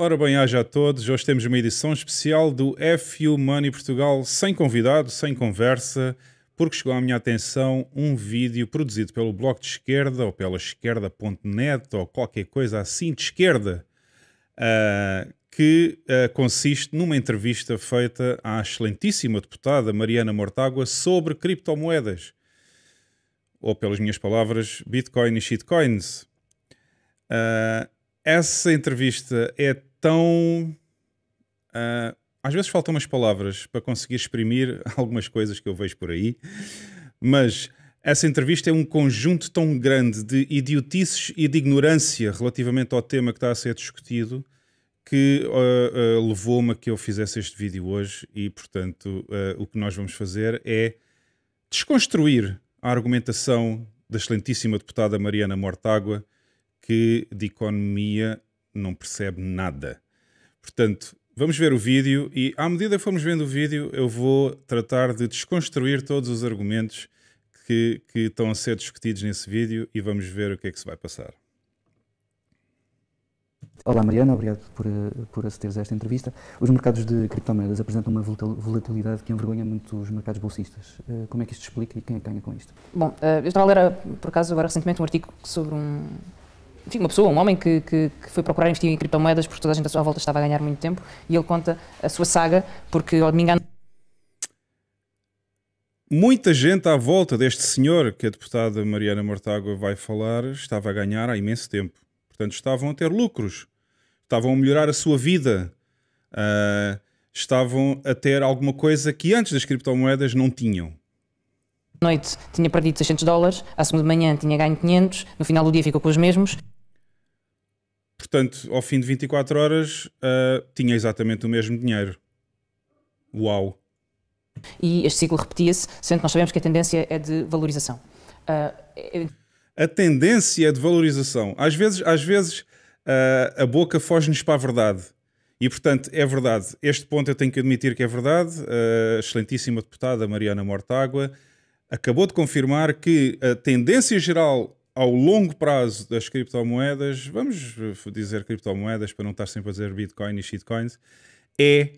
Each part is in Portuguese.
Ora bem, haja a todos. Hoje temos uma edição especial do FU Money Portugal sem convidado, sem conversa, porque chegou à minha atenção um vídeo produzido pelo Bloco de Esquerda ou pela esquerda.net ou qualquer coisa assim de esquerda, uh, que uh, consiste numa entrevista feita à excelentíssima deputada Mariana Mortágua sobre criptomoedas, ou pelas minhas palavras, Bitcoin e shitcoins. Uh, essa entrevista é então, uh, às vezes faltam umas palavras para conseguir exprimir algumas coisas que eu vejo por aí, mas essa entrevista é um conjunto tão grande de idiotices e de ignorância relativamente ao tema que está a ser discutido que uh, uh, levou-me a que eu fizesse este vídeo hoje e, portanto, uh, o que nós vamos fazer é desconstruir a argumentação da excelentíssima deputada Mariana Mortágua que de economia não percebe nada. Portanto, vamos ver o vídeo e à medida que formos vendo o vídeo, eu vou tratar de desconstruir todos os argumentos que, que estão a ser discutidos nesse vídeo e vamos ver o que é que se vai passar. Olá Mariana, obrigado por, por a esta entrevista. Os mercados de criptomoedas apresentam uma volatilidade que envergonha muito os mercados bolsistas. Eh, como é que isto explica e quem é ganha com isto? Bom, eh, eu estava a ler, eh, por acaso, agora recentemente um artigo sobre um, enfim, uma pessoa, um homem que, que, que, foi procurar investir em criptomoedas porque toda a gente à sua volta estava a ganhar muito tempo e ele conta a sua saga porque, ao domingo Muita gente à volta deste senhor que a deputada Mariana Mortágua vai falar estava a ganhar há imenso tempo. Portanto, estavam a ter lucros, estavam a melhorar a sua vida, uh, estavam a ter alguma coisa que antes das criptomoedas não tinham noite tinha perdido 600 dólares, à segunda de manhã tinha ganho 500, no final do dia ficou com os mesmos. Portanto, ao fim de 24 horas, uh, tinha exatamente o mesmo dinheiro. Uau! E este ciclo repetia-se, sendo que nós sabemos que a tendência é de valorização. Uh, é... A tendência é de valorização. Às vezes, às vezes uh, a boca foge-nos para a verdade. E, portanto, é verdade. Este ponto eu tenho que admitir que é verdade. A excelentíssima deputada Mariana Mortágua acabou de confirmar que a tendência geral ao longo prazo das criptomoedas, vamos eh, dizer criptomoedas para não estar sempre a dizer Bitcoin e shitcoins, é,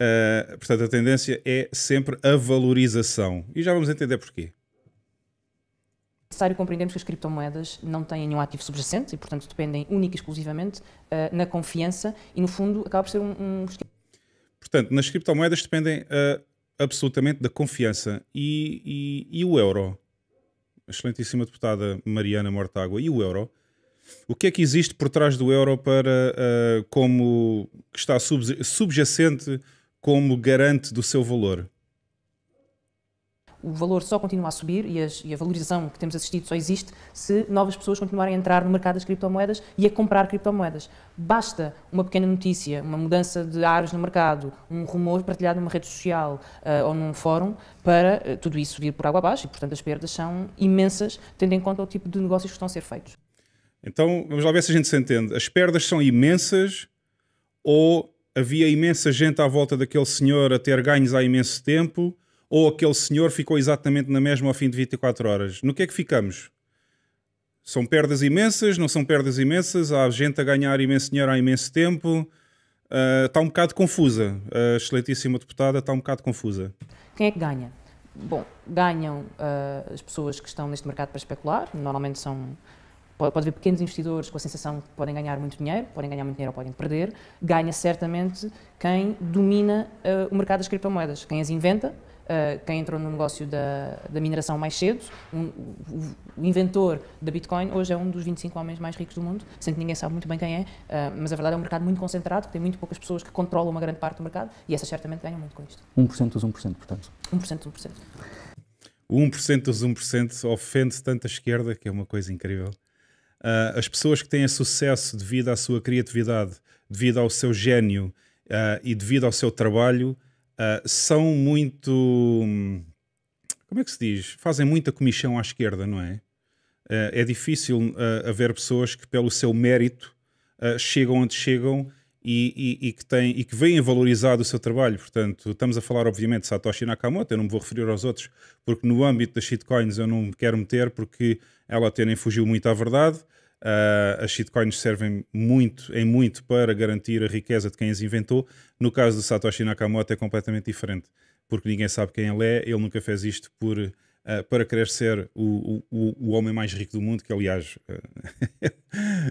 uh, portanto, a tendência é sempre a valorização. E já vamos entender porquê. É necessário compreendermos que as criptomoedas não têm nenhum ativo subjacente e, portanto, dependem única e exclusivamente uh, na confiança e, no fundo, acaba por ser um. um... Portanto, nas criptomoedas dependem uh, absolutamente da confiança. E, e, e o euro? excelentíssima deputada Mariana Mortágua, e o euro. O que é que existe por trás do euro para uh, como que está subjacente como garante do seu valor? o valor só continua a subir e, as, e, a valorização que temos assistido só existe se novas pessoas continuarem a entrar no mercado das criptomoedas e a comprar criptomoedas. Basta uma pequena notícia, uma mudança de ares no mercado, um rumor partilhado numa rede social uh, ou num fórum para uh, tudo isso vir por água abaixo e, portanto, as perdas são imensas, tendo em conta o tipo de negócios que estão a ser feitos. Então, vamos lá ver se a gente se entende. As perdas são imensas ou havia imensa gente à volta daquele senhor a ter ganhos há imenso tempo? ou aquele senhor ficou exatamente na mesma ao fim de 24 horas. No que é que ficamos? São perdas imensas? Não são perdas imensas? Há gente a ganhar imenso dinheiro há imenso tempo? Uh, está um bocado confusa. A uh, excelentíssima deputada está um bocado confusa. Quem é que ganha? Bom, ganham uh, as pessoas que estão neste mercado para especular, normalmente são pode, haver pequenos investidores com a sensação que podem ganhar muito dinheiro, podem ganhar muito dinheiro ou podem perder, ganha certamente quem domina uh, o mercado das criptomoedas, quem as inventa Uh, quem entrou no negócio da, da mineração mais cedo, um, o, o, inventor da Bitcoin, hoje é um dos 25 homens mais ricos do mundo, sendo que ninguém sabe muito bem quem é, uh, mas a verdade é um mercado muito concentrado, que tem muito poucas pessoas que controlam uma grande parte do mercado e essas certamente ganham muito com isto. 1% dos 1%, portanto. 1% dos 1%. O 1% dos 1% ofende tanto a esquerda, que é uma coisa incrível. Uh, as pessoas que têm sucesso devido à sua criatividade, devido ao seu gênio e devido ao seu trabalho, uh, são muito. Hum, como é que se diz? Fazem muita comissão à esquerda, não é? Uh, é difícil uh, haver pessoas que, pelo seu mérito, chegam onde chegam e, e, e, que têm, e que veem valorizado o seu trabalho. Portanto, estamos a falar, obviamente, de Satoshi Nakamoto, eu não me vou referir aos outros, porque no âmbito das shitcoins eu não me quero meter, porque ela até nem fugiu muito à verdade. Uh, as shitcoins servem muito, em muito, para garantir a riqueza de quem as inventou. No caso do Satoshi Nakamoto é completamente diferente, porque ninguém sabe quem ele é, ele nunca fez isto por, uh, para querer ser o, o, o, homem mais rico do mundo, que aliás uh,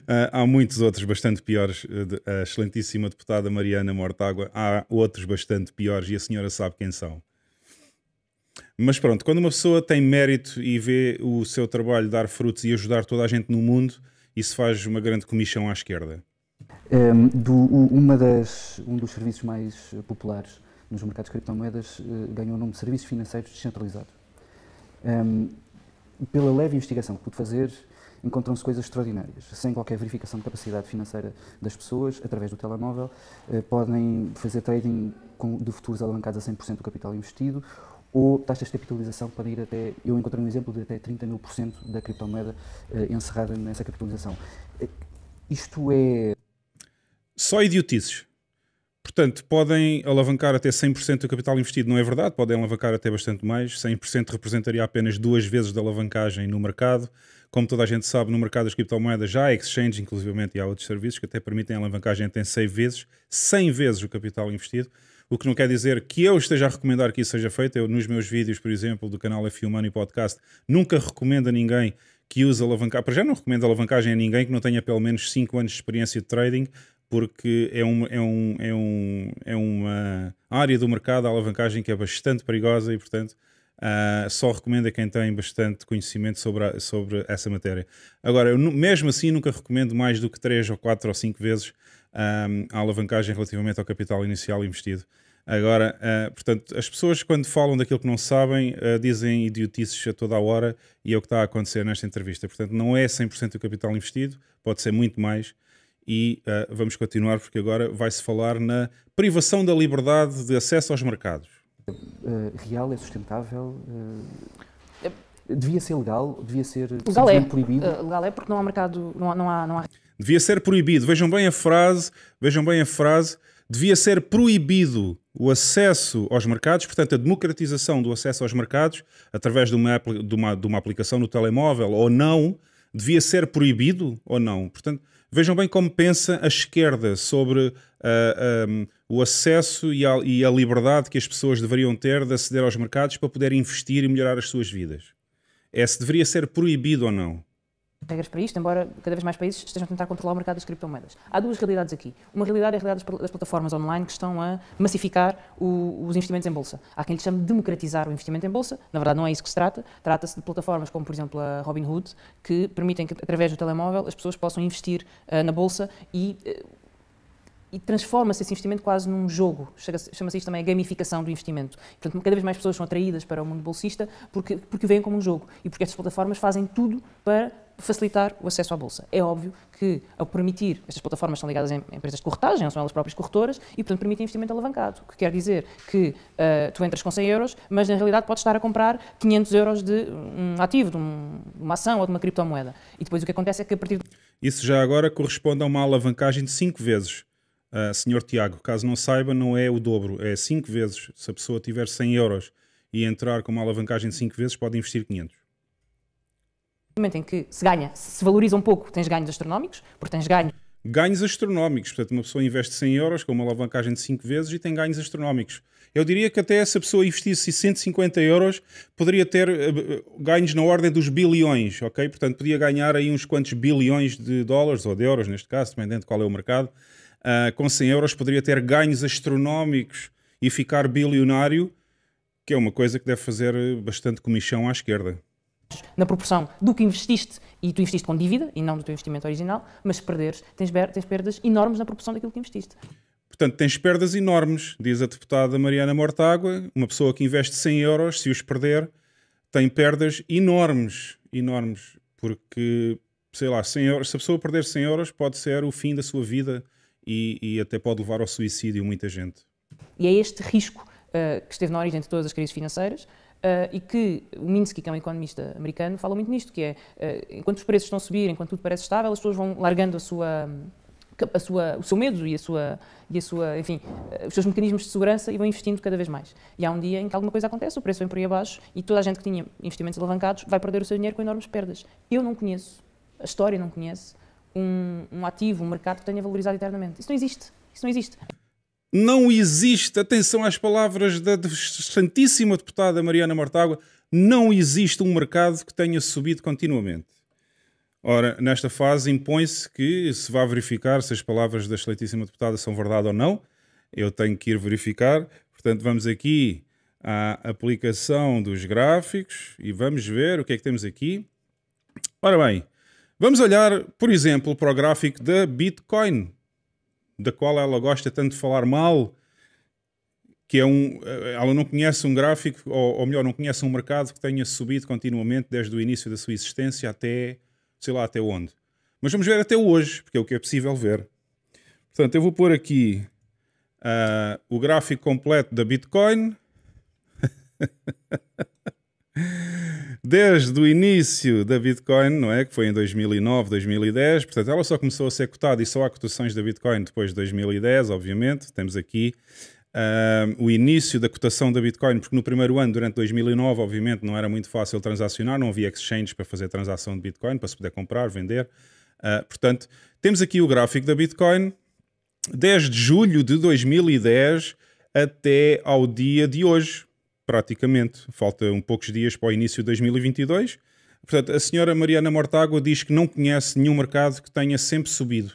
há muitos outros bastante piores. A excelentíssima deputada Mariana Mortágua, há outros bastante piores e a senhora sabe quem são. Mas pronto, quando uma pessoa tem mérito e vê o seu trabalho dar frutos e ajudar toda a gente no mundo, isso faz uma grande comissão à esquerda. Um, ehm, do, uma das, um dos serviços mais eh, populares nos mercados de criptomoedas uh, ganhou o nome de Serviços Financeiros Descentralizados. Um, ehm, pela leve investigação que pude fazer, encontram-se coisas extraordinárias. Sem qualquer verificação de capacidade financeira das pessoas, através do telemóvel, eh, podem fazer trading com, de futuros alavancados a 100% do capital investido ou taxas de capitalização que podem ir até, eu encontrei um exemplo de até 30 mil por cento da criptomoeda eh, encerrada nessa capitalização. Eh, isto é. Só idiotices. Portanto, podem alavancar até 100% do capital investido, não é verdade? Podem alavancar até bastante mais. 100% representaria apenas duas vezes da alavancagem no mercado. Como toda a gente sabe, no mercado das criptomoedas já há exchanges, inclusivamente, e há outros serviços que até permitem alavancagem até 100 vezes, 100 vezes o capital investido o que não quer dizer que eu esteja a recomendar que isso seja feito. Eu, nos meus vídeos, por exemplo, do canal F Humano Podcast, nunca recomendo a ninguém que use alavancagem. Para já não recomendo alavancagem a ninguém que não tenha pelo menos 5 anos de experiência de trading, porque é, um, é, um, é, um, é uma área do mercado, a alavancagem, que é bastante perigosa e, portanto, uh, só recomendo a quem tem bastante conhecimento sobre, a, sobre essa matéria. Agora, eu, mesmo assim, nunca recomendo mais do que 3 ou 4 ou 5 vezes um, ah, a alavancagem relativamente ao capital inicial investido. Agora, uh, portanto, as pessoas quando falam daquilo que não sabem uh, dizem idiotices a toda a hora e é o que está a acontecer nesta entrevista. Portanto, não é 100% o capital investido, pode ser muito mais. E uh, vamos continuar porque agora vai-se falar na privação da liberdade de acesso aos mercados. real, é sustentável? devia ser legal? Devia ser legal é. proibido? legal é porque não há mercado, não há, não há, não há... Devia ser proibido. Vejam bem a frase, vejam bem a frase. Devia ser proibido o acesso aos mercados, portanto, a democratização do acesso aos mercados através de uma, de uma, de uma aplicação no telemóvel ou não, devia ser proibido ou não? Portanto, vejam bem como pensa a esquerda sobre uh, ah, um, o acesso e a, e a, liberdade que as pessoas deveriam ter de aceder aos mercados para poder investir e melhorar as suas vidas. É se deveria ser proibido ou não regras para isto, embora cada vez mais países estejam a tentar controlar o mercado das criptomoedas. Há duas realidades aqui. Uma realidade é a realidade das plataformas online que estão a massificar o, os investimentos em bolsa. Há quem lhe chame de democratizar o investimento em bolsa, na verdade não é isso que se trata, trata-se de plataformas como, por exemplo, a Robinhood, que permitem que, através do telemóvel, as pessoas possam investir uh, na bolsa e... Uh, e transforma-se esse investimento quase num jogo. Chama-se isto também a gamificação do investimento. Portanto, cada vez mais pessoas são atraídas para o mundo bolsista porque, porque o veem como um jogo e porque estas plataformas fazem tudo para facilitar o acesso à Bolsa. É óbvio que, ao permitir, estas plataformas são ligadas a empresas de corretagem, são elas próprias corretoras, e, portanto, permite investimento alavancado, o que quer dizer que uh, tu entras com 100 euros, mas, na realidade, podes estar a comprar 500 euros de um ativo, de, um, uma ação ou de uma criptomoeda. E depois o que acontece é que, a partir de... Isso já agora corresponde a uma alavancagem de 5 vezes. Uh, senhor Tiago, caso não saiba, não é o dobro, é 5 vezes. Se a pessoa tiver 100 euros e entrar com uma alavancagem de 5 vezes, pode investir 500. No momento em que se ganha, se valoriza um pouco, tens ganhos astronómicos, porque tens ganhos. Ganhos astronómicos, portanto, uma pessoa investe 100 euros com uma alavancagem de 5 vezes e tem ganhos astronómicos. Eu diria que até essa pessoa investisse 150 euros, poderia ter eh, eh, ganhos na ordem dos bilhões, ok? Portanto, podia ganhar aí uns quantos bilhões de dólares ou de euros, neste caso, dependendo de qual é o mercado. Uh, com 100 euros poderia ter ganhos astronómicos e ficar bilionário, que é uma coisa que deve fazer eh, bastante comissão à esquerda na proporção do que investiste, e tu investiste com dívida e não do teu investimento original, mas se perderes, tens, tens perdas enormes na proporção daquilo que investiste. Portanto, tens perdas enormes, diz a deputada Mariana Mortágua, uma pessoa que investe 100 euros, se os perder, tem perdas enormes, enormes, porque, sei lá, 100 euros, se a pessoa perder 100 euros pode ser o fim da sua vida e, e até pode levar ao suicídio muita gente. E é este risco uh, que esteve na origem de todas as crises financeiras, Uh, e que o Minsky, que é um economista americano, fala muito nisto, que é, uh, enquanto os preços estão a subir, enquanto tudo parece estável, as pessoas vão largando a sua, a sua, o seu medo e, a sua, e a sua, enfim, uh, os seus mecanismos de segurança e vão investindo cada vez mais. E há um dia em que alguma coisa acontece, o preço vem por aí abaixo e toda a gente que tinha investimentos alavancados vai perder o seu dinheiro com enormes perdas. Eu não conheço, a história não conhece, um, um ativo, um mercado que tenha valorizado eternamente. Isso não existe. Isso não existe. Não existe, atenção às palavras da Santíssima Deputada Mariana Mortágua, não existe um mercado que tenha subido continuamente. Ora, nesta fase impõe-se que se vá verificar se as palavras da excelentíssima deputada são verdade ou não. Eu tenho que ir verificar. Portanto, vamos aqui à aplicação dos gráficos e vamos ver o que é que temos aqui. Ora bem, vamos olhar, por exemplo, para o gráfico da Bitcoin da qual ela gosta tanto de falar mal, que é um, eh, ela não conhece um gráfico, ou, ou, melhor, não conhece um mercado que tenha subido continuamente desde o início da sua existência até, sei lá, até onde. Mas vamos ver até hoje, porque é o que é possível ver. Portanto, eu vou pôr aqui uh, o gráfico completo da Bitcoin. desde o início da Bitcoin, não é? Que foi em 2009, 2010. Portanto, ela só começou a ser cotada e só há cotações da Bitcoin depois de 2010, obviamente. Temos aqui ah, o início da cotação da Bitcoin, porque no primeiro ano, durante 2009, obviamente, não era muito fácil transacionar, não havia exchanges para fazer transação de Bitcoin, para se poder comprar, vender. Uh, portanto, temos aqui o gráfico da Bitcoin, desde julho de 2010 até ao dia de hoje praticamente. Falta um poucos dias para o início de 2022. Portanto, a senhora Mariana Mortágua diz que não conhece nenhum mercado que tenha sempre subido.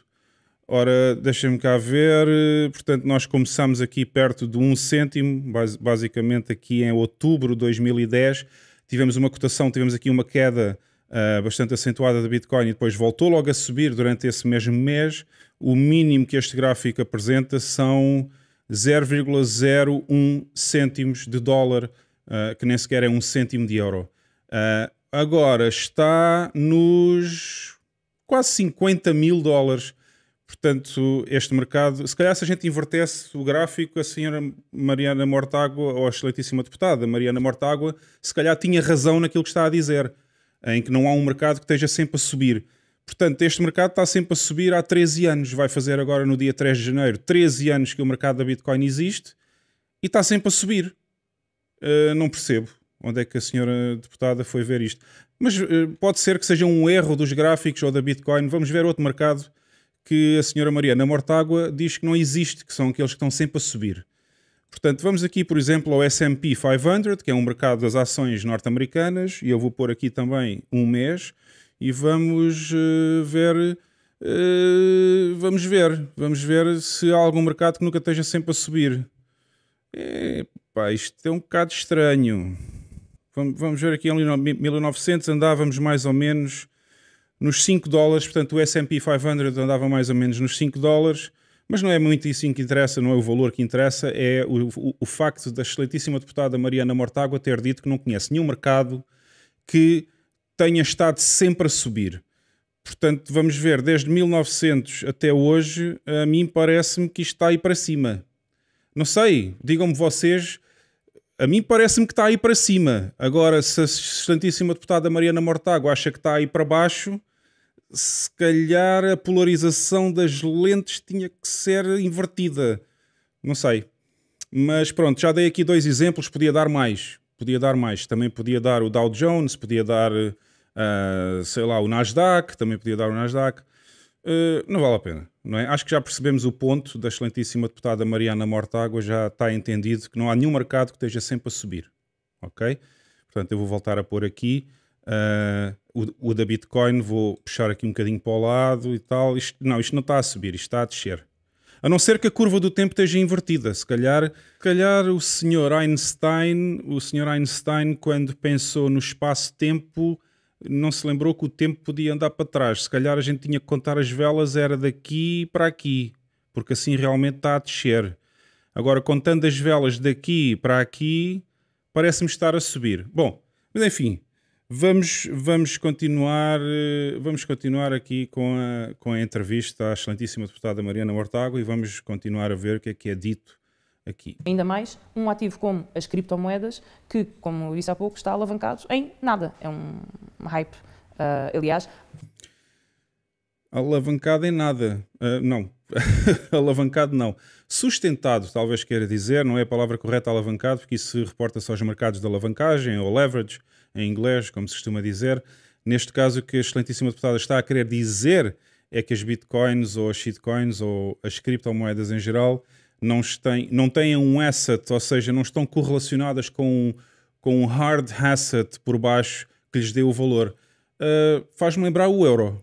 Ora, deixem me cá ver. Portanto, nós começamos aqui perto de um cêntimo, basicamente aqui em outubro de 2010. Tivemos uma cotação, tivemos aqui uma queda uh, bastante acentuada da Bitcoin e depois voltou logo a subir durante esse mesmo mês. O mínimo que este gráfico apresenta são 0,01 cêntimos de dólar, uh, que nem sequer é um cêntimo de euro. Uh, agora está nos quase 50 mil dólares. Portanto, este mercado, se calhar se a gente invertesse o gráfico, a senhora Mariana Mortágua, ou a excelentíssima deputada Mariana Mortágua, se calhar tinha razão naquilo que está a dizer, em que não há um mercado que esteja sempre a subir. Portanto, este mercado está sempre a subir há 13 anos, vai fazer agora no dia 3 de janeiro, 13 anos que o mercado da Bitcoin existe e está sempre a subir. Uh, não percebo onde é que a senhora deputada foi ver isto. Mas uh, pode ser que seja um erro dos gráficos ou da Bitcoin. Vamos ver outro mercado que a senhora Mariana Mortágua diz que não existe, que são aqueles que estão sempre a subir. Portanto, vamos aqui, por exemplo, ao S&P 500, que é um mercado das ações norte-americanas, e eu vou pôr aqui também um mês e vamos uh, ver. Uh, vamos ver, vamos ver se há algum mercado que nunca esteja sempre a subir. Epá, isto é um bocado estranho. Vamos, vamos ver aqui em 1900 andávamos mais ou menos nos 5 dólares, portanto o S&P 500 andava mais ou menos nos 5 dólares, mas não é muito isso que interessa, não é o valor que interessa, é o, o, o facto da excelentíssima deputada Mariana Mortágua ter dito que não conhece nenhum mercado que tenha estado sempre a subir. Portanto, vamos ver, desde 1900 até hoje, a mim parece-me que isto está aí para cima. Não sei, digam-me vocês, a mim parece-me que está aí para cima. Agora, se a Santíssima Deputada Mariana Mortágua acha que está aí para baixo, se calhar a polarização das lentes tinha que ser invertida. Não sei. Mas pronto, já dei aqui dois exemplos, podia dar mais. Podia dar mais. Também podia dar o Dow Jones, podia dar eh, uh, sei lá, o Nasdaq, também podia dar o Nasdaq. Uh, não vale a pena. Não é? Acho que já percebemos o ponto da excelentíssima deputada Mariana Mortágua, já está entendido que não há nenhum mercado que esteja sempre a subir. Ok? Portanto, eu vou voltar a pôr aqui uh, o, o, da Bitcoin, vou puxar aqui um bocadinho para o lado e tal. Isto, não, isto não está a subir, isto está a descer. A não ser que a curva do tempo esteja invertida. Se calhar, se calhar o senhor Einstein, o senhor Einstein, quando pensou no espaço-tempo, não se lembrou que o tempo podia andar para trás. Se calhar a gente tinha que contar as velas, era daqui para aqui, porque assim realmente está a descer. Agora, contando as velas daqui para aqui, parece-me estar a subir. Bom, mas enfim, vamos, vamos, continuar, eh, vamos continuar aqui com a, com a entrevista à excelentíssima deputada Mariana Mortágua e vamos continuar a ver o que é que é dito aqui. Ainda mais um ativo como as criptomoedas, que, como eu disse há pouco, está alavancado em nada. É um hype, uh, aliás. Alavancado em nada. Uh, não. alavancado não. Sustentado, talvez queira dizer, não é a palavra correta alavancado, porque isso se reporta-se aos mercados de alavancagem ou leverage, em inglês, como se costuma dizer. Neste caso, o que a excelentíssima deputada está a querer dizer é que as bitcoins ou as shitcoins ou as criptomoedas em geral não, têm, não têm um asset, ou seja, não estão correlacionadas com, com um hard asset por baixo que lhes dê o valor. Uh, faz-me lembrar o euro,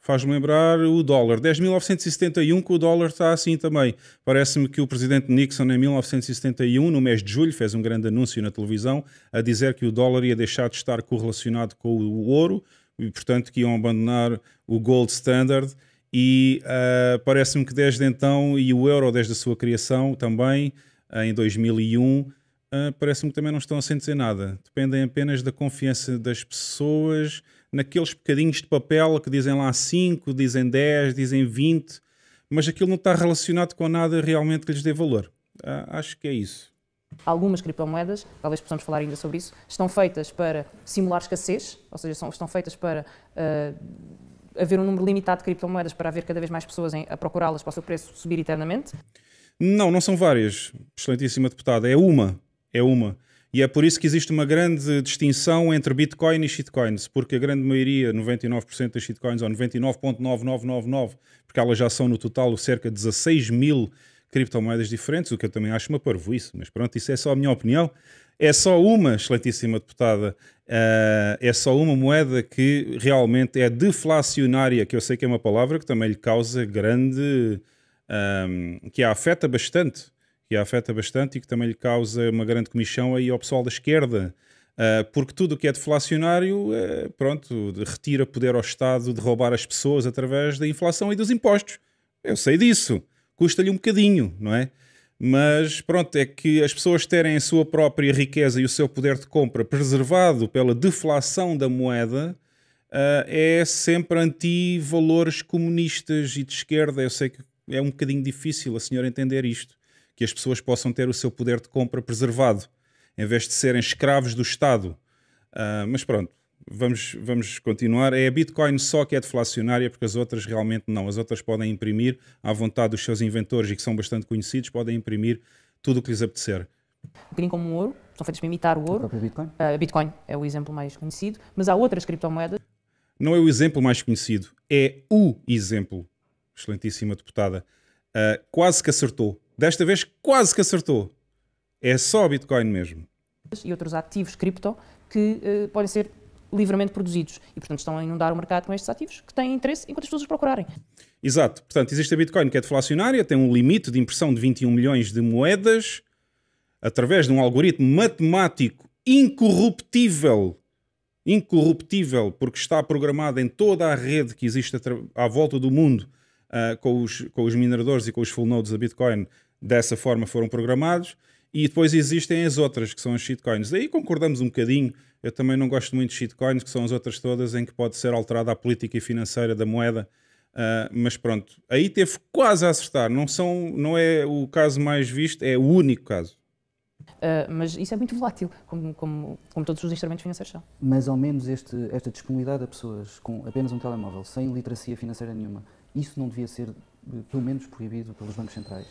faz-me lembrar o dólar. 1971 que o dólar está assim também. Parece-me que o presidente Nixon em 1971, no mês de julho, fez um grande anúncio na televisão a dizer que o dólar ia deixar de estar correlacionado com o ouro e, portanto, que iam abandonar o gold standard e uh, parece-me que desde então, e o euro desde a sua criação também, em 2001, uh, eh, parece-me que também não estão a sentir nada. Dependem apenas da confiança das pessoas naqueles bocadinhos de papel que dizem lá 5, dizem 10, dizem 20, mas aquilo não está relacionado com nada realmente que lhes dê valor. Uh, acho que é isso. Algumas criptomoedas, talvez possamos falar ainda sobre isso, estão feitas para simular escassez, ou seja, são, estão feitas para eh, haver um número limitado de criptomoedas para haver cada vez mais pessoas a procurá-las para o seu preço subir eternamente? Não, não são várias, excelentíssima deputada. É uma. É uma. E é por isso que existe uma grande distinção entre Bitcoin e shitcoins, porque a grande maioria, 99% das shitcoins, ou 99,9999, porque elas já são no total cerca de 16 mil criptomoedas diferentes, o que eu também acho uma parvoíce, mas pronto, isso é só a minha opinião é só uma, excelentíssima deputada, uh, é só uma moeda que realmente é deflacionária, que eu sei que é uma palavra que também lhe causa grande. Um, ehm, que a afeta bastante, que a afeta bastante e que também lhe causa uma grande comissão aí ao pessoal da esquerda. Uh, porque tudo o que é deflacionário, uh, pronto, retira poder ao Estado de roubar as pessoas através da inflação e dos impostos. Eu sei disso. Custa-lhe um bocadinho, não é? mas pronto, é que as pessoas terem a sua própria riqueza e o seu poder de compra preservado pela deflação da moeda uh, é sempre anti-valores comunistas e de esquerda. Eu sei que é um bocadinho difícil a senhora entender isto, que as pessoas possam ter o seu poder de compra preservado, em vez de serem escravos do Estado. Uh, mas pronto, vamos, vamos continuar. É a Bitcoin só que é deflacionária, porque as outras realmente não. As outras podem imprimir à vontade dos seus inventores e que são bastante conhecidos, podem imprimir tudo o que lhes apetecer. Um bocadinho como o ouro, são feitas para imitar o ouro. Ah, a Bitcoin. Uh, Bitcoin é o exemplo mais conhecido, mas há outras criptomoedas. Não é o exemplo mais conhecido, é o exemplo. Excelentíssima deputada. Uh, quase que acertou. Desta vez, quase que acertou. É só a Bitcoin mesmo. E outros ativos cripto que uh, podem ser livremente produzidos. E, portanto, estão a inundar o mercado com estes ativos que têm interesse enquanto as pessoas os procurarem. Exato. Portanto, existe a Bitcoin que é deflacionária, tem um limite de impressão de 21 milhões de moedas, através de um algoritmo matemático incorruptível incorruptível, porque está programado em toda a rede que existe à volta do mundo uh, com, os, com os mineradores e com os full nodes da Bitcoin, dessa forma foram programados. E depois existem as outras, que são as shitcoins. Aí concordamos um bocadinho eu também não gosto muito de shitcoins, que são as outras todas em que pode ser alterada a política financeira da moeda. Uh, mas pronto, aí teve quase a acertar. Não, são, não é o caso mais visto, é o único caso. Uh, mas isso é muito volátil, como, como, como, todos os instrumentos financeiros são. Mas ao menos este, esta disponibilidade a pessoas com apenas um telemóvel, sem literacia financeira nenhuma, isso não devia ser, pelo menos, proibido pelos bancos centrais?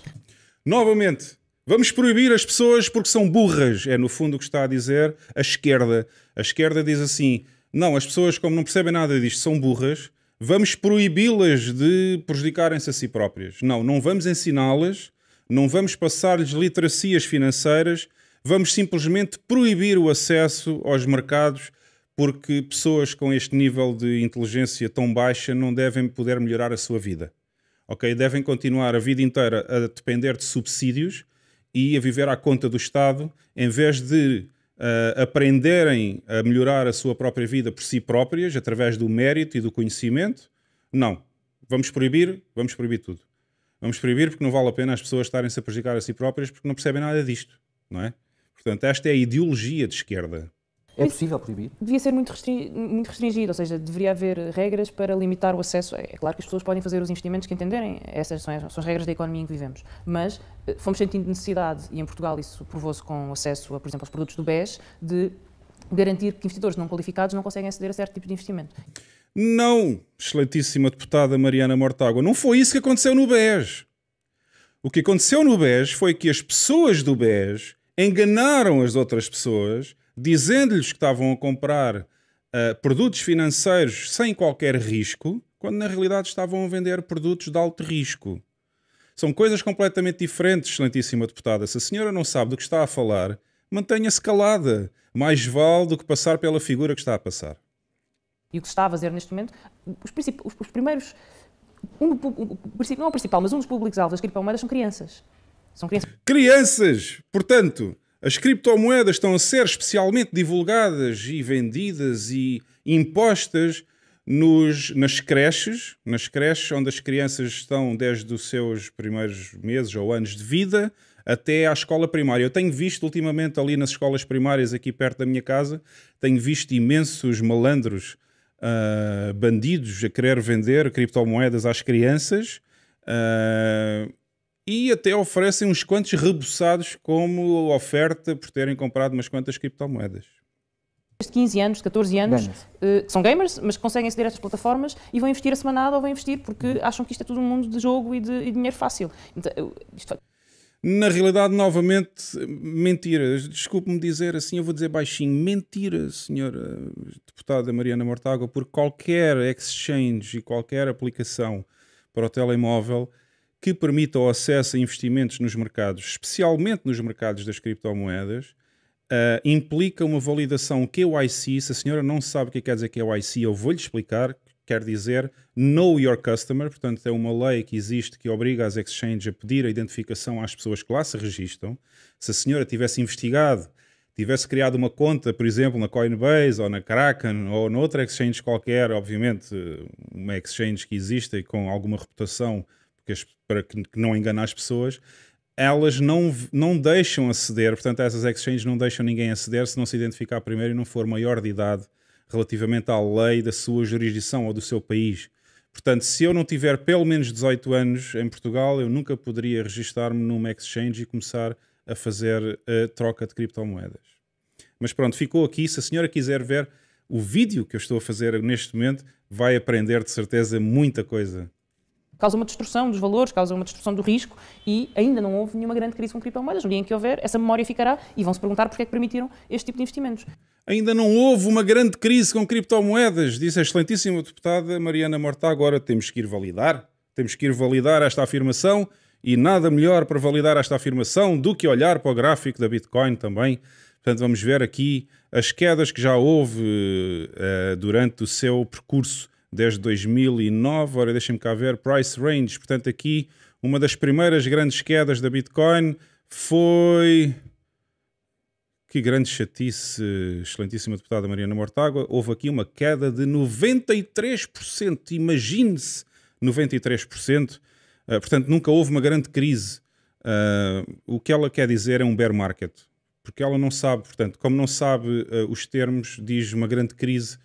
Novamente, Vamos proibir as pessoas porque são burras. É no fundo o que está a dizer a esquerda. A esquerda diz assim: não, as pessoas, como não percebem nada disto, são burras, vamos proibi-las de prejudicarem-se a si próprias. Não, não vamos ensiná-las, não vamos passar-lhes literacias financeiras, vamos simplesmente proibir o acesso aos mercados porque pessoas com este nível de inteligência tão baixa não devem poder melhorar a sua vida. Ok? Devem continuar a vida inteira a depender de subsídios e a viver à conta do Estado, em vez de uh, aprenderem a melhorar a sua própria vida por si próprias, através do mérito e do conhecimento, não. Vamos proibir, vamos proibir tudo. Vamos proibir porque não vale a pena as pessoas estarem-se a prejudicar a si próprias porque não percebem nada disto, não é? Portanto, esta é a ideologia de esquerda. É possível proibir? Devia ser muito, restri muito, restringido, ou seja, deveria haver regras para limitar o acesso. É, é claro que as pessoas podem fazer os investimentos que entenderem, essas são as, são as regras da economia em que vivemos. Mas eh, fomos sentindo necessidade, e em Portugal isso provou-se com acesso, a, por exemplo, aos produtos do BES, de garantir que investidores não qualificados não conseguem aceder a certo tipo de investimento. Não, excelentíssima deputada Mariana Mortágua, não foi isso que aconteceu no BES. O que aconteceu no BES foi que as pessoas do BES enganaram as outras pessoas dizendo-lhes que estavam a comprar uh, produtos financeiros sem qualquer risco, quando na realidade estavam a vender produtos de alto risco. São coisas completamente diferentes, excelentíssima deputada. Se a senhora não sabe do que está a falar, mantenha-se calada. Mais vale do que passar pela figura que está a passar. E o que se está a fazer neste momento, os, os, os primeiros, um, não é o principal, mas um dos públicos-alvos das criptomoedas são crianças. São crianças. Crianças! Portanto, as criptomoedas estão a ser especialmente divulgadas e vendidas e impostas nos, nas creches, nas creches onde as crianças estão desde os seus primeiros meses ou anos de vida até à escola primária. Eu tenho visto ultimamente ali nas escolas primárias aqui perto da minha casa, tenho visto imensos malandros, uh, bandidos a querer vender criptomoedas às crianças. Uh, e até oferecem uns quantos rebuçados como oferta por terem comprado umas quantas criptomoedas de 15 anos, 14 anos, uh, são gamers, mas conseguem aceder a estas plataformas e vão investir a semana ou vão investir porque uhum. acham que isto é tudo um mundo de jogo e de, e de dinheiro fácil. Então, isto... Na realidade, novamente, mentiras. Desculpe-me dizer assim, eu vou dizer baixinho. Mentira, senhora deputada Mariana Mortágua, porque qualquer exchange e qualquer aplicação para o telemóvel que permita o acesso a investimentos nos mercados, especialmente nos mercados das criptomoedas, uh, implica uma validação KYC. Se a senhora não sabe o que é quer dizer KYC, eu vou-lhe explicar. Quer dizer Know Your Customer, portanto, é uma lei que existe que obriga as exchanges a pedir a identificação às pessoas que lá se registram. Se a senhora tivesse investigado, tivesse criado uma conta, por exemplo, na Coinbase ou na Kraken ou noutra exchange qualquer, obviamente, uma exchange que existe e com alguma reputação para que, que não engane as pessoas, elas não, não deixam aceder, portanto, essas exchanges não deixam ninguém aceder se não se identificar primeiro e não for maior de idade relativamente à lei da sua jurisdição ou do seu país. Portanto, se eu não tiver pelo menos 18 anos em Portugal, eu nunca poderia registar-me numa exchange e começar a fazer a eh, troca de criptomoedas. Mas pronto, ficou aqui. Se a senhora quiser ver o vídeo que eu estou a fazer neste momento, vai aprender de certeza muita coisa causa uma destrução dos valores, causa uma destrução do risco e ainda não houve nenhuma grande crise com criptomoedas. No dia em que houver, essa memória ficará e vão se perguntar porque é que permitiram este tipo de investimentos. Ainda não houve uma grande crise com criptomoedas, disse a excelentíssima deputada Mariana Morta. Agora temos que ir validar, temos que ir validar esta afirmação e nada melhor para validar esta afirmação do que olhar para o gráfico da Bitcoin também. Portanto, vamos ver aqui as quedas que já houve uh, durante o seu percurso desde 2009. Ora, deixem-me cá ver, price range. Portanto, aqui uma das primeiras grandes quedas da Bitcoin foi. Que grande chatice, excelentíssima deputada Mariana Mortágua. Houve aqui uma queda de 93%. Imagine-se 93%. Uh, ah, portanto, nunca houve uma grande crise. Uh, o que ela quer dizer é um bear market. Porque ela não sabe, portanto, como não sabe uh, os termos, diz uma grande crise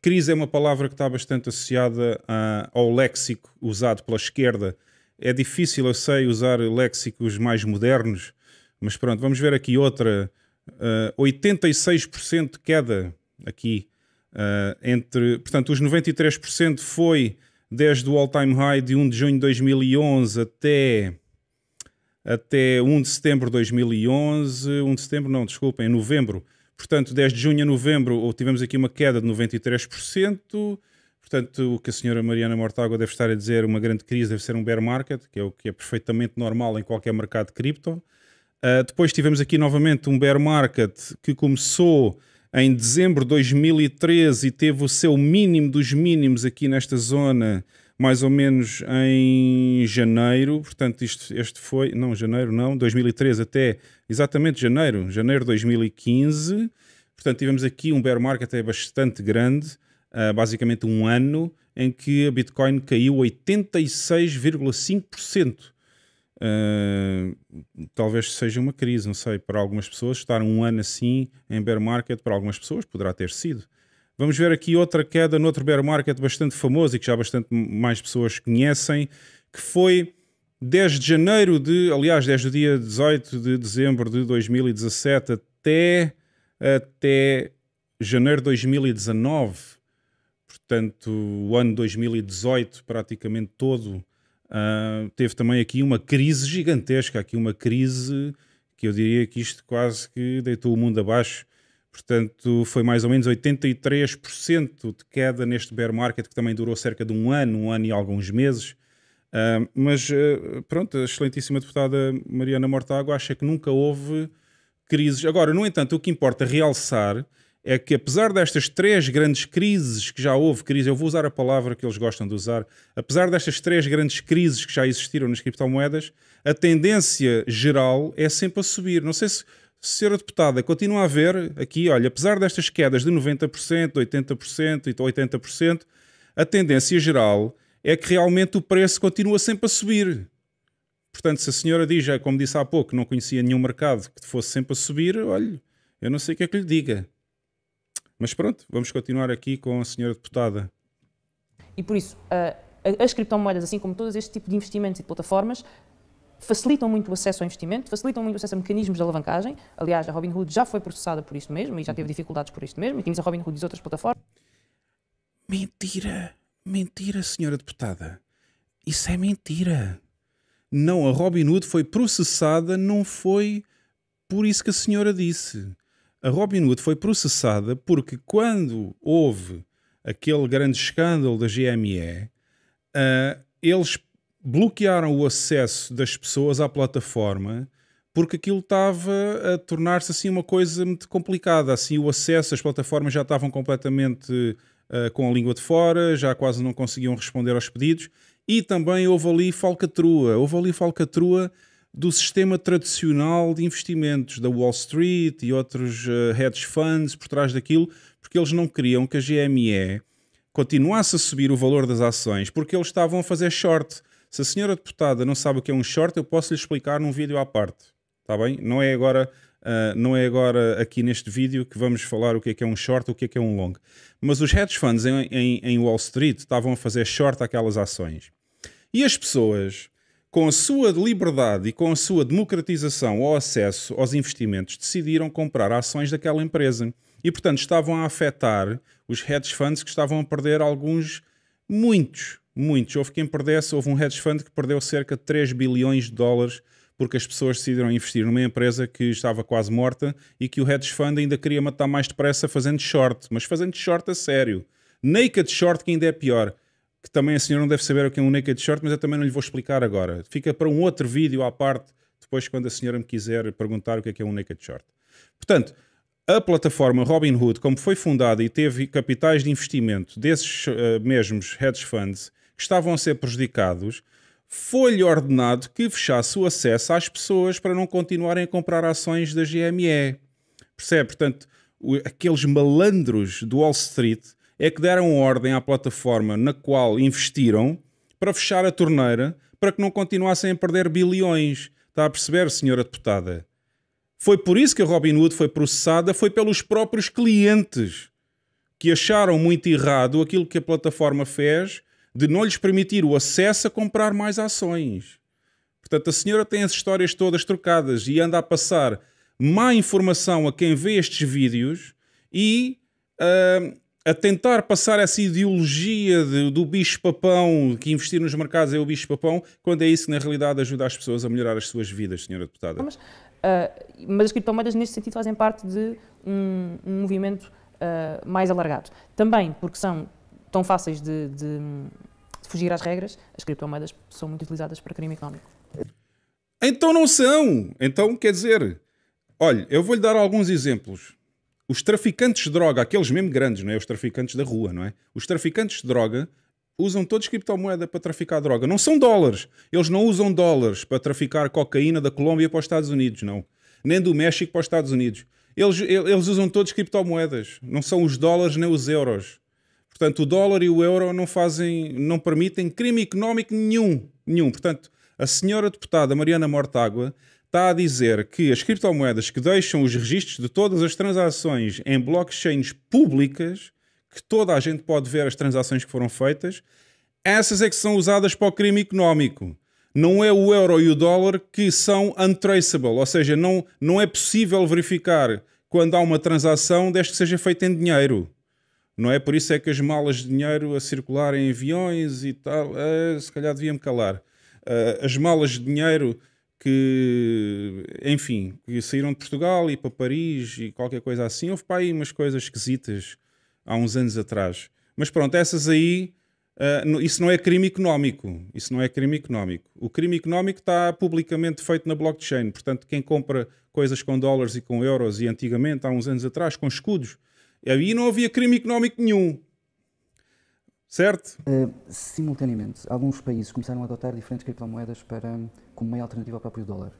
Crise é uma palavra que está bastante associada ah, ao léxico usado pela esquerda. É difícil, eu sei, usar léxicos mais modernos, mas pronto, vamos ver aqui outra. Uh, ah, 86% de queda aqui. Uh, entre, portanto, os 93% foi desde o all-time high de 1 de junho de 2011 até, até 1 de setembro de 2011. 1 de setembro, não, desculpem, novembro Portanto, 10 de junho a novembro tivemos aqui uma queda de 93%. Portanto, o que a senhora Mariana Mortágua deve estar a dizer, uma grande crise deve ser um bear market, que é o que é perfeitamente normal em qualquer mercado de cripto. Uh, depois tivemos aqui novamente um bear market que começou em dezembro de 2013 e teve o seu mínimo dos mínimos aqui nesta zona mais ou menos em janeiro, portanto, isto, este foi, não, janeiro não, 2013 até exatamente janeiro, janeiro de 2015. Portanto, tivemos aqui um bear market até bastante grande, uh, basicamente um ano, em que a Bitcoin caiu 86,5%. Uh, ah, talvez seja uma crise, não sei, para algumas pessoas, estar um ano assim em bear market, para algumas pessoas, poderá ter sido. Vamos ver aqui outra queda outro bear market bastante famoso e que já bastante mais pessoas conhecem, que foi 10 de janeiro de, aliás, 10 do dia 18 de dezembro de 2017 até, até janeiro de 2019. Portanto, o ano 2018 praticamente todo uh, teve também aqui uma crise gigantesca, aqui uma crise que eu diria que isto quase que deitou o mundo abaixo Portanto, foi mais ou menos 83% de queda neste bear market, que também durou cerca de um ano, um ano e alguns meses. Uh, mas, uh, pronto, a excelentíssima deputada Mariana Mortágua acha que nunca houve crises. Agora, no entanto, o que importa realçar é que, apesar destas três grandes crises que já houve, crise, eu vou usar a palavra que eles gostam de usar, apesar destas três grandes crises que já existiram nas criptomoedas, a tendência geral é sempre a subir. Não sei se Senhora deputada, continua a ver aqui, olha, apesar destas quedas de 90%, 80% e 80%, a tendência geral é que realmente o preço continua sempre a subir. Portanto, se a senhora diz, já como disse há pouco, não conhecia nenhum mercado que fosse sempre a subir, olha, eu não sei o que é que lhe diga. Mas pronto, vamos continuar aqui com a senhora deputada. E por isso, uh, eh, as criptomoedas, assim como todo este tipo de investimentos e plataformas, facilitam muito o acesso ao investimento, facilitam muito o acesso a mecanismos de alavancagem. Aliás, a Robin Hood já foi processada por isto mesmo e já teve dificuldades por isto mesmo, e tínhamos a Hood e outras plataformas. Mentira! Mentira, senhora deputada. Isso é mentira. Não, a Robin Hood foi processada, não foi por isso que a senhora disse. A Robin Hood foi processada porque quando houve aquele grande escândalo da GME, uh, ah, eles bloquearam o acesso das pessoas à plataforma porque aquilo estava a tornar-se assim uma coisa muito complicada. Assim, o acesso às plataformas já estavam completamente uh, com a língua de fora, já quase não conseguiam responder aos pedidos. E também houve ali falcatrua, houve ali falcatrua do sistema tradicional de investimentos da Wall Street e outros uh, hedge funds por trás daquilo, porque eles não queriam que a GME continuasse a subir o valor das ações, porque eles estavam a fazer short se a senhora deputada não sabe o que é um short, eu posso lhe explicar num vídeo à parte. Está bem? Não é agora. Uh, não é agora aqui neste vídeo que vamos falar o que é que é um short, o que é que é um long. Mas os hedge funds em, em, em Wall Street estavam a fazer short aquelas ações. E as pessoas, com a sua liberdade e com a sua democratização ao acesso aos investimentos, decidiram comprar ações daquela empresa. E, portanto, estavam a afetar os hedge funds que estavam a perder alguns, muitos, muitos. Houve quem perdesse, houve um hedge fund que perdeu cerca de 3 bilhões de dólares porque as pessoas decidiram investir numa empresa que estava quase morta e que o hedge fund ainda queria matar mais depressa fazendo short, mas fazendo short a sério. Naked short que ainda é pior. Que também a senhora não deve saber o que é um naked short, mas eu também não lhe vou explicar agora. Fica para um outro vídeo à parte, depois quando a senhora me quiser perguntar o que é que é um naked short. Portanto, a plataforma Robinhood, como foi fundada e teve capitais de investimento desses uh, mesmos hedge funds, que estavam a ser prejudicados, foi-lhe ordenado que fechasse o acesso às pessoas para não continuarem a comprar ações da GME. Percebe? Portanto, aqueles malandros do Wall Street é que deram ordem à plataforma na qual investiram para fechar a torneira para que não continuassem a perder bilhões. Está a perceber, senhora deputada? Foi por isso que a Robin Hood foi processada, foi pelos próprios clientes que acharam muito errado aquilo que a plataforma fez de não lhes permitir o acesso a comprar mais ações. Portanto, a senhora tem as histórias todas trocadas e anda a passar má informação a quem vê estes vídeos e uh, a tentar passar essa ideologia de, do bicho-papão, que investir nos mercados é o bicho-papão, quando é isso que na realidade ajuda as pessoas a melhorar as suas vidas, senhora deputada. Mas, uh, mas as criptomoedas neste sentido fazem parte de um, um movimento uh, mais alargado. Também porque são tão fáceis de, de, de fugir às regras, as criptomoedas são muito utilizadas para crime económico. Então não são! Então quer dizer, olha, eu vou-lhe dar alguns exemplos. Os traficantes de droga, aqueles mesmo grandes, não é? Os traficantes da rua, não é? Os traficantes de droga usam todos criptomoeda para traficar droga. Não são dólares. Eles não usam dólares para traficar cocaína da Colômbia para os Estados Unidos, não. Nem do México para os Estados Unidos. Eles, eles usam todos criptomoedas. Não são os dólares nem os euros. Portanto, o dólar e o euro não fazem, não permitem crime económico nenhum, nenhum. Portanto, a senhora deputada Mariana Mortágua está a dizer que as criptomoedas que deixam os registros de todas as transações em blockchains públicas, que toda a gente pode ver as transações que foram feitas, essas é que são usadas para o crime económico. Não é o euro e o dólar que são untraceable, ou seja, não, não é possível verificar quando há uma transação desde que seja feita em dinheiro não é? Por isso é que as malas de dinheiro a circular em aviões e tal, eh, se calhar devia-me calar. Eh, as malas de dinheiro que, enfim, que saíram de Portugal e para Paris e qualquer coisa assim, houve para aí umas coisas esquisitas há uns anos atrás. Mas pronto, essas aí, eh, isso não é crime económico. Isso não é crime económico. O crime económico está publicamente feito na blockchain. Portanto, quem compra coisas com dólares e com euros, e antigamente, há uns anos atrás, com escudos, e não havia crime económico nenhum. Certo? Uh, simultaneamente, alguns países começaram a adotar diferentes criptomoedas para, como meio alternativa ao próprio dólar.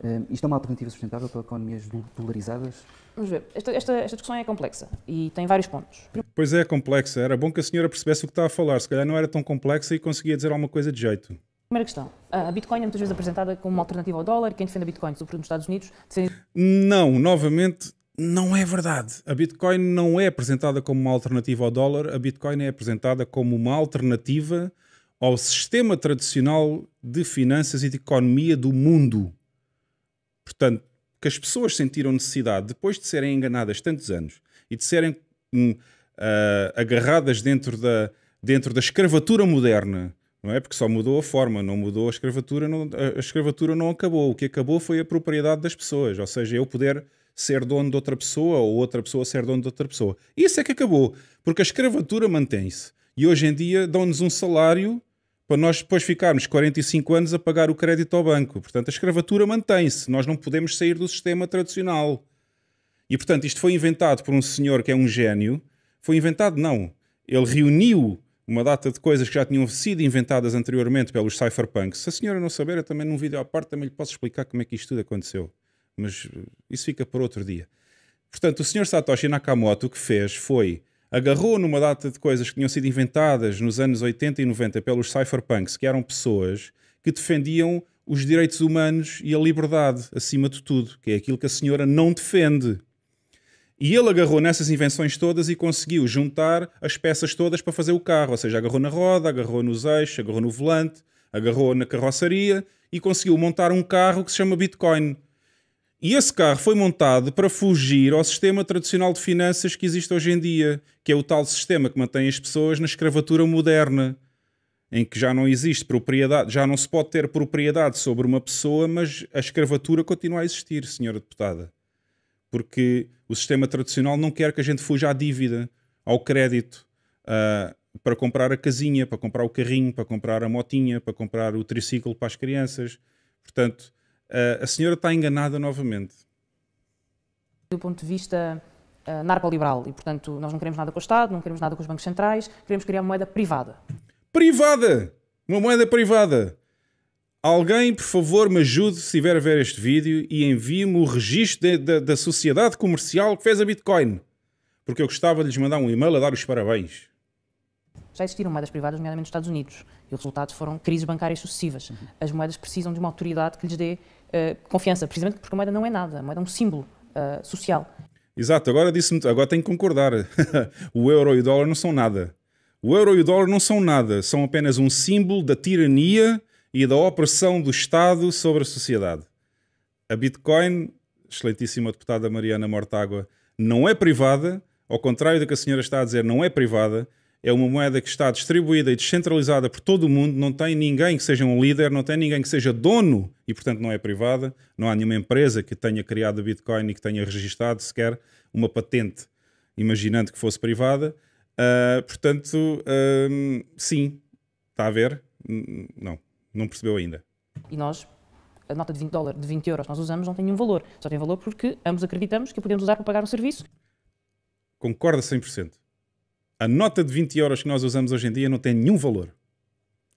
Uh, isto é uma alternativa sustentável para economias dolarizadas? Vamos ver. Esta, esta, esta, discussão é complexa e tem vários pontos. Pois é, complexa. Era bom que a senhora percebesse o que está a falar. Se calhar não era tão complexa e conseguia dizer alguma coisa de jeito. Primeira questão. A Bitcoin é muitas vezes apresentada como uma alternativa ao dólar. Quem defende a Bitcoin, sobretudo nos Estados Unidos, defende... Não, novamente, não é verdade. A Bitcoin não é apresentada como uma alternativa ao dólar, a Bitcoin é apresentada como uma alternativa ao sistema tradicional de finanças e de economia do mundo. Portanto, que as pessoas sentiram necessidade, depois de serem enganadas tantos anos e de serem uh, agarradas dentro da, dentro da escravatura moderna, não é? Porque só mudou a forma, não mudou a escravatura, não, a escravatura não acabou. O que acabou foi a propriedade das pessoas, ou seja, eu é poder ser dono de outra pessoa ou outra pessoa ser dono de outra pessoa. Isso é que acabou, porque a escravatura mantém-se. E hoje em dia dão-nos um salário para nós depois ficarmos 45 anos a pagar o crédito ao banco. Portanto, a escravatura mantém-se. Nós não podemos sair do sistema tradicional. E, portanto, isto foi inventado por um senhor que é um gênio. Foi inventado, não. Ele reuniu uma data de coisas que já tinham sido inventadas anteriormente pelos cypherpunks. Se a senhora não saber, eu também num vídeo à parte também lhe posso explicar como é que isto tudo aconteceu mas isso fica para outro dia. Portanto, o Sr. Satoshi Nakamoto o que fez foi agarrou numa data de coisas que tinham sido inventadas nos anos 80 e 90 pelos cypherpunks, que eram pessoas que defendiam os direitos humanos e a liberdade acima de tudo, que é aquilo que a senhora não defende. E ele agarrou nessas invenções todas e conseguiu juntar as peças todas para fazer o carro, ou seja, agarrou na roda, agarrou nos eixos, agarrou no volante, agarrou na carroçaria e conseguiu montar um carro que se chama Bitcoin e esse carro foi montado para fugir ao sistema tradicional de finanças que existe hoje em dia, que é o tal sistema que mantém as pessoas na escravatura moderna, em que já não existe propriedade, já não se pode ter propriedade sobre uma pessoa, mas a escravatura continua a existir, senhora deputada. Porque o sistema tradicional não quer que a gente fuja à dívida, ao crédito, uh, para comprar a casinha, para comprar o carrinho, para comprar a motinha, para comprar o triciclo para as crianças. Portanto, Uh, a senhora está enganada novamente. Do ponto de vista uh, eh, narco-liberal, e portanto nós não queremos nada com o Estado, não queremos nada com os bancos centrais, queremos criar uma moeda privada. Privada! Uma moeda privada! Alguém, por favor, me ajude se estiver a ver este vídeo e envie-me o registro de, de, da sociedade comercial que fez a Bitcoin. Porque eu gostava de lhes mandar um e-mail a dar os parabéns. Já existiram moedas privadas, nomeadamente nos Estados Unidos, e o resultado foram crises bancárias sucessivas. As moedas precisam de uma autoridade que lhes dê eh, confiança, precisamente porque a moeda não é nada, a moeda é um símbolo eh, social. Exato, agora disse-me, agora tenho que concordar. o euro e o dólar não são nada. O euro e o dólar não são nada, são apenas um símbolo da tirania e da opressão do Estado sobre a sociedade. A Bitcoin, excelentíssima deputada Mariana Mortágua, não é privada, ao contrário do que a senhora está a dizer, não é privada, é uma moeda que está distribuída e descentralizada por todo o mundo, não tem ninguém que seja um líder, não tem ninguém que seja dono e, portanto, não é privada. Não há nenhuma empresa que tenha criado a Bitcoin e que tenha registado sequer uma patente, imaginando que fosse privada. Uh, portanto, uh, sim, está a ver? Não, não percebeu ainda. E nós, a nota de 20 dólares, de 20 euros nós usamos, não tem nenhum valor. Só tem valor porque ambos acreditamos que podemos usar para pagar um serviço. Concorda 100% a nota de 20 euros que nós usamos hoje em dia não tem nenhum valor.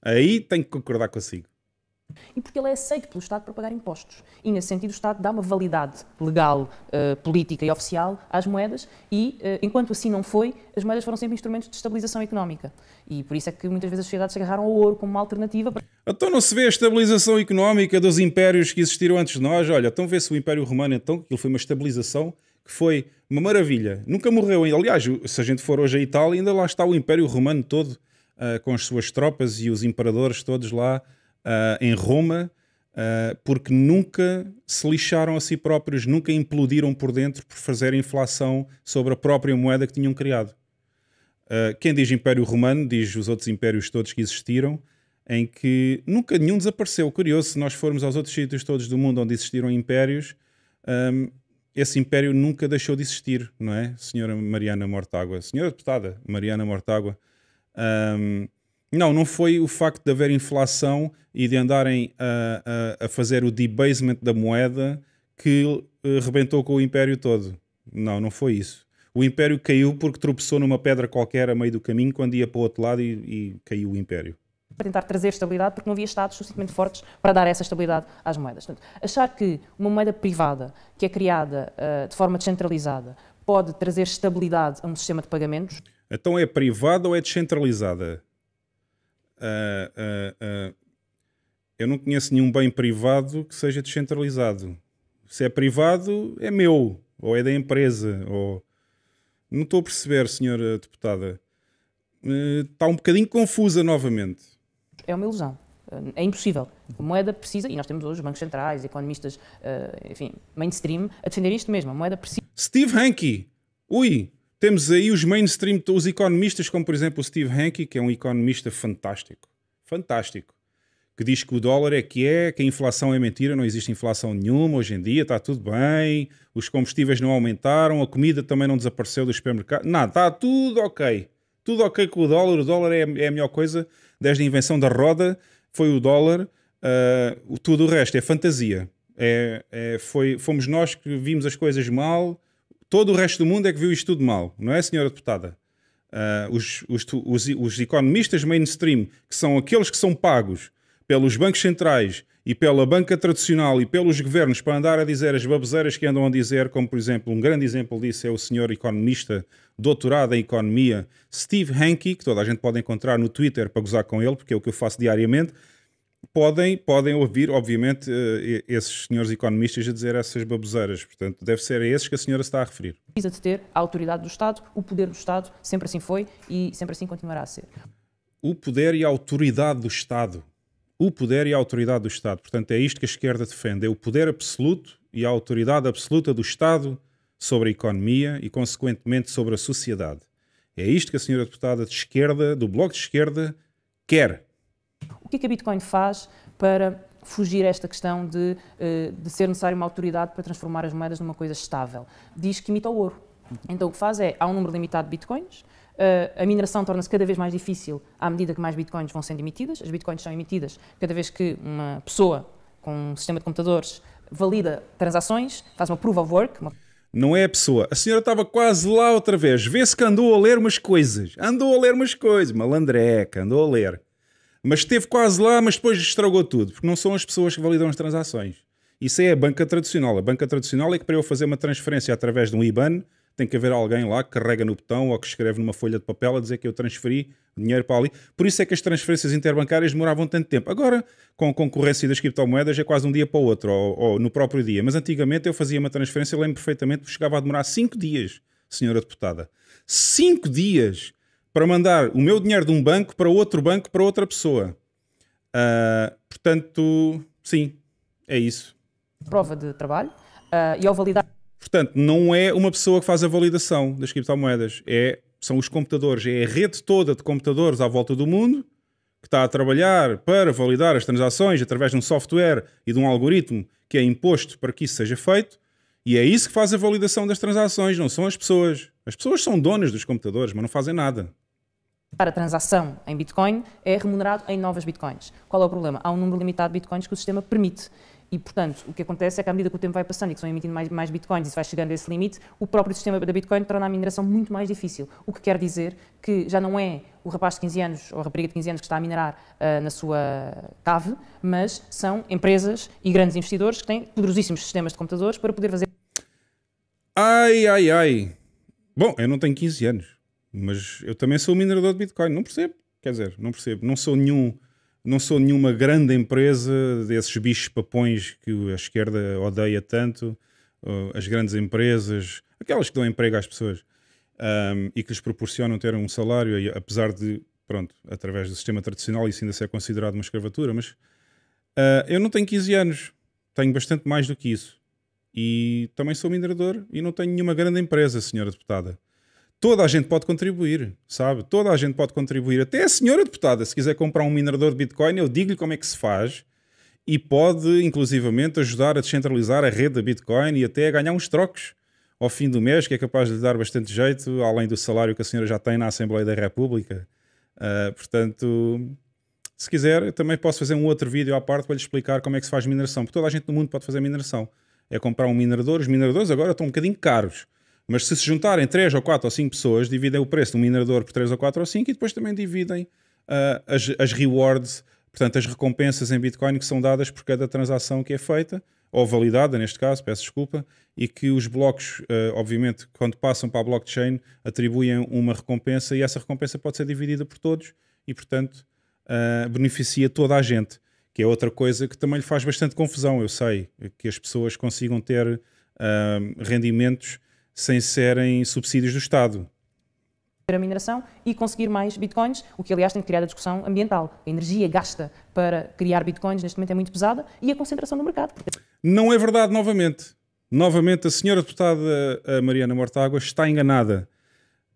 Aí tenho que concordar consigo. E porque ele é aceito pelo Estado para pagar impostos. E, nesse sentido, o Estado dá uma validade legal, uh, política e oficial às moedas, e uh, enquanto assim não foi, as moedas foram sempre instrumentos de estabilização económica. E por isso é que muitas vezes as sociedades se agarraram ao ouro como uma alternativa. Para... Então não se vê a estabilização económica dos impérios que existiram antes de nós? Olha, então vê-se o Império Romano, então, que foi uma estabilização que foi uma maravilha. Nunca morreu. Aliás, se a gente for hoje à Itália, ainda lá está o Império Romano todo, uh, com as suas tropas e os imperadores todos lá uh, em Roma, uh, porque nunca se lixaram a si próprios, nunca implodiram por dentro por fazer inflação sobre a própria moeda que tinham criado. quem diz Império Romano diz os outros impérios todos que existiram, em que nunca nenhum desapareceu. Curioso, se nós formos aos outros sítios todos do mundo onde existiram impérios. Um, esse império nunca deixou de existir, não é? Senhora Mariana Mortágua, senhora deputada Mariana Mortágua. Um, não, não foi o facto de haver inflação e de andarem a, a, a fazer o debasement da moeda que eh, rebentou com o império todo. Não, não foi isso. O império caiu porque tropeçou numa pedra qualquer a meio do caminho quando ia para o outro lado e, e caiu o império para tentar trazer estabilidade, porque não havia Estados suficientemente fortes para dar essa estabilidade às moedas. Portanto, achar que uma moeda privada que é criada uh, de forma descentralizada pode trazer estabilidade a um sistema de pagamentos. Então é privada ou é descentralizada? Uh, uh, eu não conheço nenhum bem privado que seja descentralizado. Se é privado, é meu, ou é da empresa, ou. Não estou a perceber, senhora deputada. Eh, está um bocadinho confusa novamente é uma ilusão. Eh, é impossível. A moeda precisa, e nós temos hoje bancos centrais, economistas, eh, enfim, mainstream, a defender isto mesmo. A moeda precisa. Steve Hanke! Ui! Temos aí os mainstream, os economistas, como por exemplo o Steve Hanke, que é um economista fantástico. Fantástico. Que diz que o dólar é que é, que a inflação é mentira, não existe inflação nenhuma hoje em dia, está tudo bem, os combustíveis não aumentaram, a comida também não desapareceu do supermercado, nada, está tudo ok. Tudo ok com o dólar, o dólar é, é a melhor coisa desde a invenção da roda, foi o dólar, uh, tudo o resto é fantasia. É, é, foi, fomos nós que vimos as coisas mal, todo o resto do mundo é que viu isto tudo mal, não é, senhora deputada? Uh, os, os, os, os economistas mainstream, que são aqueles que são pagos pelos bancos centrais e pela banca tradicional e pelos governos para andar a dizer as baboseiras que andam a dizer, como por exemplo, um grande exemplo disso é o senhor economista doutorado em economia Steve Hanke, que toda a gente pode encontrar no Twitter para gozar com ele, porque é o que eu faço diariamente. Podem, podem ouvir, obviamente, eh, esses senhores economistas a dizer essas baboseiras. Portanto, deve ser a esses que a senhora está a referir. Precisa de ter a autoridade do Estado, o poder do Estado, sempre assim foi e sempre assim continuará a ser. O poder e a autoridade do Estado o poder e a autoridade do Estado. Portanto, é isto que a esquerda defende: é o poder absoluto e a autoridade absoluta do Estado sobre a economia e, consequentemente, sobre a sociedade. É isto que a senhora deputada de esquerda, do Bloco de Esquerda, quer. O que é que a Bitcoin faz para fugir a esta questão de, eh, de ser necessária uma autoridade para transformar as moedas numa coisa estável? Diz que imita o ouro. Então o que faz é, há um número limitado de bitcoins, eh, a mineração torna-se cada vez mais difícil à medida que mais bitcoins vão sendo emitidas. As bitcoins são emitidas cada vez que uma pessoa com um sistema de computadores valida transações, faz uma proof of work. Uma... Não é a pessoa. A senhora estava quase lá outra vez. Vê-se que andou a ler umas coisas. Andou a ler umas coisas. Malandreca, andou a ler. Mas esteve quase lá, mas depois estragou tudo. Porque não são as pessoas que validam as transações. Isso é a banca tradicional. A banca tradicional é que para eu fazer uma transferência através de um IBAN, tem que haver alguém lá que carrega no botão ou que escreve numa folha de papel a dizer que eu transferi dinheiro para ali. Por isso é que as transferências interbancárias demoravam tanto tempo. Agora, com a concorrência das criptomoedas, é quase um dia para o outro, ou, ou no próprio dia. Mas antigamente eu fazia uma transferência, lembro perfeitamente, chegava a demorar 5 dias, senhora deputada. 5 dias para mandar o meu dinheiro de um banco para outro banco, para outra pessoa. Uh, portanto, sim, é isso. Prova de trabalho uh, e ao validar Portanto, não é uma pessoa que faz a validação das criptomoedas, é, são os computadores, é a rede toda de computadores à volta do mundo que está a trabalhar para validar as transações através de um software e de um algoritmo que é imposto para que isso seja feito. E é isso que faz a validação das transações, não são as pessoas. As pessoas são donas dos computadores, mas não fazem nada. Para a transação em Bitcoin é remunerado em novas Bitcoins. Qual é o problema? Há um número limitado de Bitcoins que o sistema permite. E, portanto, o que acontece é que à medida que o tempo vai passando e que são emitindo mais, mais bitcoins e se vai chegando a esse limite, o próprio sistema da bitcoin torna a mineração muito mais difícil. O que quer dizer que já não é o rapaz de 15 anos ou a rapariga de 15 anos que está a minerar uh, na sua cave, mas são empresas e grandes investidores que têm poderosíssimos sistemas de computadores para poder fazer. Ai, ai, ai. Bom, eu não tenho 15 anos, mas eu também sou minerador de bitcoin. Não percebo. Quer dizer, não percebo. Não sou nenhum não sou nenhuma grande empresa desses bichos papões que a esquerda odeia tanto, as grandes empresas, aquelas que dão emprego às pessoas um, e que lhes proporcionam ter um salário, apesar de, pronto, através do sistema tradicional isso ainda ser considerado uma escravatura, mas uh, eu não tenho 15 anos, tenho bastante mais do que isso. E também sou minerador e não tenho nenhuma grande empresa, senhora deputada toda a gente pode contribuir, sabe? Toda a gente pode contribuir. Até a senhora deputada, se quiser comprar um minerador de Bitcoin, eu digo-lhe como é que se faz e pode, inclusivamente, ajudar a descentralizar a rede da Bitcoin e até a ganhar uns trocos ao fim do mês, que é capaz de lhe dar bastante jeito, além do salário que a senhora já tem na Assembleia da República. Uh, portanto, se quiser, eu também posso fazer um outro vídeo à parte para lhe explicar como é que se faz mineração, porque toda a gente no mundo pode fazer mineração. É comprar um minerador. Os mineradores agora estão um bocadinho caros. Mas se se juntarem 3 ou 4 ou 5 pessoas, dividem o preço do minerador por 3 ou 4 ou 5 e depois também dividem uh, as, as rewards, portanto, as recompensas em Bitcoin que são dadas por cada transação que é feita, ou validada neste caso, peço desculpa, e que os blocos, uh, obviamente, quando passam para a blockchain, atribuem uma recompensa e essa recompensa pode ser dividida por todos e, portanto, uh, beneficia toda a gente, que é outra coisa que também lhe faz bastante confusão, eu sei, que as pessoas consigam ter rendimentos sem serem subsídios do Estado. A mineração e conseguir mais bitcoins, o que aliás tem que criar a discussão ambiental. A energia gasta para criar bitcoins neste momento é muito pesada e a concentração no mercado. Não é verdade, novamente. Novamente, a senhora deputada Mariana Mortágua está enganada.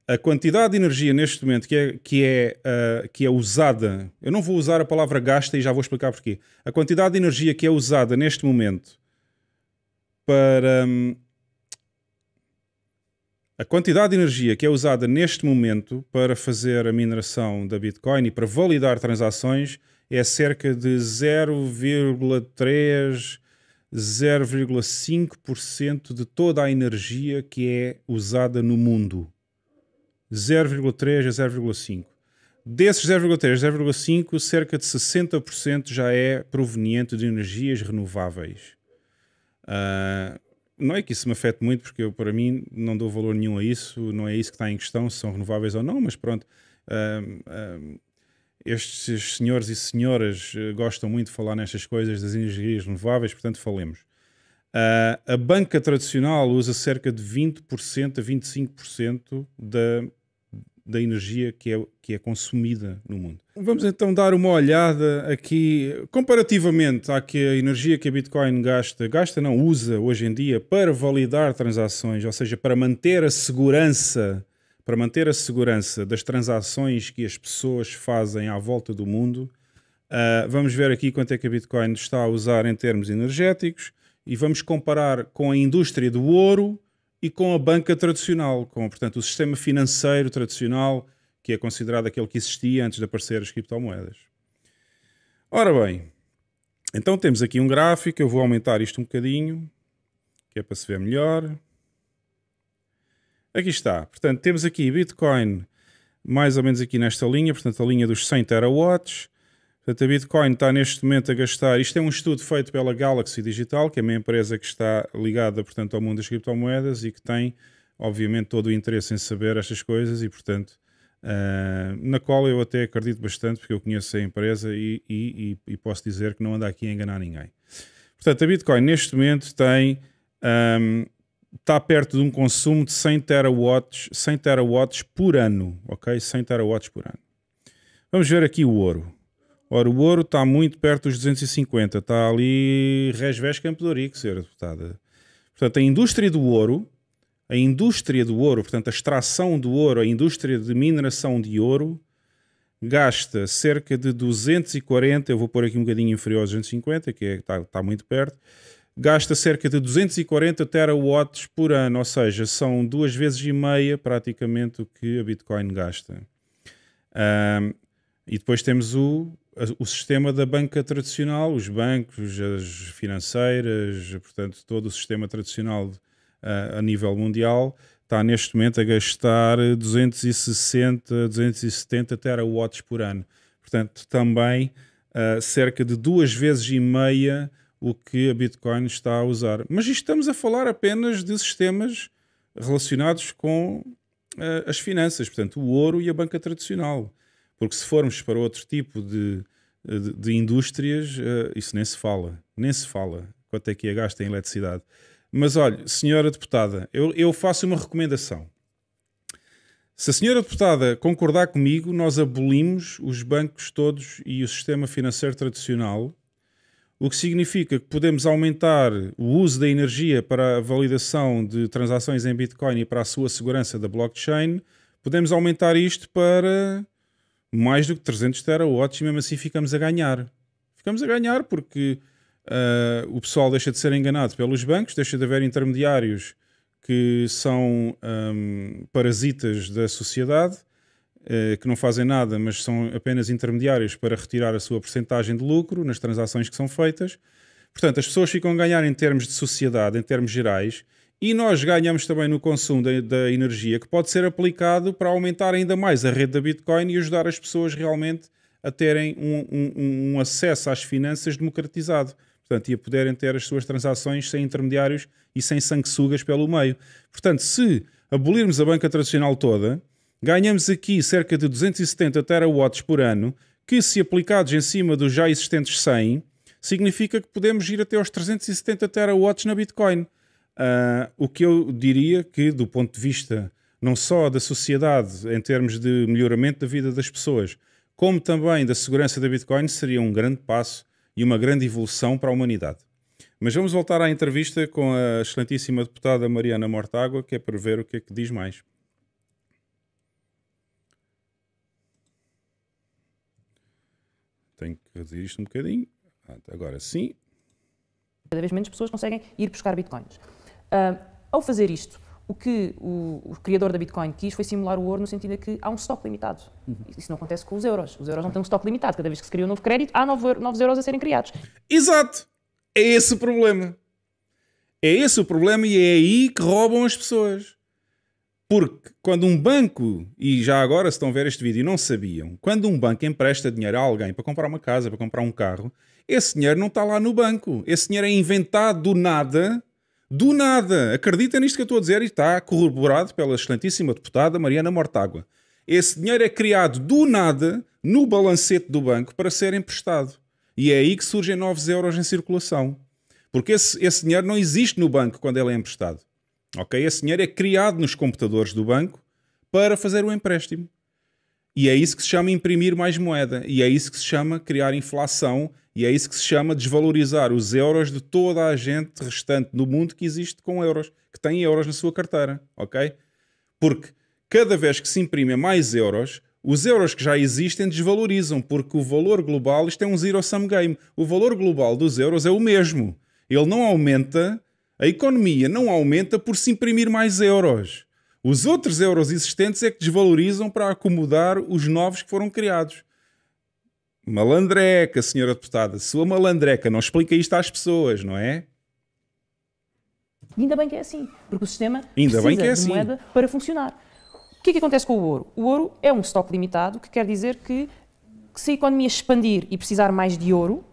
A quantidade de energia neste momento que é, que, é, uh, que é usada, eu não vou usar a palavra gasta e já vou explicar porquê. A quantidade de energia que é usada neste momento para, um, a quantidade de energia que é usada neste momento para fazer a mineração da Bitcoin e para validar transações é cerca de 0,3, 0,5% de toda a energia que é usada no mundo. 0,3 a 0,5. Desses 0,3 a 0,5, cerca de 60% já é proveniente de energias renováveis. Uh, não é que isso me afete muito, porque eu, para mim, não dou valor nenhum a isso, não é isso que está em questão, se são renováveis ou não, mas pronto. estes senhores e senhoras eh, gostam muito de falar nestas coisas das energias renováveis, portanto, falemos. Uh, a banca tradicional usa cerca de 20% a 25% da, da energia que é, que é consumida no mundo. Vamos então dar uma olhada aqui, comparativamente à que a energia que a Bitcoin gasta, gasta não, usa hoje em dia para validar transações, ou seja, para manter a segurança, para manter a segurança das transações que as pessoas fazem à volta do mundo. Uh, vamos ver aqui quanto é que a Bitcoin está a usar em termos energéticos e vamos comparar com a indústria do ouro, e com a banca tradicional, com portanto o sistema financeiro tradicional, que é considerado aquele que existia antes de aparecer as criptomoedas. Ora bem, então temos aqui um gráfico, eu vou aumentar isto um bocadinho, que é para se ver melhor. Aqui está, portanto temos aqui Bitcoin mais ou menos aqui nesta linha, portanto a linha dos 100 terawatts, Portanto, a Bitcoin está neste momento a gastar. Isto é um estudo feito pela Galaxy Digital, que é uma empresa que está ligada, portanto, ao mundo das criptomoedas e que tem, obviamente, todo o interesse em saber estas coisas e, portanto, uh, na qual eu até acredito bastante, porque eu conheço a empresa e, e, e, posso dizer que não anda aqui a enganar ninguém. Portanto, a Bitcoin neste momento tem. Um, ah, está perto de um consumo de 100 terawatts, 100 terawatts por ano, ok? 100 terawatts por ano. Vamos ver aqui o ouro. Ora, o ouro está muito perto dos 250, está ali Resvés Campo de senhora deputada. Portanto, a indústria do ouro, a indústria do ouro, portanto, a extração do ouro, a indústria de mineração de ouro, gasta cerca de 240, eu vou pôr aqui um bocadinho inferior aos 250, que está é, tá muito perto, gasta cerca de 240 terawatts por ano, ou seja, são duas vezes e meia praticamente o que a Bitcoin gasta. Um, e depois temos o o sistema da banca tradicional, os bancos, as financeiras, portanto, todo o sistema tradicional a, ah, a nível mundial está neste momento a gastar 260, 270 terawatts por ano. Portanto, também uh, cerca de duas vezes e meia o que a Bitcoin está a usar. Mas estamos a falar apenas de sistemas relacionados com uh, as finanças, portanto, o ouro e a banca tradicional. Porque se formos para outro tipo de, de, de indústrias, uh, isso nem se fala. Nem se fala quanto é que é gasta em eletricidade. Mas olha, senhora deputada, eu, eu faço uma recomendação. Se a senhora deputada concordar comigo, nós abolimos os bancos todos e o sistema financeiro tradicional, o que significa que podemos aumentar o uso da energia para a validação de transações em Bitcoin e para a sua segurança da blockchain, podemos aumentar isto para mais do que 300 terawatts e mesmo assim ficamos a ganhar. Ficamos a ganhar porque uh, o pessoal deixa de ser enganado pelos bancos, deixa de haver intermediários que são um, parasitas da sociedade, uh, que não fazem nada, mas são apenas intermediários para retirar a sua porcentagem de lucro nas transações que são feitas. Portanto, as pessoas ficam a ganhar em termos de sociedade, em termos gerais, e nós ganhamos também no consumo da, da, energia, que pode ser aplicado para aumentar ainda mais a rede da Bitcoin e ajudar as pessoas realmente a terem um, um, um acesso às finanças democratizado. Portanto, e a poderem ter as suas transações sem intermediários e sem sanguessugas pelo meio. Portanto, se abolirmos a banca tradicional toda, ganhamos aqui cerca de 270 terawatts por ano, que, se aplicados em cima dos já existentes 100, significa que podemos ir até aos 370 terawatts na Bitcoin. Uh, o que eu diria que, do ponto de vista não só da sociedade em termos de melhoramento da vida das pessoas, como também da segurança da Bitcoin, seria um grande passo e uma grande evolução para a humanidade. Mas vamos voltar à entrevista com a excelentíssima deputada Mariana Mortágua, que é para ver o que é que diz mais. Tenho que reduzir isto um bocadinho. Agora sim. Cada vez menos pessoas conseguem ir buscar bitcoins. Uh, ao fazer isto, o que o, o, criador da Bitcoin quis foi simular o ouro no sentido de que há um estoque limitado. Uhum. Isso não acontece com os euros. Os euros não têm um estoque limitado. Cada vez que se cria um novo crédito, há novos euros a serem criados. Exato! É esse o problema. É esse o problema e é aí que roubam as pessoas. Porque quando um banco, e já agora se estão a ver este vídeo e não sabiam, quando um banco empresta dinheiro a alguém para comprar uma casa, para comprar um carro, esse dinheiro não está lá no banco. Esse dinheiro é inventado do nada do nada, acredita nisto que eu estou a dizer e está corroborado pela excelentíssima deputada Mariana Mortágua. Esse dinheiro é criado do nada no balancete do banco para ser emprestado. E é aí que surgem 9 euros em circulação. Porque esse, esse dinheiro não existe no banco quando ele é emprestado. Ok? Esse dinheiro é criado nos computadores do banco para fazer o empréstimo. E é isso que se chama imprimir mais moeda, e é isso que se chama criar inflação, e é isso que se chama desvalorizar os euros de toda a gente restante no mundo que existe com euros, que tem euros na sua carteira, ok? Porque cada vez que se imprime mais euros, os euros que já existem desvalorizam, porque o valor global, isto é um zero-sum game, o valor global dos euros é o mesmo. Ele não aumenta, a economia não aumenta por se imprimir mais euros. Os outros euros existentes é que desvalorizam para acomodar os novos que foram criados. Malandreca, senhora deputada, sua malandreca, não explica isto às pessoas, não é? ainda bem que é assim, porque o sistema ainda precisa é de assim. moeda para funcionar. O que é que acontece com o ouro? O ouro é um estoque limitado, que quer dizer que, que se a economia expandir e precisar mais de ouro,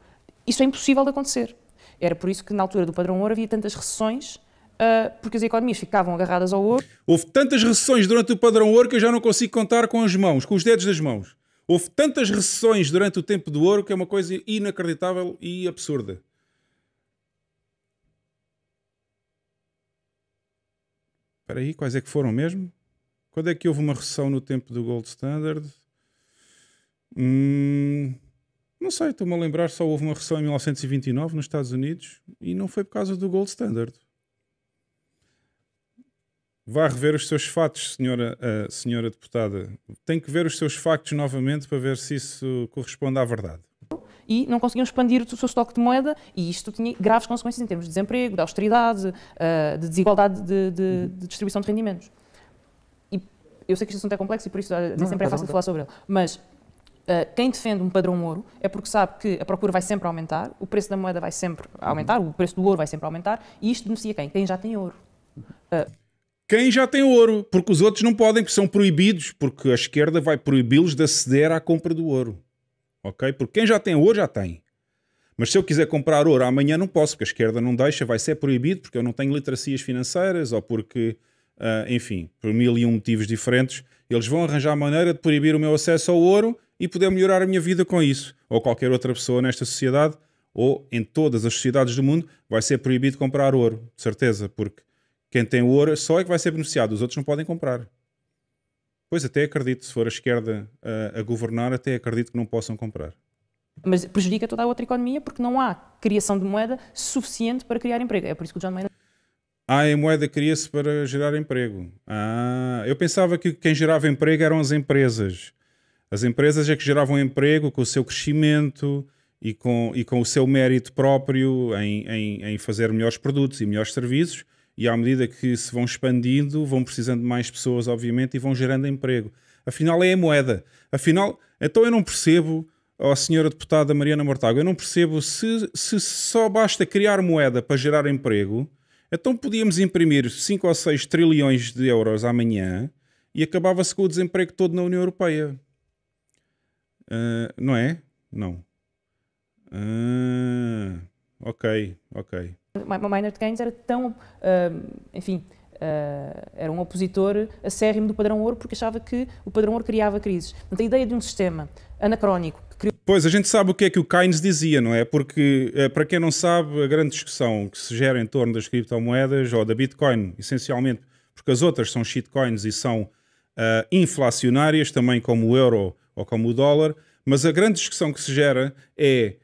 isso é impossível de acontecer. Era por isso que na altura do padrão ouro havia tantas recessões Uh, porque as economias ficavam agarradas ao ouro. Houve tantas recessões durante o padrão ouro que eu já não consigo contar com as mãos, com os dedos das mãos. Houve tantas recessões durante o tempo do ouro que é uma coisa inacreditável e absurda. Espera aí, quais é que foram mesmo? Quando é que houve uma recessão no tempo do Gold Standard? Hum, não sei, estou-me a lembrar, só houve uma recessão em 1929 nos Estados Unidos e não foi por causa do Gold Standard. Vá rever os seus fatos, senhora, uh, senhora deputada. Tem que ver os seus factos novamente para ver se isso corresponde à verdade. E não conseguiam expandir o seu estoque de moeda, e isto tinha graves consequências em termos de desemprego, de austeridade, uh, de desigualdade de, de, de, distribuição de rendimentos. E eu sei que este assunto é complexo e por isso nem não, sempre é, é fácil não, não. falar sobre ele. Mas Uh, quem defende um padrão ouro é porque sabe que a procura vai sempre aumentar, o preço da moeda vai sempre aumentar, o preço do ouro vai sempre aumentar, e isto beneficia quem? Quem já tem ouro. Uh quem já tem ouro, porque os outros não podem, porque são proibidos, porque a esquerda vai proibi-los de aceder à compra do ouro. Ok? Porque quem já tem ouro já tem. Mas se eu quiser comprar ouro amanhã não posso, porque a esquerda não deixa, vai ser proibido, porque eu não tenho literacias financeiras ou porque, uh, enfim, por mil e um motivos diferentes, eles vão arranjar maneira de proibir o meu acesso ao ouro e poder melhorar a minha vida com isso. Ou qualquer outra pessoa nesta sociedade, ou em todas as sociedades do mundo, vai ser proibido comprar ouro, de certeza, porque quem tem ouro só é que vai ser beneficiado, os outros não podem comprar. Pois até acredito, se for a esquerda a, eh, a governar, até acredito que não possam comprar. Mas prejudica toda a outra economia porque não há criação de moeda suficiente para criar emprego. É por isso que o John Maynard ah, a moeda cria-se para gerar emprego. Ah, eu pensava que quem gerava emprego eram as empresas. As empresas é que geravam emprego com o seu crescimento e com, e com o seu mérito próprio em, em, em fazer melhores produtos e melhores serviços e à medida que se vão expandindo, vão precisando de mais pessoas, obviamente, e vão gerando emprego. Afinal, é a moeda. Afinal, então eu não percebo, ó senhora deputada Mariana Mortágua, eu não percebo se, se só basta criar moeda para gerar emprego, então podíamos imprimir 5 ou 6 trilhões de euros amanhã e acabava-se com o desemprego todo na União Europeia. Uh, não é? Não. Uh, ok, ok. Maynard Keynes era tão, uh, enfim, uh, era um opositor acérrimo do padrão ouro porque achava que o padrão ouro criava crises. Portanto, a ideia de um sistema anacrónico que criou... Pois, a gente sabe o que é que o Keynes dizia, não é? Porque, eh, para quem não sabe, a grande discussão que se gera em torno das criptomoedas ou da Bitcoin, essencialmente, porque as outras são shitcoins e são uh, inflacionárias, também como o euro ou como o dólar, mas a grande discussão que se gera é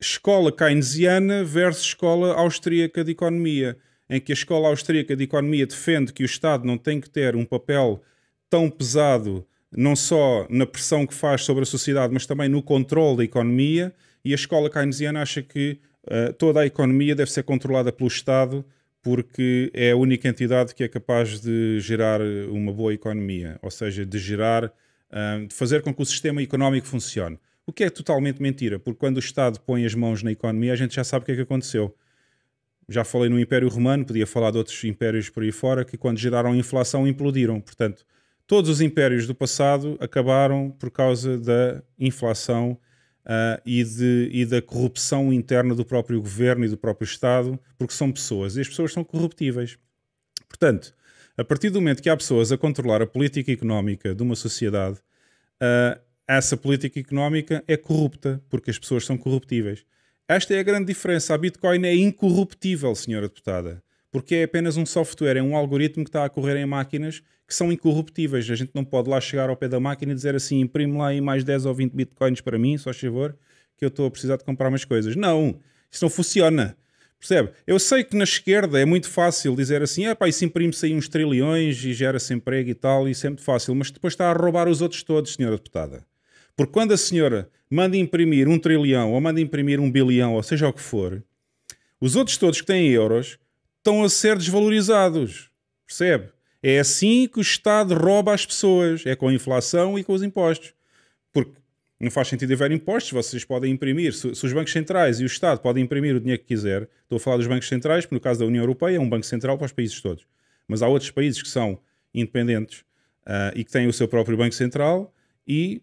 escola keynesiana versus escola austríaca de economia, em que a escola austríaca de economia defende que o Estado não tem que ter um papel tão pesado, não só na pressão que faz sobre a sociedade, mas também no controle da economia, e a escola keynesiana acha que uh, toda a economia deve ser controlada pelo Estado porque é a única entidade que é capaz de gerar eh, uma boa economia, ou seja, de gerar, eh, de fazer com que o sistema económico funcione. O que é totalmente mentira, porque quando o Estado põe as mãos na economia, a gente já sabe o que é que aconteceu. Já falei no Império Romano, podia falar de outros impérios por aí fora, que quando geraram inflação implodiram. Portanto, todos os impérios do passado acabaram por causa da inflação uh, e, de, e, da corrupção interna do próprio governo e do próprio Estado, porque são pessoas e as pessoas são corruptíveis. Portanto, a partir do momento que há pessoas a controlar a política económica de uma sociedade, ah, essa política económica é corrupta, porque as pessoas são corruptíveis. Esta é a grande diferença. A Bitcoin é incorruptível, senhora deputada, porque é apenas um software, é um algoritmo que está a correr em máquinas que são incorruptíveis. A gente não pode lá chegar ao pé da máquina e dizer assim: imprime lá aí mais 10 ou 20 bitcoins para mim, só favor, que eu estou a precisar de comprar umas coisas. Não, isso não funciona. Percebe? Eu sei que na esquerda é muito fácil dizer assim: ah, pá, isso imprime-se aí uns trilhões e gera-se emprego e tal, isso é muito fácil, mas depois está a roubar os outros todos, senhora deputada. Porque quando a senhora manda imprimir um trilhão ou manda imprimir um bilhão, ou seja o que for, os outros todos que têm euros estão a ser desvalorizados. Percebe? É assim que o Estado rouba as pessoas. É com a inflação e com os impostos. Porque não faz sentido haver impostos, vocês podem imprimir. Se, os bancos centrais e o Estado podem imprimir o dinheiro que quiser, estou a falar dos bancos centrais, porque no caso da União Europeia é um banco central para os países todos. Mas há outros países que são independentes uh, e que têm o seu próprio banco central e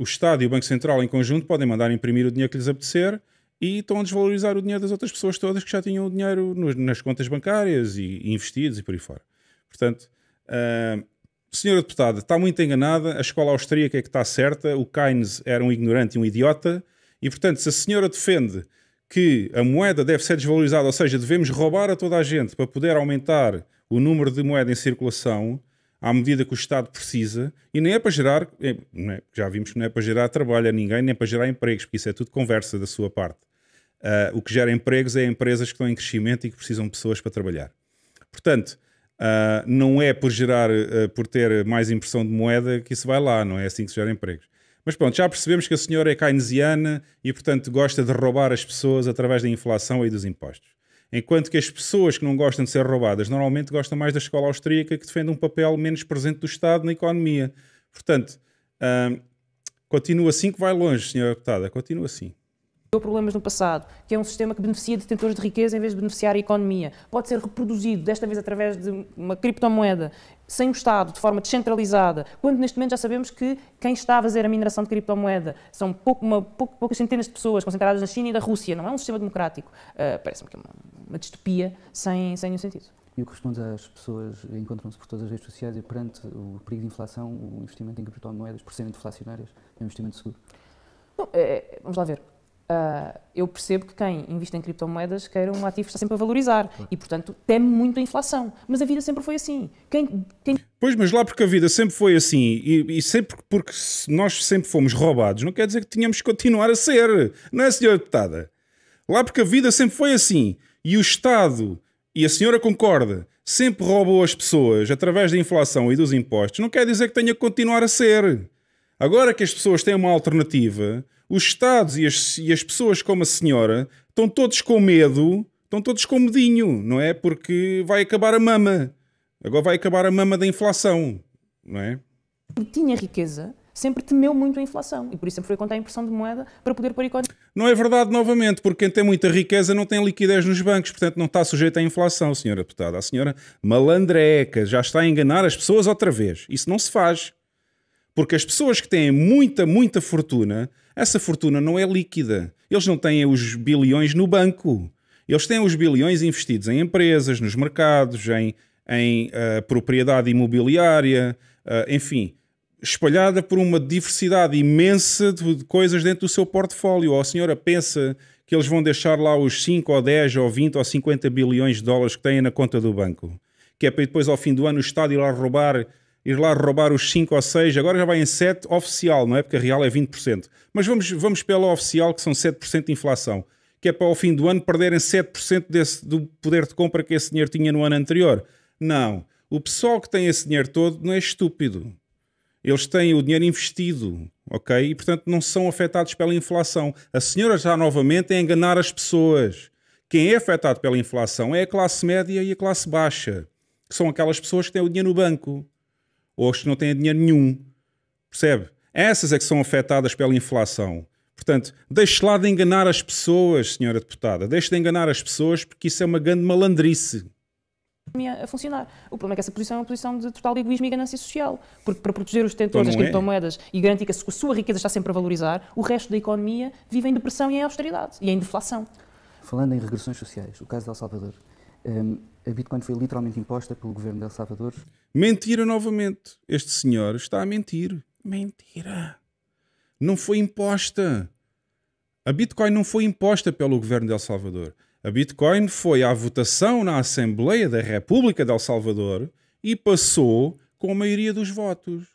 o Estado e o Banco Central em conjunto podem mandar imprimir o dinheiro que lhes apetecer e estão a desvalorizar o dinheiro das outras pessoas todas que já tinham o dinheiro nos, nas contas bancárias e investidos e por aí fora. Portanto, uh, senhora deputada, está muito enganada, a escola austríaca é que está certa, o Keynes era um ignorante e um idiota, e portanto, se a senhora defende que a moeda deve ser desvalorizada, ou seja, devemos roubar a toda a gente para poder aumentar o número de moeda em circulação, à medida que o Estado precisa, e nem é para gerar, é, é, já vimos que não é para gerar trabalho a ninguém, nem para gerar empregos, porque isso é tudo conversa da sua parte. Uh, o que gera empregos é empresas que estão em crescimento e que precisam de pessoas para trabalhar. Portanto, uh, não é por gerar, uh, por ter mais impressão de moeda que isso vai lá, não é assim que se gera empregos. Mas pronto, já percebemos que a senhora é keynesiana e, portanto, gosta de roubar as pessoas através da inflação e dos impostos. Enquanto que as pessoas que não gostam de ser roubadas normalmente gostam mais da escola austríaca que defende um papel menos presente do Estado na economia. Portanto, continua assim que vai longe, senhora deputada, continua assim problemas no passado, que é um sistema que beneficia detentores de riqueza em vez de beneficiar a economia. Pode ser reproduzido, desta vez através de uma criptomoeda, sem o Estado, de forma descentralizada, quando neste momento já sabemos que quem está a fazer a mineração de criptomoeda são pouco, uma, pouco, poucas centenas de pessoas concentradas na China e na Rússia, não é um sistema democrático. Uh, Parece-me que é uma, uma, distopia sem, sem nenhum sentido. E o que responde às pessoas, encontram-se por todas as redes sociais e perante o perigo de inflação, o investimento em criptomoedas, por serem deflacionárias, é um investimento seguro? Bom, é, vamos lá ver. Ah, eu percebo que quem investe em criptomoedas quer um ativo que está sempre a valorizar claro. e, portanto, teme muito a inflação. Mas a vida sempre foi assim. Quem, quem... Pois, mas lá porque a vida sempre foi assim e, e, sempre porque nós sempre fomos roubados, não quer dizer que tínhamos que continuar a ser, não é, senhora deputada? Lá porque a vida sempre foi assim e o Estado, e a senhora concorda, sempre roubou as pessoas através da inflação e dos impostos, não quer dizer que tenha que continuar a ser. Agora que as pessoas têm uma alternativa, os Estados e as, e as pessoas como a senhora estão todos com medo, estão todos com medinho, não é? Porque vai acabar a mama. Agora vai acabar a mama da inflação, não é? Tinha riqueza, sempre temeu muito a inflação e por isso sempre foi contar a impressão de moeda para poder pôr conta. Não é verdade, novamente, porque quem tem muita riqueza não tem liquidez nos bancos, portanto não está sujeito à inflação, senhora deputada. A senhora malandreca já está a enganar as pessoas outra vez. Isso não se faz. Porque as pessoas que têm muita, muita fortuna, essa fortuna não é líquida. Eles não têm os bilhões no banco. Eles têm os bilhões investidos em empresas, nos mercados, em, em uh, propriedade imobiliária, uh, enfim, espalhada por uma diversidade imensa de, coisas dentro do seu portfólio. Ou a senhora pensa que eles vão deixar lá os 5 ou 10 ou 20 ou 50 bilhões de dólares que têm na conta do banco, que é para depois ao fim do ano o Estado ir lá roubar ir lá roubar os 5 ou 6, agora já vai em 7 oficial, não é? Porque a real é 20%. Mas vamos, vamos pela oficial, que são 7% de inflação, que é para ao fim do ano perderem 7% desse, do poder de compra que esse dinheiro tinha no ano anterior. Não. O pessoal que tem esse dinheiro todo não é estúpido. Eles têm o dinheiro investido, ok? E portanto não são afetados pela inflação. A senhora já novamente é enganar as pessoas. Quem é afetado pela inflação é a classe média e a classe baixa, que são aquelas pessoas que têm o dinheiro no banco ou as que não têm dinheiro nenhum. Percebe? Essas é que são afetadas pela inflação. Portanto, deixe lá de enganar as pessoas, senhora deputada. Deixe de enganar as pessoas porque isso é uma grande malandrice a funcionar. O problema é que essa posição é uma posição de total egoísmo e ganância social, porque para proteger os detentores então das é. criptomoedas é. e garantir que a sua riqueza está sempre a valorizar, o resto da economia vive em depressão e em austeridade e em deflação. Falando em regressões sociais, o caso de El Salvador, Hum, a Bitcoin foi literalmente imposta pelo governo de El Salvador. Mentira novamente. Este senhor está a mentir. Mentira. Não foi imposta. A Bitcoin não foi imposta pelo governo de El Salvador. A Bitcoin foi à votação na Assembleia da República de El Salvador e passou com a maioria dos votos.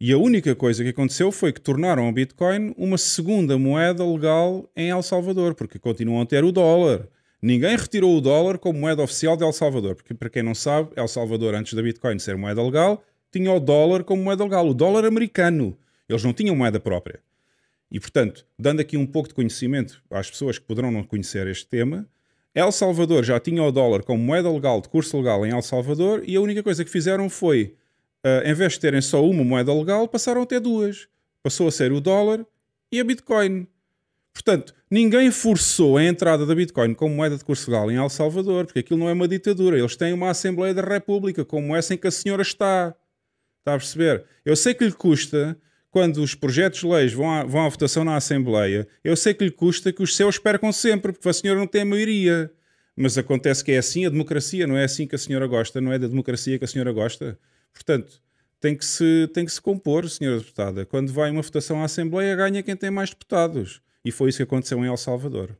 E a única coisa que aconteceu foi que tornaram a Bitcoin uma segunda moeda legal em El Salvador, porque continuam a ter o dólar. Ninguém retirou o dólar como moeda oficial de El Salvador, porque, para quem não sabe, El Salvador, antes da Bitcoin ser moeda legal, tinha o dólar como moeda legal, o dólar americano. Eles não tinham moeda própria. E, portanto, dando aqui um pouco de conhecimento às pessoas que poderão não conhecer este tema, El Salvador já tinha o dólar como moeda legal, de curso legal em El Salvador, e a única coisa que fizeram foi, uh, em vez de terem só uma moeda legal, passaram a ter duas. Passou a ser o dólar e a Bitcoin. Portanto, ninguém forçou a entrada da Bitcoin como moeda de curso legal em El Salvador, porque aquilo não é uma ditadura. Eles têm uma Assembleia da República, como essa em que a senhora está. Está a perceber? Eu sei que lhe custa, quando os projetos de leis vão à, vão à votação na Assembleia, eu sei que lhe custa que os seus percam sempre, porque a senhora não tem a maioria. Mas acontece que é assim a democracia, não é assim que a senhora gosta, não é da democracia que a senhora gosta. Portanto, tem que se, tem que se compor, senhora deputada. Quando vai uma votação à Assembleia, ganha quem tem mais deputados e foi isso que aconteceu em El Salvador.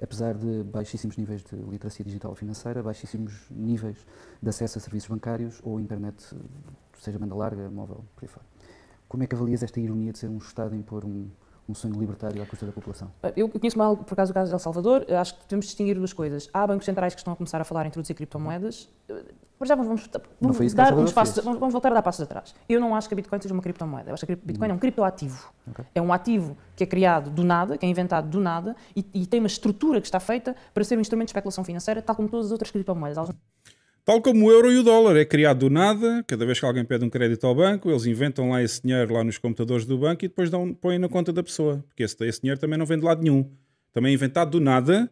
Apesar de baixíssimos níveis de literacia digital financeira, baixíssimos níveis de acesso a serviços bancários ou internet, seja banda larga, móvel, por aí fora. Como é que avalias esta ironia de ser um Estado impor um, um sonho libertário à custa da população? Ah, eu conheço mal, por acaso, o caso de El Salvador. Acho que devemos distinguir duas coisas. Há bancos centrais que estão a começar a falar em introduzir criptomoedas. Mas já vamos, vamos dar vamos, voltar a dar passos atrás. Eu não acho que a Bitcoin seja uma criptomoeda. Eu acho que a Bitcoin hum. é um criptoativo. Okay. É um ativo que é criado do nada, que é inventado do nada e, e, tem uma estrutura que está feita para ser um instrumento de especulação financeira, tal como todas as outras criptomoedas. Tal como o euro e o dólar, é criado do nada, cada vez que alguém pede um crédito ao banco, eles inventam lá esse dinheiro lá nos computadores do banco e depois dão, põem na conta da pessoa, porque esse, esse dinheiro também não vem de lado nenhum. Também é inventado do nada.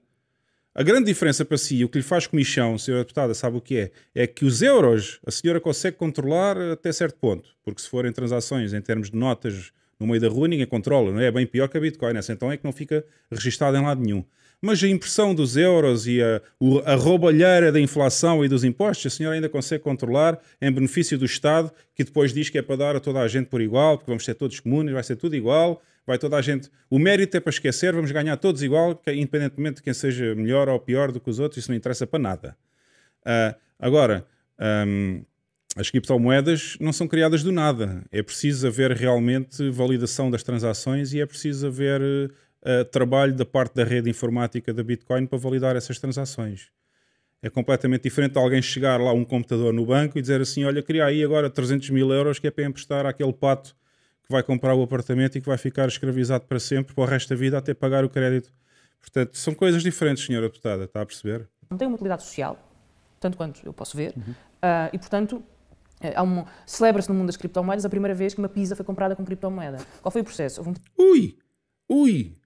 A grande diferença para si, o que lhe faz comichão, senhora deputada, sabe o que é? É que os euros a senhora consegue controlar até certo ponto, porque se forem transações em termos de notas no meio da rua, ninguém controla, não é? É bem pior que a Bitcoin, essa então é que não fica registado em lado nenhum mas a impressão dos euros e a, a roubalheira da inflação e dos impostos, a senhora ainda consegue controlar em benefício do Estado, que depois diz que é para dar a toda a gente por igual, porque vamos ser todos comunes, vai ser tudo igual, vai toda a gente. O mérito é para esquecer, vamos ganhar todos igual, é independentemente de quem seja melhor ou pior do que os outros, isso não interessa para nada. Uh, agora, um, as criptomoedas não são criadas do nada. É preciso haver realmente validação das transações e é preciso haver trabalho da parte da rede informática da Bitcoin para validar essas transações. É completamente diferente de alguém chegar lá a um computador no banco e dizer assim: Olha, queria aí agora 300 mil euros que é para emprestar àquele pato que vai comprar o apartamento e que vai ficar escravizado para sempre, para o resto da vida, até pagar o crédito. Portanto, são coisas diferentes, senhora deputada, está a perceber? Não tem uma utilidade social, tanto quanto eu posso ver, uhum. uh, e portanto. Eh, um, Celebra-se no mundo das criptomoedas a primeira vez que uma pizza foi comprada com criptomoeda. Qual foi o processo? Um... Ui! Ui!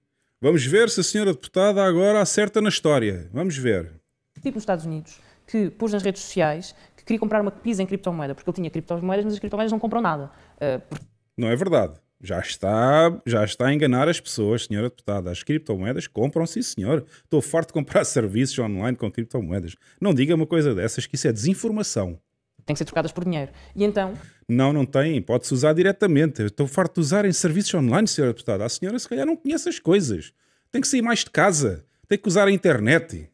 Vamos ver se a senhora deputada agora acerta na história. Vamos ver. Tipo nos Estados Unidos, que pôs nas redes sociais que queria comprar uma pizza em criptomoeda, porque ele tinha criptomoedas, mas as criptomoedas não compram nada. Uh... Não é verdade. Já está, já está a enganar as pessoas, senhora deputada. As criptomoedas compram, sim, senhor. Estou farto de comprar serviços online com criptomoedas. Não diga uma coisa dessas, que isso é desinformação têm que ser trocadas por dinheiro. E então. Não, não tem. Pode-se usar diretamente. Eu estou farto de usar em serviços online, senhora deputado. A senhora, se calhar, não conhece as coisas. Tem que sair mais de casa. Tem que usar a internet.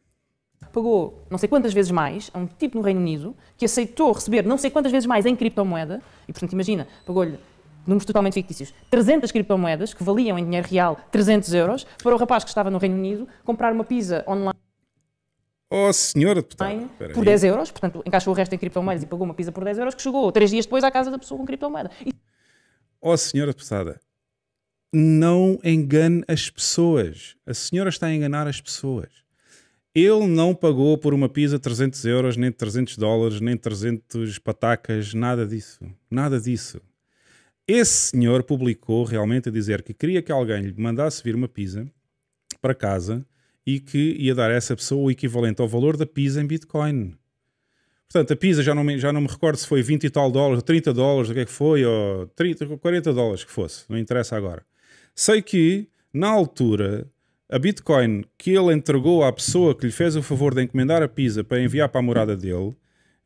Pagou não sei quantas vezes mais a um tipo no Reino Unido que aceitou receber não sei quantas vezes mais em criptomoeda. E, portanto, imagina, pagou-lhe números totalmente fictícios, 300 criptomoedas que valiam em dinheiro real 300 euros para o rapaz que estava no Reino Unido comprar uma pizza online. Oh, senhora deputada. Por 10 euros, portanto, encaixou o resto em criptomoedas e pagou uma pizza por 10 euros que chegou três dias depois à casa da pessoa com criptomoeda. E... Oh, senhora deputada, não engane as pessoas. A senhora está a enganar as pessoas. Ele não pagou por uma pizza 300 euros, nem 300 dólares, nem 300 patacas, nada disso. Nada disso. Esse senhor publicou realmente a dizer que queria que alguém lhe mandasse vir uma pizza para casa e que ia dar a essa pessoa o equivalente ao valor da Pisa em Bitcoin. Portanto, a Pisa, já não me, já não me recordo se foi 20 e tal dólares, 30 dólares, o que é que foi, ou 30, 40 dólares que fosse, não interessa agora. Sei que, na altura, a Bitcoin que ele entregou à pessoa que lhe fez o favor de encomendar a Pisa para enviar para a morada dele,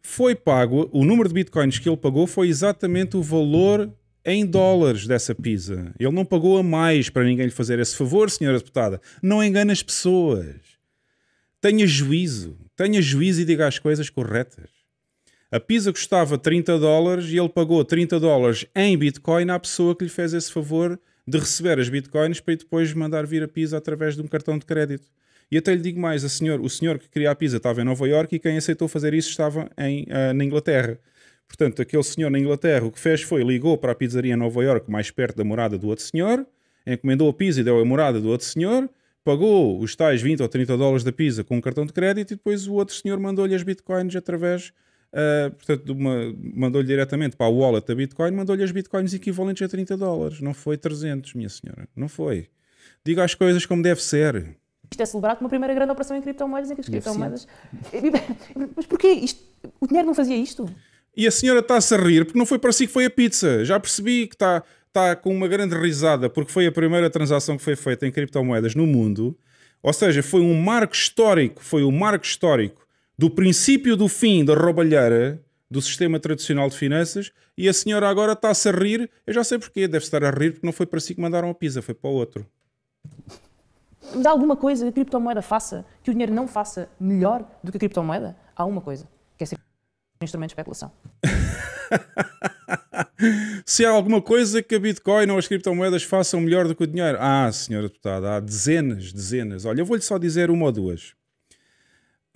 foi pago, o número de Bitcoins que ele pagou foi exatamente o valor em dólares dessa pizza. Ele não pagou a mais para ninguém lhe fazer esse favor, senhora deputada. Não engane as pessoas. Tenha juízo. Tenha juízo e diga as coisas corretas. A pizza custava 30 dólares e ele pagou 30 dólares em Bitcoin à pessoa que lhe fez esse favor de receber as Bitcoins para depois mandar vir a pizza através de um cartão de crédito. E até lhe digo mais, senhor, o senhor que queria a pizza estava em Nova Iorque e quem aceitou fazer isso estava em, uh, na Inglaterra. Portanto, aquele senhor na Inglaterra o que fez foi ligou para a pizzaria em Nova York, mais perto da morada do outro senhor, encomendou a pizza e deu a morada do outro senhor, pagou os tais 20 ou 30 dólares da pizza com um cartão de crédito e depois o outro senhor mandou-lhe as bitcoins através, uh, portanto, mandou-lhe diretamente para a wallet da Bitcoin, mandou-lhe as bitcoins equivalentes a 30 dólares. Não foi 300, minha senhora, não foi. Diga as coisas como deve ser. Isto é celebrado como a primeira grande operação em criptomoedas, em que as criptomoedas... Mas porquê? Isto... O dinheiro não fazia isto? E a senhora está-se a rir porque não foi para si que foi a pizza. Já percebi que está com uma grande risada porque foi a primeira transação que foi feita em criptomoedas no mundo. Ou seja, foi um marco histórico, foi o um marco histórico do princípio do fim da roubalheira do sistema tradicional de finanças e a senhora agora está-se a rir. Eu já sei porquê, deve estar a rir porque não foi para si que mandaram a pizza, foi para o outro. Dá alguma coisa que a criptomoeda faça que o dinheiro não faça melhor do que a criptomoeda? Há uma coisa, que é ser instrumento de especulação. Se há alguma coisa que a Bitcoin ou as criptomoedas façam melhor do que o dinheiro. Ah, senhora deputada, há dezenas, dezenas. Olha, eu vou-lhe só dizer uma ou duas.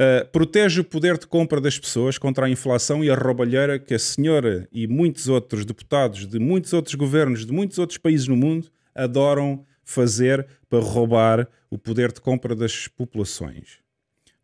Uh, protege o poder de compra das pessoas contra a inflação e a roubalheira que a senhora e muitos outros deputados de muitos outros governos de muitos outros países no mundo adoram fazer para roubar o poder de compra das populações.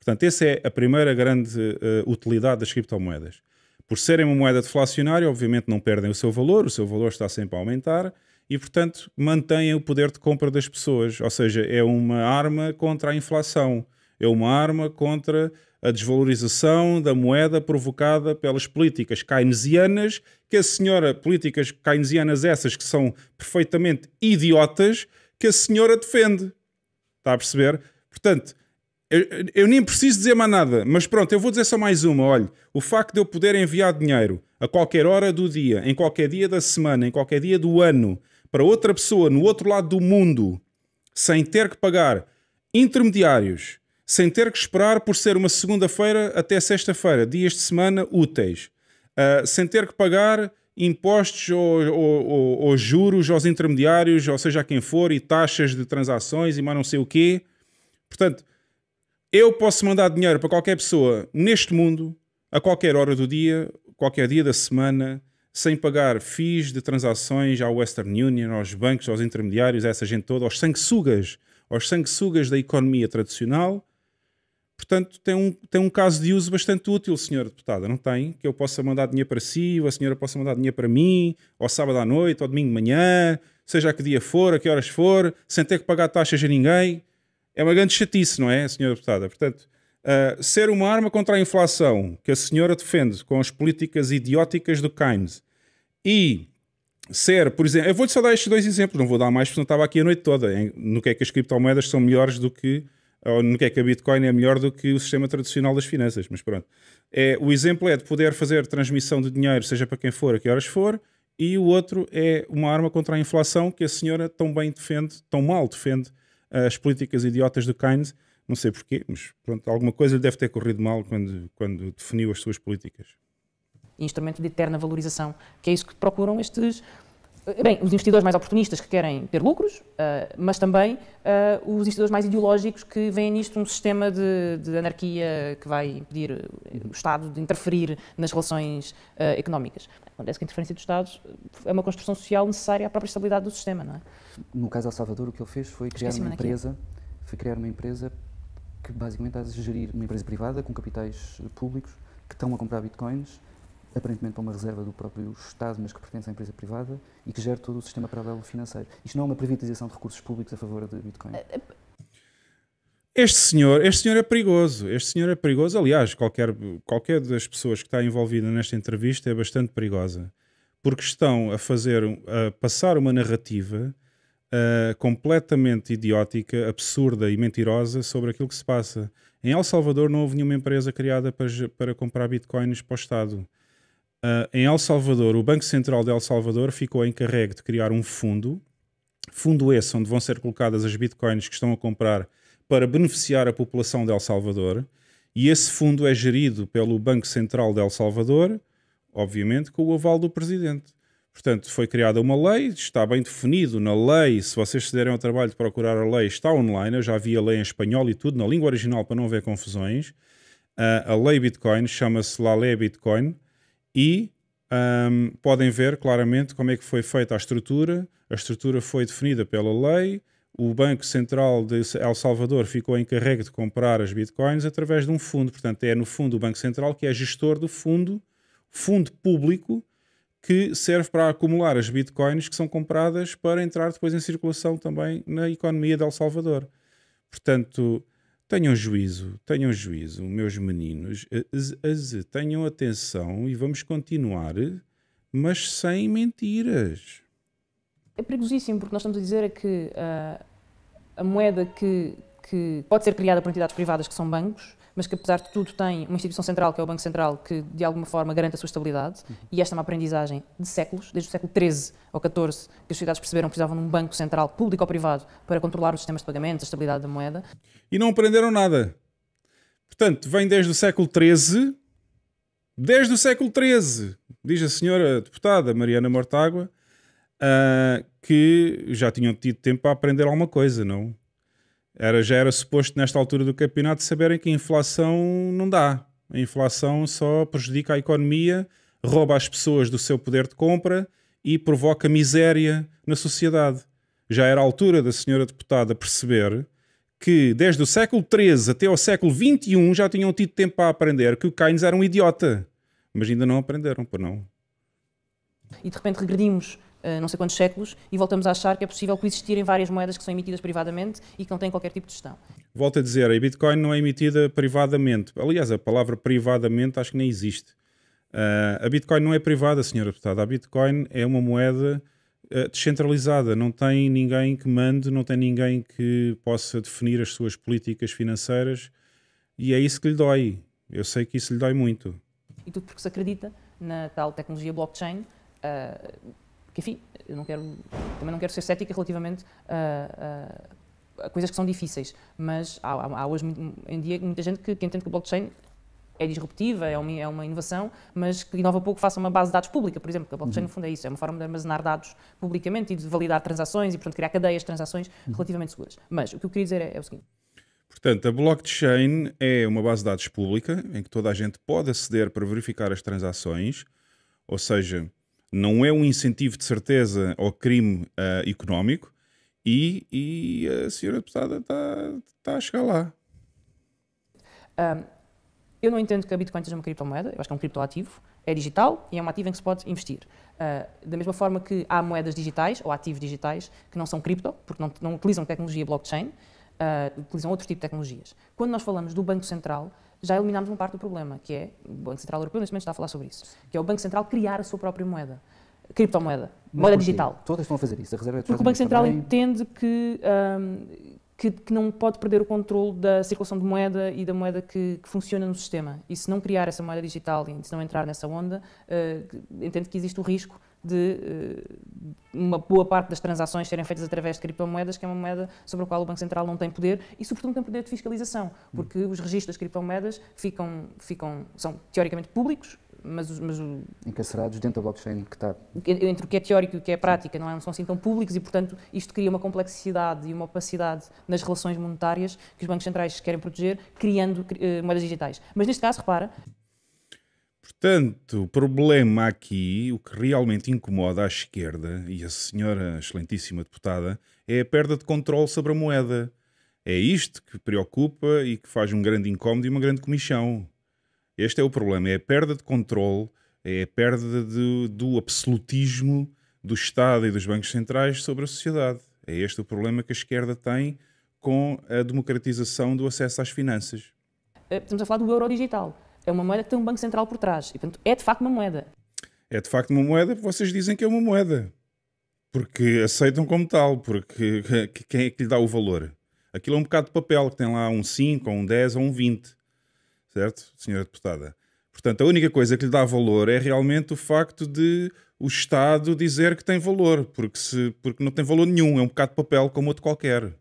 Portanto, essa é a primeira grande uh, utilidade das criptomoedas. Por serem uma moeda deflacionária, obviamente não perdem o seu valor, o seu valor está sempre a aumentar e, portanto, mantêm o poder de compra das pessoas. Ou seja, é uma arma contra a inflação, é uma arma contra a desvalorização da moeda provocada pelas políticas keynesianas, que a senhora, políticas keynesianas essas que são perfeitamente idiotas, que a senhora defende. Está a perceber? Portanto, eu, eu, nem preciso dizer mais nada, mas pronto, eu vou dizer só mais uma. Olha, o facto de eu poder enviar dinheiro a qualquer hora do dia, em qualquer dia da semana, em qualquer dia do ano, para outra pessoa no outro lado do mundo, sem ter que pagar intermediários, sem ter que esperar por ser uma segunda-feira até sexta-feira, dias de semana úteis, uh, sem ter que pagar impostos ou, ou, ou, ou, juros aos intermediários, ou seja, a quem for, e taxas de transações e mais não sei o quê. Portanto, eu posso mandar dinheiro para qualquer pessoa neste mundo, a qualquer hora do dia, qualquer dia da semana, sem pagar FIIs de transações à Western Union, aos bancos, aos intermediários, a essa gente toda, aos sanguessugas, aos sanguessugas da economia tradicional. Portanto, tem um, tem um caso de uso bastante útil, senhora deputada, não tem? Que eu possa mandar dinheiro para si, ou a senhora possa mandar dinheiro para mim, ou sábado à noite, ou domingo de manhã, seja a que dia for, a que horas for, sem ter que pagar taxas a ninguém é uma grande chatice, não é, senhora deputada? Portanto, uh, ser uma arma contra a inflação que a senhora defende com as políticas idióticas do Keynes e ser, por exemplo, eu vou-lhe só dar estes dois exemplos, não vou dar mais porque não estava aqui a noite toda, em, no que é que as criptomoedas são melhores do que, ou no que é que a Bitcoin é melhor do que o sistema tradicional das finanças, mas pronto. É, o exemplo é de poder fazer transmissão de dinheiro, seja para quem for, a que horas for, e o outro é uma arma contra a inflação que a senhora tão bem defende, tão mal defende as políticas idiotas do Keynes, não sei porquê, mas pronto, alguma coisa deve ter corrido mal quando, quando definiu as suas políticas. Instrumento de eterna valorização, que é isso que procuram estes eh, bem, os investidores mais oportunistas que querem ter lucros, uh, mas também uh, os investidores mais ideológicos que veem nisto um sistema de, de anarquia que vai impedir o Estado de interferir nas relações uh, económicas. Acontece que a interferência dos Estados é uma construção social necessária à própria estabilidade do sistema, não é? No caso El Salvador, o que ele fez foi criar uma empresa, foi criar uma empresa que basicamente está a gerir uma empresa privada com capitais públicos que estão a comprar bitcoins aparentemente para uma reserva do próprio Estado, mas que pertence à empresa privada e que gera todo o sistema paralelo financeiro. Isto não é uma privatização de recursos públicos a favor de Bitcoin? Eh, eh, este senhor, este senhor é perigoso. Este senhor é perigoso. Aliás, qualquer, qualquer das pessoas que está envolvida nesta entrevista é bastante perigosa, porque estão a fazer, a passar uma narrativa uh, completamente idiótica, absurda e mentirosa sobre aquilo que se passa. Em El Salvador não houve nenhuma empresa criada para, para comprar bitcoins para o Estado. Uh, em El Salvador, o Banco Central de El Salvador ficou encarregue de criar um fundo, fundo esse onde vão ser colocadas as bitcoins que estão a comprar para beneficiar a população de El Salvador. E esse fundo é gerido pelo Banco Central de El Salvador, obviamente com o aval do presidente. Portanto, foi criada uma lei, está bem definido na lei. Se vocês se derem ao trabalho de procurar a lei, está online. Eu já vi a lei em espanhol e tudo, na língua original, para não haver confusões. Uh, a lei Bitcoin chama-se La Lei Bitcoin e um, podem ver claramente como é que foi feita a estrutura. A estrutura foi definida pela lei. O Banco Central de El Salvador ficou encarregue de comprar as bitcoins através de um fundo. Portanto, é no fundo o Banco Central que é gestor do fundo, fundo público, que serve para acumular as bitcoins que são compradas para entrar depois em circulação também na economia de El Salvador. Portanto, Tenham juízo, tenham juízo, meus meninos, eh, eh, tenham atenção e vamos continuar, mas sem mentiras. É perigosíssimo, porque nós estamos a dizer é que uh, a moeda que, que pode ser criada por entidades privadas que são bancos mas que apesar de tudo tem uma instituição central, que é o Banco Central, que de alguma forma garante a sua estabilidade, uhum. e esta é uma aprendizagem de séculos, desde o século XIII ou XIV, que as sociedades perceberam que precisavam de um banco central, público ou privado, para controlar os sistemas de pagamentos, a estabilidade da moeda. E não aprenderam nada. Portanto, vem desde o século XIII, desde o século XIII, diz a senhora deputada Mariana Mortágua, uh, que já tinham tido tempo para aprender alguma coisa, não? Era, já era suposto, nesta altura do campeonato, saberem que a inflação não dá. A inflação só prejudica a economia, rouba as pessoas do seu poder de compra e provoca miséria na sociedade. Já era a altura da senhora deputada perceber que desde o século XIII até ao século XXI já tinham tido tempo para aprender que o Keynes era um idiota. Mas ainda não aprenderam, por não. E de repente regredimos eh, não sei quantos séculos e voltamos a achar que é possível coexistirem várias moedas que são emitidas privadamente e que não têm qualquer tipo de gestão. Volto a dizer, a Bitcoin não é emitida privadamente. Aliás, a palavra privadamente acho que nem existe. Uh, a Bitcoin não é privada, senhora deputada. A Bitcoin é uma moeda uh, descentralizada. Não tem ninguém que mande, não tem ninguém que possa definir as suas políticas financeiras. E é isso que lhe dói. Eu sei que isso lhe dói muito. E tudo porque se acredita na tal tecnologia blockchain, uh, porque, enfim, eu não quero, também não quero ser cética relativamente a, a, a coisas que são difíceis, mas há, há, hoje em dia muita gente que, que entende que o blockchain é disruptiva, é uma, é uma, inovação, mas que inova pouco faça uma base de dados pública, por exemplo, que a blockchain uhum. no fundo é isso, é uma forma de armazenar dados publicamente e de validar transações e, portanto, criar cadeias de transações uhum. relativamente seguras. Mas o que eu queria dizer é, é, o seguinte. Portanto, a blockchain é uma base de dados pública em que toda a gente pode aceder para verificar as transações, ou seja, não é um incentivo de certeza ao crime uh, económico e, e, a senhora deputada está, tá a chegar lá. Um, eu não entendo que a Bitcoin seja uma criptomoeda, eu acho que é um criptoativo, é digital e é um ativo em que se pode investir. Uh, da mesma forma que há moedas digitais ou ativos digitais que não são cripto, porque não, não utilizam tecnologia blockchain, uh, utilizam outro tipo de tecnologias. Quando nós falamos do Banco Central, já eliminámos uma parte do problema, que é o Banco Central Europeu neste momento está a falar sobre isso, que é o Banco Central criar a sua própria moeda, criptomoeda, Mas moeda digital. Todas estão a fazer isso, a Reserva Porque o Banco Central também... entende que, um, que, que, não pode perder o controle da circulação de moeda e da moeda que, que, funciona no sistema. E se não criar essa moeda digital e se não entrar nessa onda, uh, entende que existe o risco de uh, uma boa parte das transações serem feitas através de criptomoedas, que é uma moeda sobre a qual o Banco Central não tem poder e, sobretudo, tem poder de fiscalização, hum. porque os registros das criptomoedas ficam, ficam, são teoricamente públicos, mas, mas o, Encarcerados dentro da blockchain que está... Entre o que é teórico e o que é prática, não, é, não são assim tão públicos e, portanto, isto cria uma complexidade e uma opacidade nas relações monetárias que os bancos centrais querem proteger, criando uh, moedas digitais. Mas, neste caso, repara... Portanto, o problema aqui, o que realmente incomoda a esquerda e a senhora excelentíssima deputada, é a perda de controle sobre a moeda. É isto que preocupa e que faz um grande incómodo e uma grande comissão. Este é o problema, é a perda de controle, é a perda de, do absolutismo do Estado e dos bancos centrais sobre a sociedade. É este o problema que a esquerda tem com a democratização do acesso às finanças. Eh, estamos a falar do euro digital é uma moeda que tem um banco central por trás. E, portanto, é de facto uma moeda. É de facto uma moeda, vocês dizem que é uma moeda. Porque aceitam como tal, porque quem é que lhe dá o valor? Aquilo é um bocado de papel que tem lá um 5, ou um 10 ou um 20. Certo, senhora deputada? Portanto, a única coisa que lhe dá valor é realmente o facto de o Estado dizer que tem valor, porque, se, porque não tem valor nenhum, é um bocado de papel como outro qualquer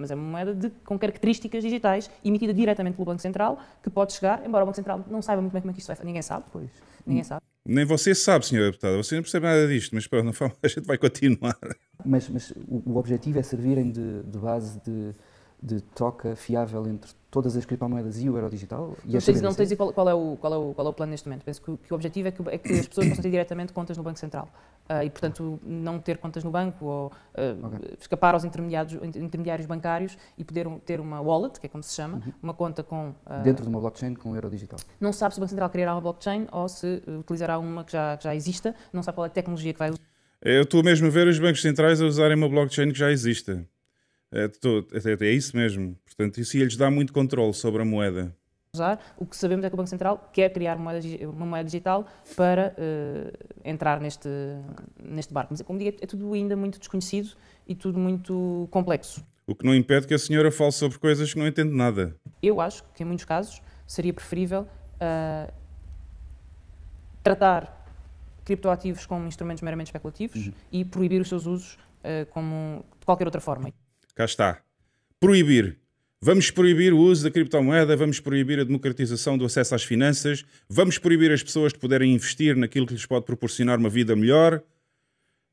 mas é uma moeda de, com características digitais emitida diretamente pelo Banco Central, que pode chegar, embora o Banco Central não saiba muito bem como é que isto vai ninguém sabe, pois, ninguém sabe. Nem você sabe, senhora deputada, você não percebe nada disto, mas pronto, a gente vai continuar. Mas, mas o, o objetivo é servirem de, de base de, de troca fiável entre todas as criptomoedas e o euro digital? E não, tens, é não tens qual, qual, é o, qual, é o, qual é o plano neste momento. Penso que, que o objetivo é que, é que, as pessoas possam ter diretamente contas no Banco Central uh, e, portanto, não ter contas no banco ou uh, okay. escapar aos intermediários, intermediários bancários e poder um, ter uma wallet, que é como se chama, uhum. uma conta com... Uh, Dentro de uma blockchain com o euro digital. Não sabe se o Banco Central criará uma blockchain ou se utilizará uma que já, que já exista, não sabe qual é a tecnologia que vai usar. Eu estou mesmo a ver os bancos centrais a usarem uma blockchain que já exista. É, é, é, é isso mesmo. Portanto, isso ia lhes dar muito controle sobre a moeda. O que sabemos é que o Banco Central quer criar uma moeda, uma moeda digital para uh, entrar neste, neste barco. Mas, como digo, é tudo ainda muito desconhecido e tudo muito complexo. O que não impede que a senhora fale sobre coisas que não entende nada. Eu acho que, em muitos casos, seria preferível uh, tratar criptoativos como instrumentos meramente especulativos uhum. e proibir os seus usos uh, como de qualquer outra forma cá está. Proibir. Vamos proibir o uso da criptomoeda, vamos proibir a democratização do acesso às finanças, vamos proibir as pessoas de poderem investir naquilo que lhes pode proporcionar uma vida melhor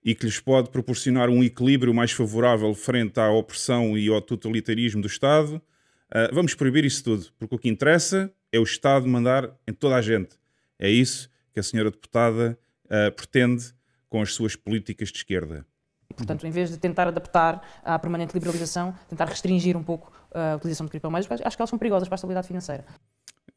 e que lhes pode proporcionar um equilíbrio mais favorável frente à opressão e ao totalitarismo do Estado. Uh, vamos proibir isso tudo, porque o que interessa é o Estado mandar em toda a gente. É isso que a senhora deputada uh, pretende com as suas políticas de esquerda. Portanto, uhum. em vez de tentar adaptar à permanente liberalização, tentar restringir um pouco a utilização de criptomoedas, acho que elas são perigosas para a estabilidade financeira.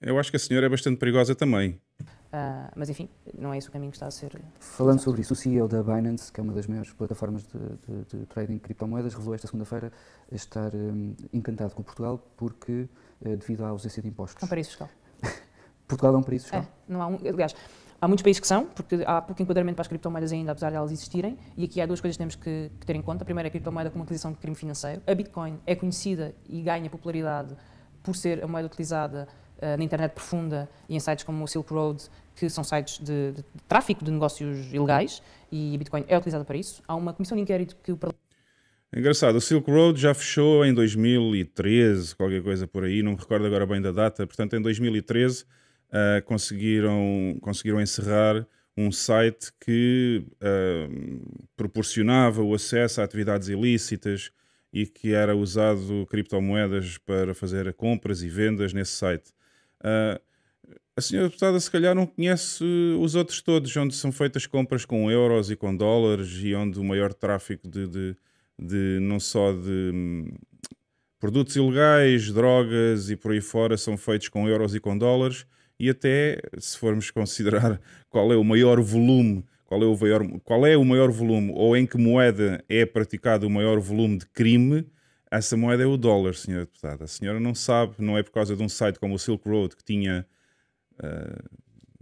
Eu acho que a senhora é bastante perigosa também. Uh, mas enfim, não é esse o caminho que está a ser. Falando sobre isso, o CEO da Binance, que é uma das maiores plataformas de, de, de trading de criptomoedas, revelou esta segunda-feira estar um, encantado com Portugal porque, uh, devido à ausência de impostos. É um paraíso fiscal. Portugal é um paraíso é, fiscal. É, não há um, aliás, Há muitos países que são, porque há pouco enquadramento para as criptomoedas ainda, apesar de elas existirem. E aqui há duas coisas que temos que, que ter em conta. A primeira é a criptomoeda como aquisição de crime financeiro. A Bitcoin é conhecida e ganha popularidade por ser a moeda utilizada uh, na internet profunda e em sites como o Silk Road, que são sites de, de, de tráfico de negócios ilegais, e a Bitcoin é utilizada para isso. Há uma comissão de inquérito que o é Engraçado, o Silk Road já fechou em 2013, qualquer coisa por aí, não me recordo agora bem da data, portanto em 2013 uh, conseguiram, conseguiram encerrar um site que uh, proporcionava o acesso a atividades ilícitas e que era usado criptomoedas para fazer compras e vendas nesse site. Uh, a senhora deputada se calhar não conhece os outros todos, onde são feitas compras com euros e com dólares e onde o maior tráfico de, de, de não só de hum, produtos ilegais, drogas e por aí fora são feitos com euros e com dólares e até se formos considerar qual é o maior volume, qual é o maior, qual é o maior volume ou em que moeda é praticado o maior volume de crime, essa moeda é o dólar, senhora deputada. A senhora não sabe, não é por causa de um site como o Silk Road que tinha uh,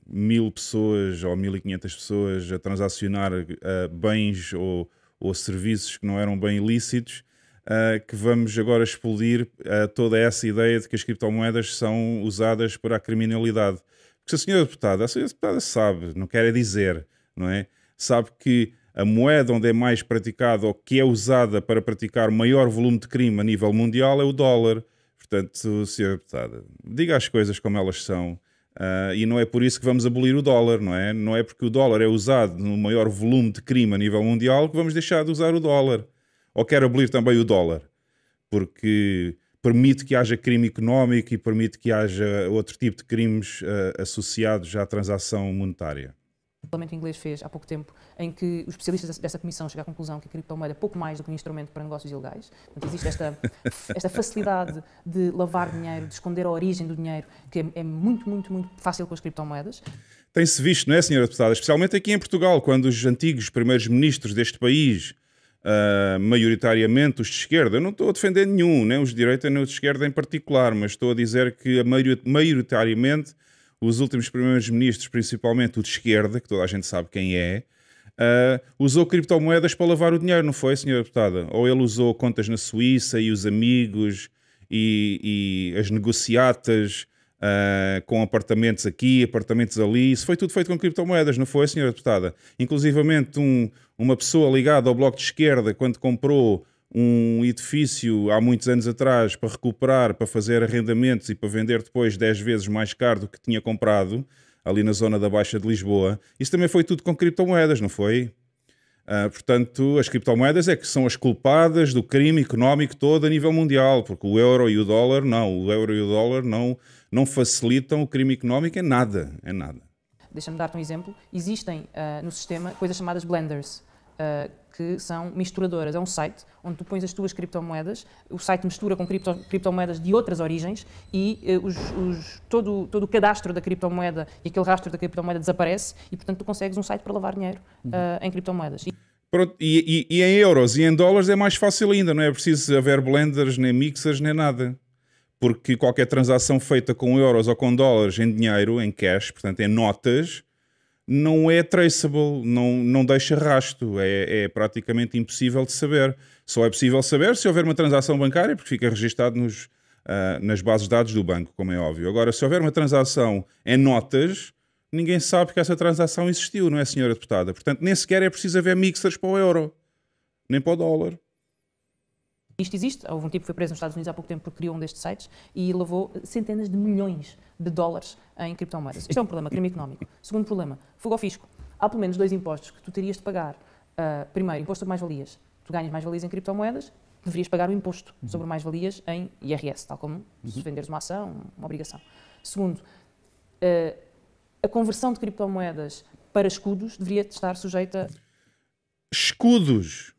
mil pessoas ou mil e quinhentas pessoas a transacionar uh, bens ou, ou serviços que não eram bem ilícitos uh, que vamos agora explodir uh, toda essa ideia de que as criptomoedas são usadas para a criminalidade. Porque se a senhora deputada, a senhora deputada sabe, não quer é dizer, não é? Sabe que a moeda onde é mais praticada ou que é usada para praticar maior volume de crime a nível mundial é o dólar. Portanto, senhora deputada, diga as coisas como elas são. Uh, e não é por isso que vamos abolir o dólar, não é? Não é porque o dólar é usado no maior volume de crime a nível mundial que vamos deixar de usar o dólar ou quer abolir também o dólar, porque permite que haja crime económico e permite que haja outro tipo de crimes uh, associados à transação monetária. O Parlamento inglês fez há pouco tempo, em que os especialistas dessa comissão chegaram à conclusão que a criptomoeda é pouco mais do que um instrumento para negócios ilegais. Portanto, existe esta, esta facilidade de lavar dinheiro, de esconder a origem do dinheiro, que é, é muito, muito, muito fácil com as criptomoedas. Tem-se visto, não é, Sra. Deputada? Especialmente aqui em Portugal, quando os antigos primeiros ministros deste país uh, maioritariamente os de esquerda. Eu não estou a defender nenhum, nem os de direita nem os de esquerda em particular, mas estou a dizer que a maioritariamente os últimos primeiros ministros, principalmente o de esquerda, que toda a gente sabe quem é, uh, usou criptomoedas para lavar o dinheiro, não foi, senhora deputada? Ou ele usou contas na Suíça e os amigos e, e as negociatas uh, com apartamentos aqui, apartamentos ali. Isso foi tudo feito com criptomoedas, não foi, senhora deputada? Inclusive um, uma pessoa ligada ao Bloco de Esquerda quando comprou um edifício há muitos anos atrás para recuperar, para fazer arrendamentos e para vender depois 10 vezes mais caro do que tinha comprado, ali na zona da Baixa de Lisboa. Isso também foi tudo com criptomoedas, não foi? Uh, portanto, as criptomoedas é que são as culpadas do crime económico todo a nível mundial, porque o euro e o dólar não, o euro e o dólar não, não facilitam o crime económico é nada, é nada. Deixa-me dar-te um exemplo. Existem uh, no sistema coisas chamadas blenders, ah, que são misturadoras. É um site onde tu pões as tuas criptomoedas, o site mistura com cripto, criptomoedas de outras origens e uh, os, os, todo, todo o cadastro da criptomoeda e aquele rastro da criptomoeda desaparece e, portanto, tu consegues um site para lavar dinheiro uh, em criptomoedas. E... Pronto, e, e, e, em euros e em dólares é mais fácil ainda, não é preciso haver blenders, nem mixers, nem nada. Porque qualquer transação feita com euros ou com dólares em dinheiro, em cash, portanto em notas, não é traceable, não, não deixa rasto, é, é, praticamente impossível de saber. Só é possível saber se houver uma transação bancária, porque fica registado nos, uh, nas bases de dados do banco, como é óbvio. Agora, se houver uma transação em notas, ninguém sabe que essa transação existiu, não é, senhora deputada? Portanto, nem sequer é preciso haver mixers para o euro, nem para o dólar. Isto existe. Houve um tipo que foi preso nos Estados Unidos há pouco tempo porque criou um destes sites e levou centenas de milhões de dólares em criptomoedas. Isto é um problema, crime económico. Segundo problema, fuga ao fisco. Há pelo menos dois impostos que tu terias de pagar. Uh, primeiro, imposto sobre mais-valias. Tu ganhas mais-valias em criptomoedas, deverias pagar o imposto uhum. sobre mais-valias em IRS, tal como se uhum. venderes uma ação, uma obrigação. Segundo, uh, a conversão de criptomoedas para escudos deveria estar sujeita. Escudos!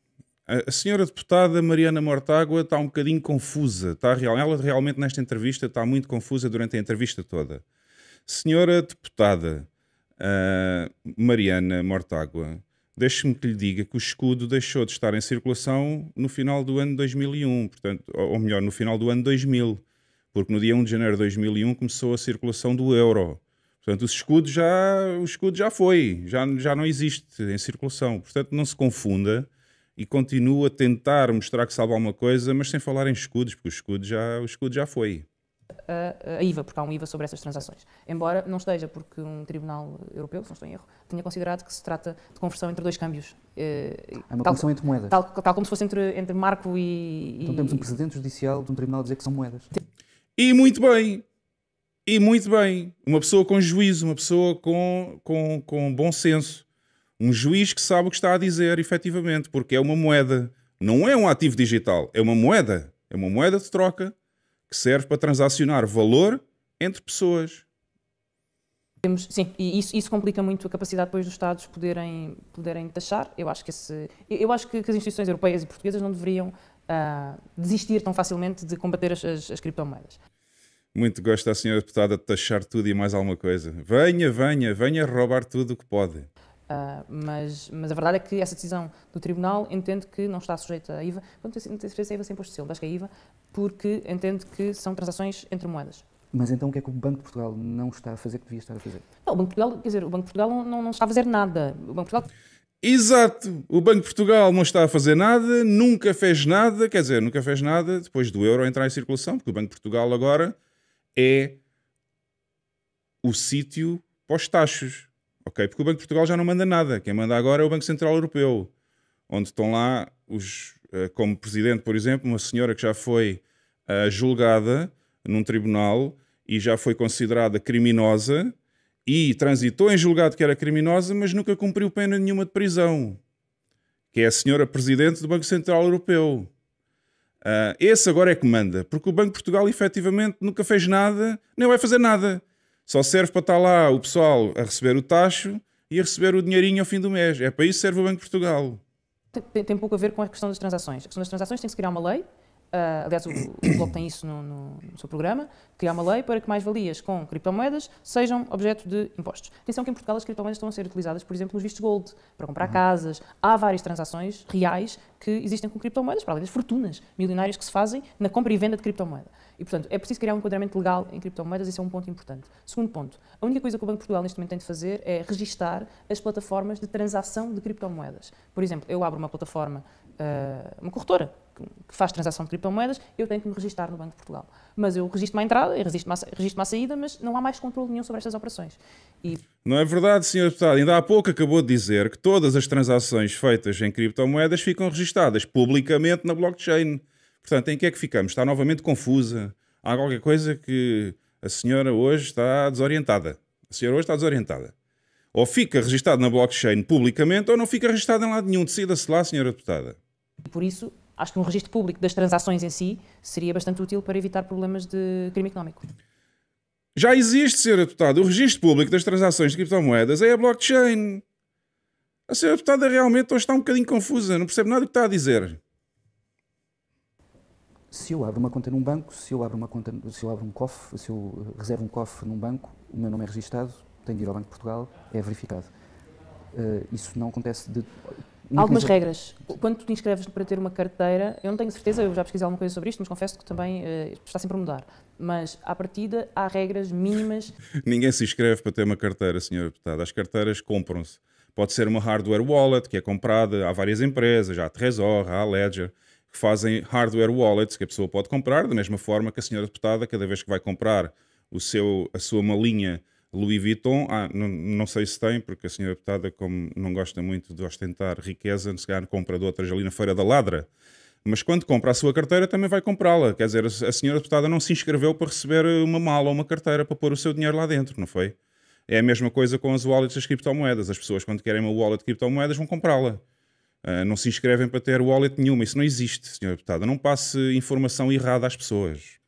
A senhora deputada Mariana Mortágua está um bocadinho confusa. Está real, ela realmente nesta entrevista está muito confusa durante a entrevista toda. Senhora deputada uh, Mariana Mortágua, deixe-me que lhe diga que o escudo deixou de estar em circulação no final do ano 2001, portanto, ou melhor, no final do ano 2000, porque no dia 1 de janeiro de 2001 começou a circulação do euro. Portanto, o escudo já, o escudo já foi, já, já não existe em circulação. Portanto, não se confunda e continua a tentar mostrar que salva alguma coisa, mas sem falar em escudos, porque o escudo já, o escudo já foi. A, a IVA, porque há um IVA sobre essas transações. Embora não esteja, porque um tribunal europeu, se não estou em erro, tinha considerado que se trata de conversão entre dois câmbios. Eh, é uma tal, conversão entre moedas. Tal, tal, como se fosse entre, entre Marco e, e. Então temos um precedente judicial de um tribunal dizer que são moedas. E muito bem! E muito bem! Uma pessoa com juízo, uma pessoa com, com, com bom senso um juiz que sabe o que está a dizer, efetivamente, porque é uma moeda. Não é um ativo digital, é uma moeda. É uma moeda de troca que serve para transacionar valor entre pessoas. Sim, e isso, isso, complica muito a capacidade depois dos Estados poderem, poderem taxar. Eu acho que, esse, eu acho que, que as instituições europeias e portuguesas não deveriam uh, desistir tão facilmente de combater as, as, as criptomoedas. Muito gosto da senhora deputada de taxar tudo e mais alguma coisa. Venha, venha, venha roubar tudo o que pode. Uh, mas, mas, a verdade é que essa decisão do Tribunal entende que não está sujeita a IVA, não tem, não a IVA sem imposto de selo, acho que é IVA, porque entende que são transações entre moedas. Mas então o que é que o Banco de Portugal não está a fazer que devia estar a fazer? Não, o Banco de Portugal, quer dizer, o Banco de Portugal não, não está a fazer nada. O Banco de Portugal... Exato, o Banco de Portugal não está a fazer nada, nunca fez nada, quer dizer, nunca fez nada depois do euro entrar em circulação, porque o Banco de Portugal agora é o sítio pós taxos ok? Porque o Banco de Portugal já não manda nada. Quem manda agora é o Banco Central Europeu, onde estão lá os, eh, como presidente, por exemplo, uma senhora que já foi eh, julgada num tribunal e já foi considerada criminosa e transitou em julgado que era criminosa, mas nunca cumpriu pena nenhuma de prisão, que é a senhora presidente do Banco Central Europeu. Uh, esse agora é que manda, porque o Banco de Portugal efetivamente nunca fez nada, nem vai fazer nada. Só serve para estar lá o pessoal a receber o tacho e a receber o dinheirinho ao fim do mês. É para isso que serve o Banco de Portugal. Tem, tem pouco a ver com a questão das transações. A questão das transações tem que criar uma lei Uh, aliás, o, o Bloco tem isso no, no, no, seu programa, criar uma lei para que mais-valias com criptomoedas sejam objeto de impostos. Atenção que em Portugal as criptomoedas estão a ser utilizadas, por exemplo, nos vistos gold, para comprar uhum. casas. Há várias transações reais que existem com criptomoedas, para além das fortunas milionárias que se fazem na compra e venda de criptomoeda. E, portanto, é preciso criar um enquadramento legal em criptomoedas, Isso é um ponto importante. Segundo ponto, a única coisa que o Banco de Portugal neste momento tem de fazer é registar as plataformas de transação de criptomoedas. Por exemplo, eu abro uma plataforma, uh, uma corretora, que faz transação de criptomoedas, eu tenho que me registrar no Banco de Portugal. Mas eu registro-me à entrada, registro-me à, registro à saída, mas não há mais controle nenhum sobre estas operações. E... Não é verdade, Sr. Deputado. Ainda há pouco acabou de dizer que todas as transações feitas em criptomoedas ficam registadas publicamente na blockchain. Portanto, em que é que ficamos? Está novamente confusa. Há qualquer coisa que a senhora hoje está desorientada. A senhora hoje está desorientada. Ou fica registado na blockchain publicamente ou não fica registado em lado nenhum. Decida-se lá, senhora deputada. Por isso, acho que um registro público das transações em si seria bastante útil para evitar problemas de crime económico. Já existe, Sr. Deputado, o registro público das transações de criptomoedas é a blockchain. A Sra. Deputada realmente hoje está um bocadinho confusa, não percebe nada do que está a dizer. Se eu abro uma conta num banco, se eu abro, uma conta, se eu abro um cofre, se eu eh, reservo um cofre num banco, o meu nome é registado, tenho de ir ao Banco de Portugal, é verificado. Uh, isso não acontece de algumas regras. Quando tu te inscreves para ter uma carteira, eu não tenho certeza, eu já pesquisei alguma coisa sobre isto, mas confesso que também uh, está sempre a mudar. Mas, à partida, há regras mínimas. Ninguém se inscreve para ter uma carteira, senhora deputada. As carteiras compram-se. Pode ser uma hardware wallet que é comprada, há várias empresas, há a Trezor, há a Ledger, que fazem hardware wallets que a pessoa pode comprar, da mesma forma que a senhora deputada, cada vez que vai comprar o seu, a sua malinha Louis Vuitton, ah, não, não, sei se tem, porque a senhora deputada, como não gosta muito de ostentar riqueza, se calhar compra de outras ali na Feira da Ladra. Mas quando compra a sua carteira, também vai comprá-la. Quer dizer, a senhora deputada não se inscreveu para receber uma mala ou uma carteira para pôr o seu dinheiro lá dentro, não foi? É a mesma coisa com as wallets das criptomoedas. As pessoas, quando querem uma wallet de criptomoedas, vão comprá-la. Uh, não se inscrevem para ter wallet nenhuma. Isso não existe, senhora deputada. Não passe informação errada às pessoas.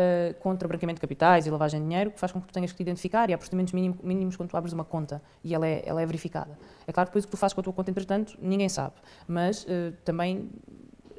Eh, contra branqueamento de capitais e lavagem de dinheiro, que faz com que tu tenhas que te identificar e há procedimentos mínimo, mínimos quando tu abres uma conta e ela é, ela é verificada. É claro que depois o que tu fazes com a tua conta, entretanto, ninguém sabe, mas uh, também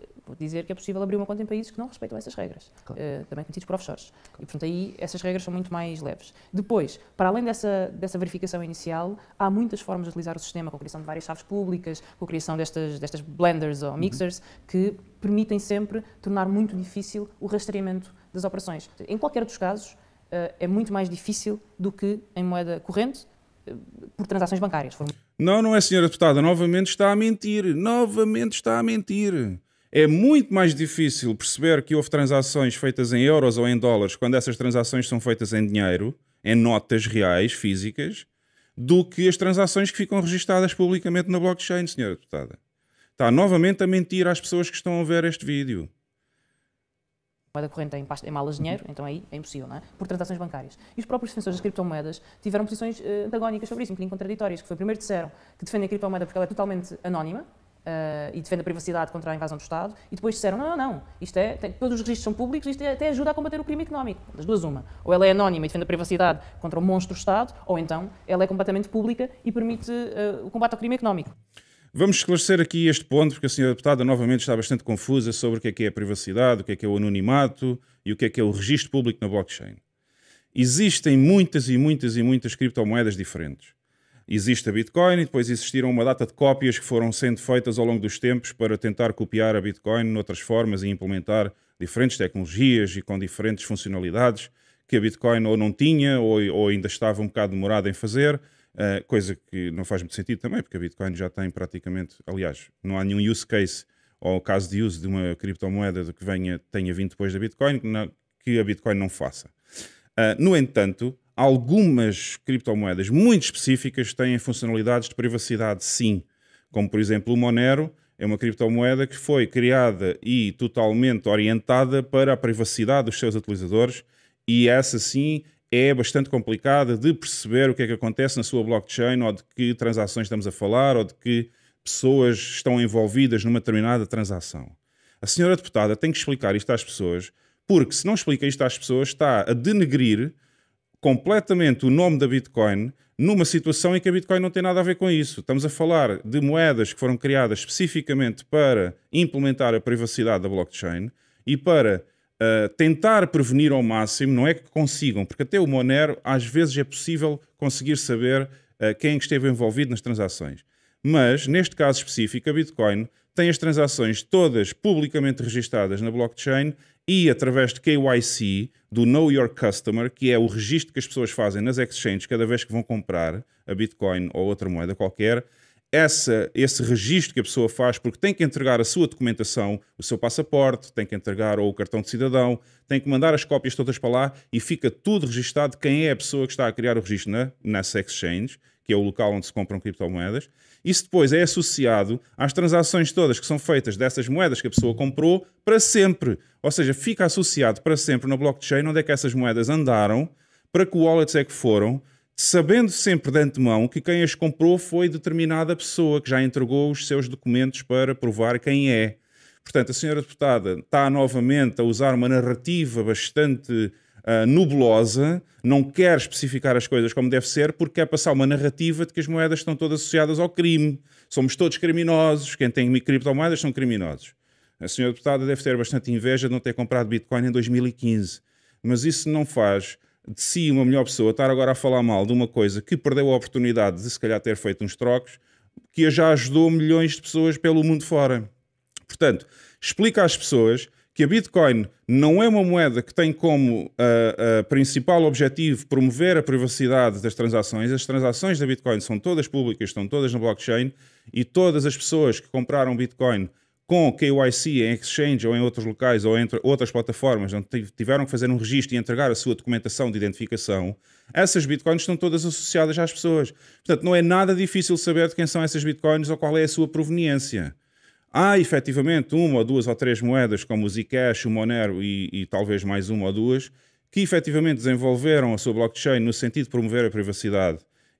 eh, vou dizer que é possível abrir uma conta em países que não respeitam essas regras, claro. uh, também conhecidos por offshores. Claro. E, portanto, aí essas regras são muito mais leves. Depois, para além dessa, dessa verificação inicial, há muitas formas de utilizar o sistema, com a criação de várias chaves públicas, com a criação destas, destas blenders ou uhum. mixers, uhum. que permitem sempre tornar muito difícil o rastreamento das operações. Em qualquer dos casos, eh, é muito mais difícil do que em moeda corrente eh, por transações bancárias. Não, não é, senhora deputada. Novamente está a mentir. Novamente está a mentir. É muito mais difícil perceber que houve transações feitas em euros ou em dólares quando essas transações são feitas em dinheiro, em notas reais, físicas, do que as transações que ficam registadas publicamente na blockchain, senhora deputada. Está novamente a mentir às pessoas que estão a ver este vídeo moeda corrente em, em malas de uhum. dinheiro, então aí é impossível, não é? Por transações bancárias. E os próprios defensores das criptomoedas tiveram posições uh, antagónicas sobre isso, um bocadinho contraditórias, que foi, primeiro disseram que defendem a criptomoeda porque ela é totalmente anónima, Uh, e defende a privacidade contra a invasão do Estado, e depois disseram: não, não, não, isto é, tem, todos os registros são públicos, isto é, até ajuda a combater o crime económico. Das duas, uma. Ou ela é anónima e defende a privacidade contra o monstro do Estado, ou então ela é completamente pública e permite uh, o combate ao crime económico. Vamos esclarecer aqui este ponto, porque a senhora deputada novamente está bastante confusa sobre o que é que é a privacidade, o que é que é o anonimato e o que é que é o registro público na blockchain. Existem muitas e muitas e muitas criptomoedas diferentes. Existe a Bitcoin e depois existiram uma data de cópias que foram sendo feitas ao longo dos tempos para tentar copiar a Bitcoin noutras formas e implementar diferentes tecnologias e com diferentes funcionalidades que a Bitcoin ou não tinha ou, ou ainda estava um bocado demorada em fazer Uh, coisa que não faz muito sentido também, porque a Bitcoin já tem praticamente, aliás, não há nenhum use case ou caso de uso de uma criptomoeda que venha, tenha vindo depois da Bitcoin que a Bitcoin não faça. Uh, no entanto, algumas criptomoedas muito específicas têm funcionalidades de privacidade, sim, como por exemplo o Monero. É uma criptomoeda que foi criada e totalmente orientada para a privacidade dos seus utilizadores, e essa sim é bastante complicada de perceber o que é que acontece na sua blockchain ou de que transações estamos a falar ou de que pessoas estão envolvidas numa determinada transação. A senhora deputada tem que explicar isto às pessoas, porque se não explica isto às pessoas, está a denegrir completamente o nome da Bitcoin numa situação em que a Bitcoin não tem nada a ver com isso. Estamos a falar de moedas que foram criadas especificamente para implementar a privacidade da blockchain e para eh, tentar prevenir ao máximo, não é que consigam, porque até o Monero às vezes é possível conseguir saber uh, quem é esteve envolvido nas transações. Mas, neste caso específico, a Bitcoin tem as transações todas publicamente registadas na blockchain e através de KYC, do Know Your Customer, que é o registro que as pessoas fazem nas exchanges cada vez que vão comprar a Bitcoin ou outra moeda qualquer, essa, esse registro que a pessoa faz, porque tem que entregar a sua documentação, o seu passaporte, tem que entregar ou o cartão de cidadão, tem que mandar as cópias todas para lá e fica tudo registado quem é a pessoa que está a criar o registro na, nas exchange, que é o local onde se compram criptomoedas. Isso depois é associado às transações todas que são feitas dessas moedas que a pessoa comprou para sempre. Ou seja, fica associado para sempre na blockchain onde é que essas moedas andaram, para que wallets é que foram, sabendo sempre de antemão que quem as comprou foi determinada pessoa que já entregou os seus documentos para provar quem é. Portanto, a senhora deputada está novamente a usar uma narrativa bastante uh, ah, nubulosa, não quer especificar as coisas como deve ser, porque quer é passar uma narrativa de que as moedas estão todas associadas ao crime. Somos todos criminosos, quem tem criptomoedas são criminosos. A senhora deputada deve ter bastante inveja de não ter comprado Bitcoin em 2015, mas isso não faz de si uma melhor pessoa estar agora a falar mal de uma coisa que perdeu a oportunidade de se calhar ter feito uns trocos, que já ajudou milhões de pessoas pelo mundo fora. Portanto, explica às pessoas que a Bitcoin não é uma moeda que tem como uh, uh, principal objetivo promover a privacidade das transações. As transações da Bitcoin são todas públicas, estão todas na blockchain e todas as pessoas que compraram Bitcoin com KYC em Exchange ou em outros locais ou entre outras plataformas onde tiveram que fazer um registro e entregar a sua documentação de identificação, essas bitcoins estão todas associadas às pessoas. Portanto, não é nada difícil saber de quem são essas bitcoins ou qual é a sua proveniência. Há efetivamente uma ou duas ou três moedas, como o Zcash, o Monero e, e talvez mais uma ou duas, que efetivamente desenvolveram a sua blockchain no sentido de promover a privacidade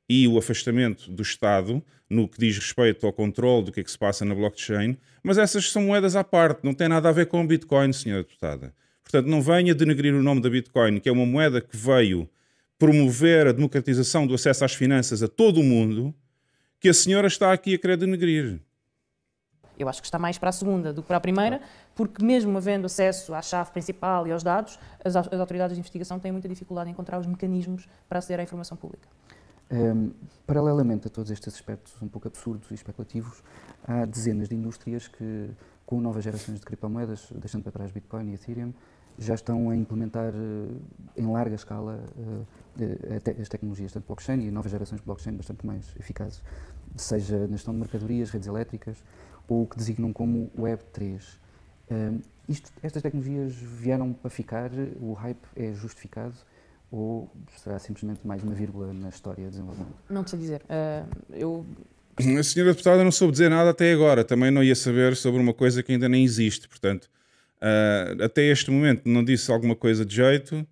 e o afastamento do Estado no que diz respeito ao controle do que é que se passa na blockchain, mas essas são moedas à parte, não tem nada a ver com o Bitcoin, senhora deputada. Portanto, não venha denegrir o nome da Bitcoin, que é uma moeda que veio promover a democratização do acesso às finanças a todo o mundo, que a senhora está aqui a querer denegrir. Eu acho que está mais para a segunda do que para a primeira, porque mesmo havendo acesso à chave principal e aos dados, as autoridades de investigação têm muita dificuldade em encontrar os mecanismos para aceder à informação pública. Um, paralelamente a todos estes aspectos um pouco absurdos e especulativos, há dezenas de indústrias que, com novas gerações de criptomoedas, deixando para trás Bitcoin e Ethereum, já estão a implementar uh, em larga escala uh, eh, eh, te as tecnologias, tanto blockchain e novas gerações de blockchain bastante mais eficazes, seja na gestão de mercadorias, redes elétricas ou o que designam como Web3. Um, isto, estas tecnologias vieram para ficar, o hype é justificado ou será simplesmente mais uma vírgula na história de desenvolvimento? Não sei dizer. Uh, eu a senhora deputada não soube dizer nada até agora, também não ia saber sobre uma coisa que ainda nem existe, portanto, uh, até este momento não disse alguma coisa de jeito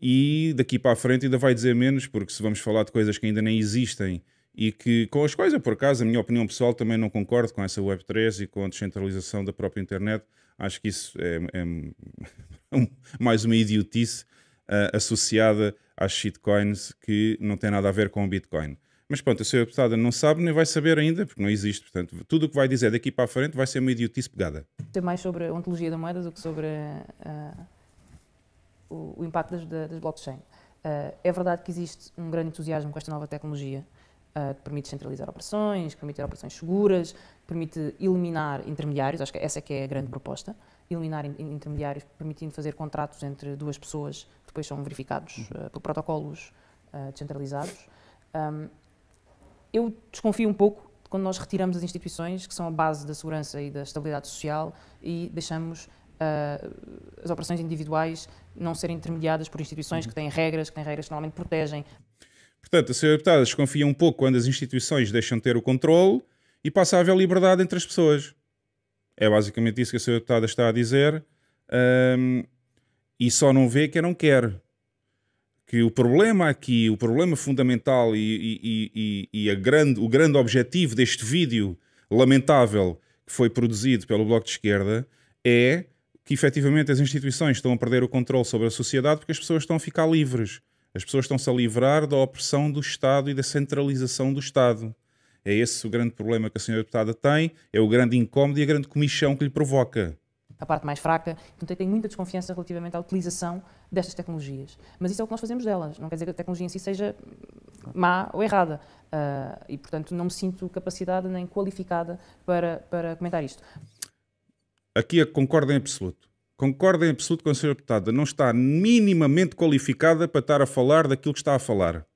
e daqui para a frente ainda vai dizer menos, porque se vamos falar de coisas que ainda nem existem e que com as quais, eu, por acaso, a minha opinião pessoal também não concordo com essa Web3 e com a descentralização da própria internet, acho que isso é, é mais uma idiotice uh, associada às shitcoins que não tem nada a ver com o Bitcoin. Mas pronto, a senhora deputada não sabe nem vai saber ainda, porque não existe. Portanto, tudo o que vai dizer daqui para a frente vai ser uma idiotice pegada. Tem mais sobre a ontologia da moeda do que sobre uh, o, o, impacto das, das blockchain. Uh, é verdade que existe um grande entusiasmo com esta nova tecnologia, uh, que permite centralizar operações, que permite ter operações seguras, que permite eliminar intermediários, acho que essa é que é a grande proposta, eliminar in intermediários, permitindo fazer contratos entre duas pessoas depois são verificados uh, por protocolos eh, descentralizados. Um, eu desconfio um pouco quando nós retiramos as instituições, que são a base da segurança e da estabilidade social, e deixamos eh, as operações individuais não serem intermediadas por instituições que uhum. têm regras, que têm regras que normalmente protegem. Portanto, a senhora deputada desconfia um pouco quando as instituições deixam de ter o controle e passa a haver liberdade entre as pessoas. É basicamente isso que a senhora deputada está a dizer. Um, e só não vê é não quer. Que o problema aqui, o problema fundamental e, e, e, e grande, o grande objetivo deste vídeo lamentável que foi produzido pelo Bloco de Esquerda é que efetivamente as instituições estão a perder o controle sobre a sociedade porque as pessoas estão a ficar livres. As pessoas estão-se a livrar da opressão do Estado e da centralização do Estado. É esse o grande problema que a senhora deputada tem, é o grande incómodo e a grande comissão que lhe provoca a parte mais fraca. Portanto, eu tenho muita desconfiança relativamente à utilização destas tecnologias. Mas isso é o que nós fazemos delas. Não quer dizer que a tecnologia em si seja má ou errada. Uh, e, portanto, não me sinto capacitada nem qualificada para, para comentar isto. Aqui concordo em absoluto. Concordo em absoluto com a senhora deputada. Não está minimamente qualificada para estar a falar daquilo que está a falar.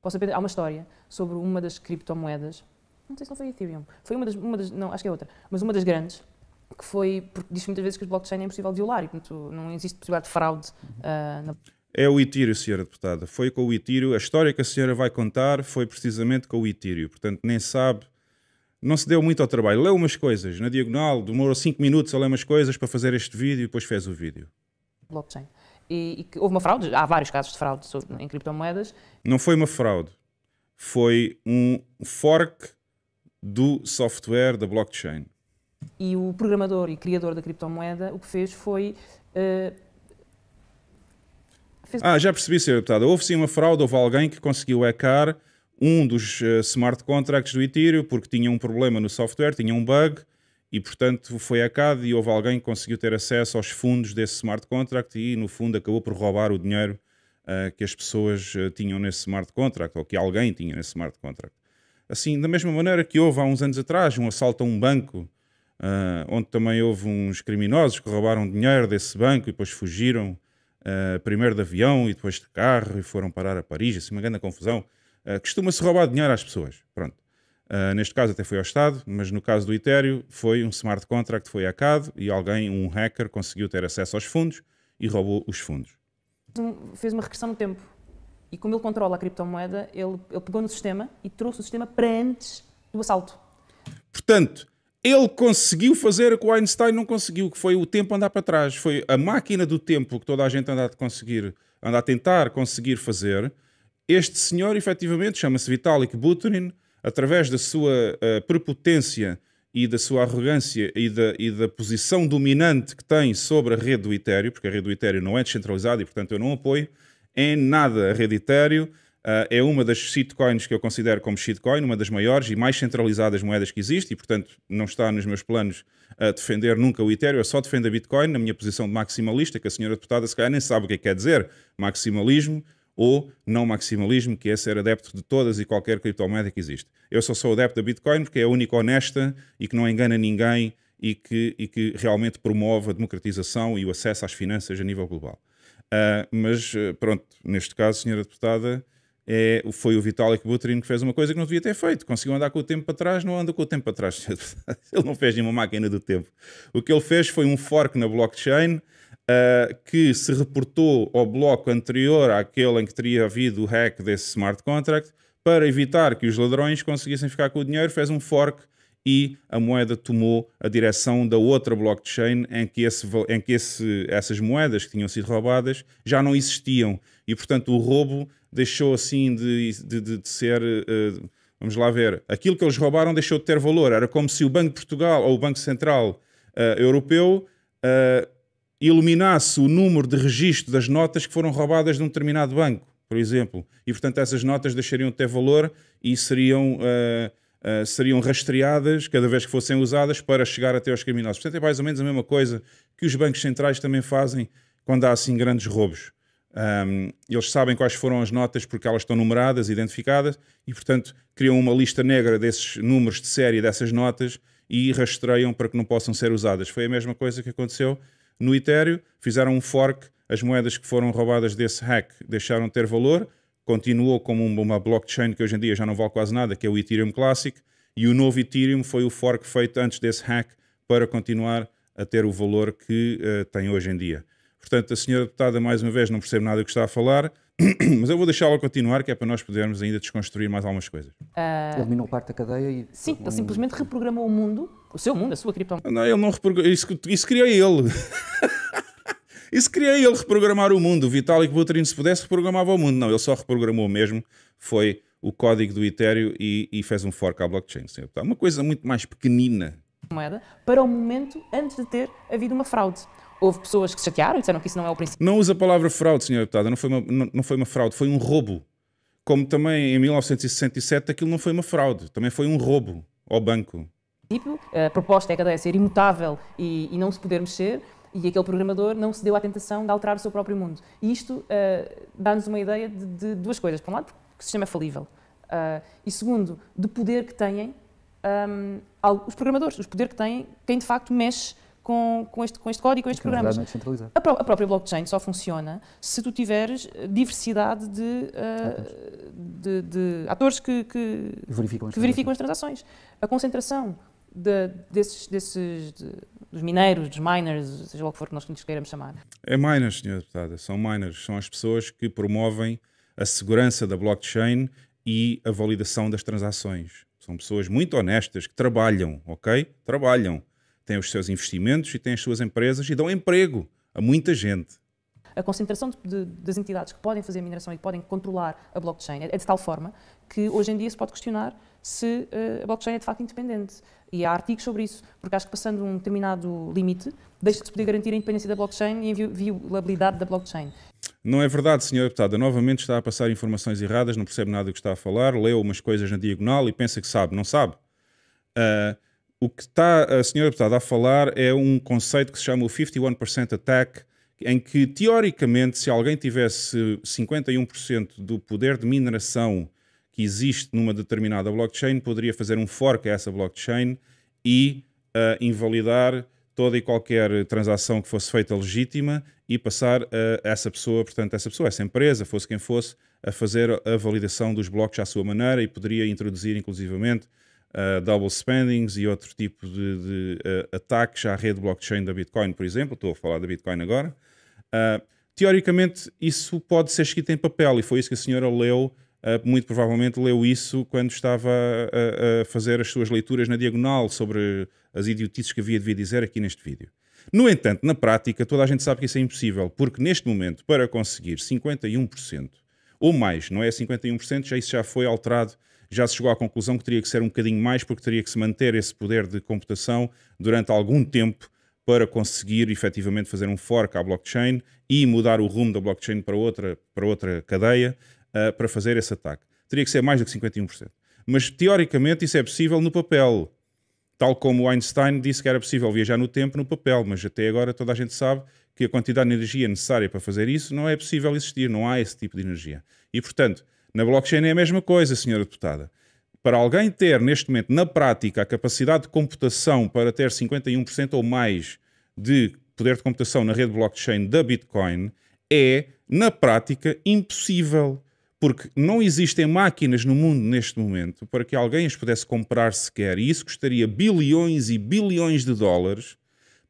Posso aprender? Há uma história sobre uma das criptomoedas. Não sei se não foi Ethereum. Foi uma das, uma das. Não, acho que é outra. Mas uma das grandes que foi, porque diz muitas vezes que o blockchain é impossível de violar e, portanto, não existe possibilidade de fraude. Uh, na... É o Ethereum, senhora deputada. Foi com o Ethereum. A história que a senhora vai contar foi precisamente com o Ethereum. Portanto, nem sabe, não se deu muito ao trabalho. Leu umas coisas na diagonal, demorou 5 minutos a ler umas coisas para fazer este vídeo e depois fez o vídeo. Blockchain. E, e que houve uma fraude? Há vários casos de fraude sobre, em criptomoedas. Não foi uma fraude. Foi um fork do software da blockchain. E o programador e criador da criptomoeda o que fez foi. Uh, fez... Ah, já percebi, Sr. Deputado. Houve sim uma fraude, houve alguém que conseguiu hackar um dos uh, smart contracts do Ethereum porque tinha um problema no software, tinha um bug e, portanto, foi hackado e houve alguém que conseguiu ter acesso aos fundos desse smart contract e, no fundo, acabou por roubar o dinheiro uh, que as pessoas uh, tinham nesse smart contract ou que alguém tinha nesse smart contract. Assim, da mesma maneira que houve há uns anos atrás um assalto a um banco Uh, onde também houve uns criminosos que roubaram dinheiro desse banco e depois fugiram, uh, primeiro de avião e depois de carro, e foram parar a Paris, assim, uma grande confusão. Uh, Costuma-se roubar dinheiro às pessoas, pronto. neste caso até foi ao Estado, mas no caso do Ethereum foi um smart contract, foi hackado e alguém, um hacker, conseguiu ter acesso aos fundos e roubou os fundos. Hum, fez uma regressão no tempo e como ele controla a criptomoeda, ele, ele pegou no sistema e trouxe o sistema para antes do assalto. Portanto, ele conseguiu fazer o que o Einstein não conseguiu, que foi o tempo andar para trás. Foi a máquina do tempo que toda a gente anda a conseguir, anda a tentar conseguir fazer. Este senhor, efetivamente, chama-se Vitalik Buterin, através da sua uh, prepotência e da sua arrogância e da, e da posição dominante que tem sobre a rede do Ethereum, porque a rede do Ethereum não é descentralizada e, portanto, eu não apoio em nada a rede Ethereum eh, é uma das shitcoins que eu considero como shitcoin, uma das maiores e mais centralizadas moedas que existe, e portanto não está nos meus planos eh, defender nunca o Ethereum, eu só defendo a Bitcoin na minha posição de maximalista, que a senhora deputada se calhar nem sabe o que, é que quer dizer maximalismo ou não maximalismo, que é ser adepto de todas e qualquer criptomoeda que existe. Eu só sou adepto da Bitcoin porque é a única honesta e que não engana ninguém e que, e que realmente promove a democratização e o acesso às finanças a nível global. Uh, mas pronto, neste caso, senhora deputada, é, foi o Vitalik Buterin que fez uma coisa que não devia ter feito. Conseguiu andar com o tempo para trás, não anda com o tempo para trás. ele não fez nenhuma máquina do tempo. O que ele fez foi um fork na blockchain uh, que se reportou ao bloco anterior àquele em que teria havido o hack desse smart contract para evitar que os ladrões conseguissem ficar com o dinheiro, fez um fork e a moeda tomou a direção da outra blockchain em que, esse, em que esse, essas moedas que tinham sido roubadas já não existiam. E, portanto, o roubo deixou assim de, de, de, de ser. Uh, vamos lá ver. Aquilo que eles roubaram deixou de ter valor. Era como se o Banco de Portugal ou o Banco Central uh, Europeu uh, eh, iluminasse o número de registro das notas que foram roubadas de um determinado banco, por exemplo. E, portanto, essas notas deixariam de ter valor e seriam. Uh, seriam rastreadas cada vez que fossem usadas para chegar até aos criminosos. Portanto, é mais ou menos a mesma coisa que os bancos centrais também fazem quando há assim grandes roubos. Um, eles sabem quais foram as notas porque elas estão numeradas, identificadas, e portanto criam uma lista negra desses números de série dessas notas e rastreiam para que não possam ser usadas. Foi a mesma coisa que aconteceu no Ethereum. Fizeram um fork, as moedas que foram roubadas desse hack deixaram de ter valor, continuou como uma blockchain que hoje em dia já não vale quase nada, que é o Ethereum Classic, e o novo Ethereum foi o fork feito antes desse hack para continuar a ter o valor que uh, tem hoje em dia. Portanto, a senhora deputada, mais uma vez, não percebe nada do que está a falar, mas eu vou deixá-la continuar, que é para nós podermos ainda desconstruir mais algumas coisas. Uh... Ah, Eliminou parte da cadeia e. Sim, ele simplesmente reprogramou o mundo, o seu mundo, a sua criptomoeda. Não, ele não reprogramou. Isso, isso criou ele. Isso queria ele reprogramar o mundo. O Vitalik Buterin, se pudesse, reprogramava o mundo. Não, ele só reprogramou mesmo. Foi o código do Ethereum e, e fez um fork à blockchain. Senhor. Uma coisa muito mais pequenina. Moeda para o momento antes de ter havido uma fraude. Houve pessoas que se chatearam e disseram que isso não é o princípio. Não usa a palavra fraude, senhor deputada. Não foi uma, não, não foi uma fraude, foi um roubo. Como também em 1967 aquilo não foi uma fraude, também foi um roubo ao banco. A proposta é que a ser imutável e, e, não se poder mexer, e aquele programador não se deu à tentação de alterar o seu próprio mundo. E isto uh, dá-nos uma ideia de, de, duas coisas. Por um lado, que o sistema é falível. Uh, e segundo, do poder que têm um, ehm, os programadores, o poder que têm quem de facto mexe com, com, este, com este código, com estes programas. É a, pró a, própria blockchain só funciona se tu tiveres eh, diversidade de, uh, de, de atores que, que, verificam, as, que verificam as transações. A concentração de, desses, desses de, dos mineiros, dos miners, seja lá o que for que nós queiramos chamar. É miners, senhora deputada, são miners, são as pessoas que promovem a segurança da blockchain e a validação das transações. São pessoas muito honestas que trabalham, ok? Trabalham têm os seus investimentos e têm as suas empresas e dão emprego a muita gente. A concentração de, de, das entidades que podem fazer mineração e que podem controlar a blockchain é, é de tal forma que hoje em dia se pode questionar se uh, a blockchain é de facto independente. E há artigos sobre isso, porque acho que passando um determinado limite, deixa-se poder garantir a independência da blockchain e a viabilidade da blockchain. Não é verdade, senhora deputada. Novamente está a passar informações erradas, não percebe nada do que está a falar, leu umas coisas na diagonal e pensa que sabe. Não sabe. Uh, o que está a senhora deputada a falar é um conceito que se chama o 51% attack, em que, teoricamente, se alguém tivesse 51% do poder de mineração que existe numa determinada blockchain, poderia fazer um fork a essa blockchain e uh, invalidar toda e qualquer transação que fosse feita legítima e passar a eh, essa pessoa, portanto, essa pessoa, essa empresa, fosse quem fosse, a fazer a validação dos blocos à sua maneira e poderia introduzir, inclusivamente, uh, double spendings e outro tipo de, de uh, ataques à rede blockchain da Bitcoin, por exemplo. Estou a falar da Bitcoin agora. Uh, teoricamente, isso pode ser escrito em papel e foi isso que a senhora leu. muito provavelmente leu isso quando estava a, a, fazer as suas leituras na diagonal sobre as idiotices que havia de dizer aqui neste vídeo. No entanto, na prática, toda a gente sabe que isso é impossível, porque neste momento, para conseguir 51% ou mais, não é 51%, já isso já foi alterado já se chegou à conclusão que teria que ser um bocadinho mais, porque teria que se manter esse poder de computação durante algum tempo para conseguir efetivamente fazer um fork à blockchain e mudar o rumo da blockchain para outra, para outra cadeia uh, para fazer esse ataque. Teria que ser mais do que 51%. Mas teoricamente isso é possível no papel. Tal como Einstein disse que era possível viajar no tempo no papel, mas até agora toda a gente sabe que a quantidade de energia necessária para fazer isso não é possível existir, não há esse tipo de energia. E portanto, na blockchain é a mesma coisa, senhora deputada. Para alguém ter, neste momento, na prática, a capacidade de computação para ter 51% ou mais de poder de computação na rede blockchain da Bitcoin, é, na prática, impossível. Porque não existem máquinas no mundo neste momento para que alguém as pudesse comprar sequer. E isso custaria bilhões e bilhões de dólares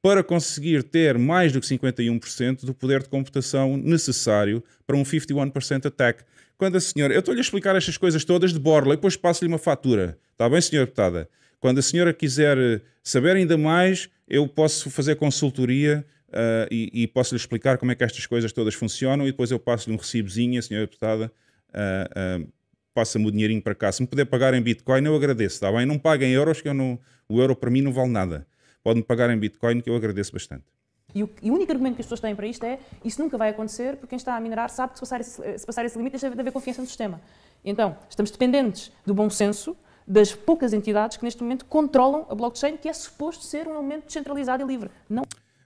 para conseguir ter mais do que 51% do poder de computação necessário para um 51% attack. Quando a senhora. Eu estou-lhe a explicar estas coisas todas de borla e depois passo-lhe uma fatura. Está bem, senhora deputada? Quando a senhora quiser eh, saber ainda mais, eu posso fazer consultoria uh, e, e posso-lhe explicar como é que estas coisas todas funcionam e depois eu passo-lhe um recibozinho, a senhora deputada. Uh, uh, passa-me o dinheirinho para cá. Se me puder pagar em Bitcoin, eu agradeço, está bem? Não paguem euros, que eu não, o euro para mim não vale nada. Pode-me pagar em Bitcoin, que eu agradeço bastante. E o, e o, único argumento que as pessoas têm para isto é isso nunca vai acontecer porque quem está a minerar sabe que se passar esse, se passar esse limite deixa de haver confiança no sistema. Então, estamos dependentes do bom senso das poucas entidades que neste momento controlam a blockchain, que é suposto ser um elemento descentralizado e livre. Não.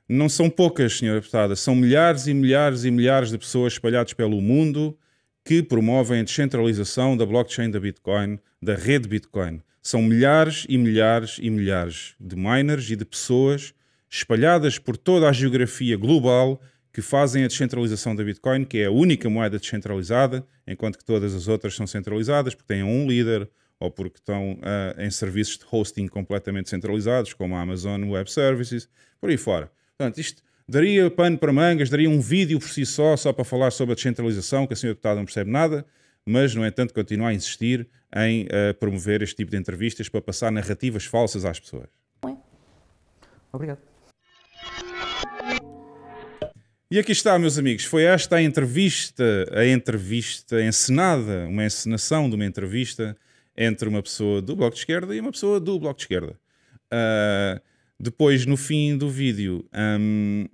Não são poucas, senhora deputada, são milhares e milhares e milhares de pessoas espalhadas pelo mundo que promovem a descentralização da blockchain da Bitcoin, da rede Bitcoin. São milhares e milhares e milhares de miners e de pessoas espalhadas por toda a geografia global que fazem a descentralização da Bitcoin, que é a única moeda descentralizada, enquanto que todas as outras são centralizadas porque têm um líder ou porque estão uh, em serviços de hosting completamente centralizados, como a Amazon Web Services, por aí fora. Portanto, isto daria pano para mangas, daria um vídeo por si só, só para falar sobre a descentralização, que a assim senhora deputada não percebe nada, mas, no entanto, continua a insistir em uh, promover este tipo de entrevistas para passar narrativas falsas às pessoas. Obrigado. E aqui está, meus amigos, foi esta a entrevista, a entrevista encenada, uma encenação de uma entrevista entre uma pessoa do Bloco de Esquerda e uma pessoa do Bloco de Esquerda. Uh, depois, no fim do vídeo, um,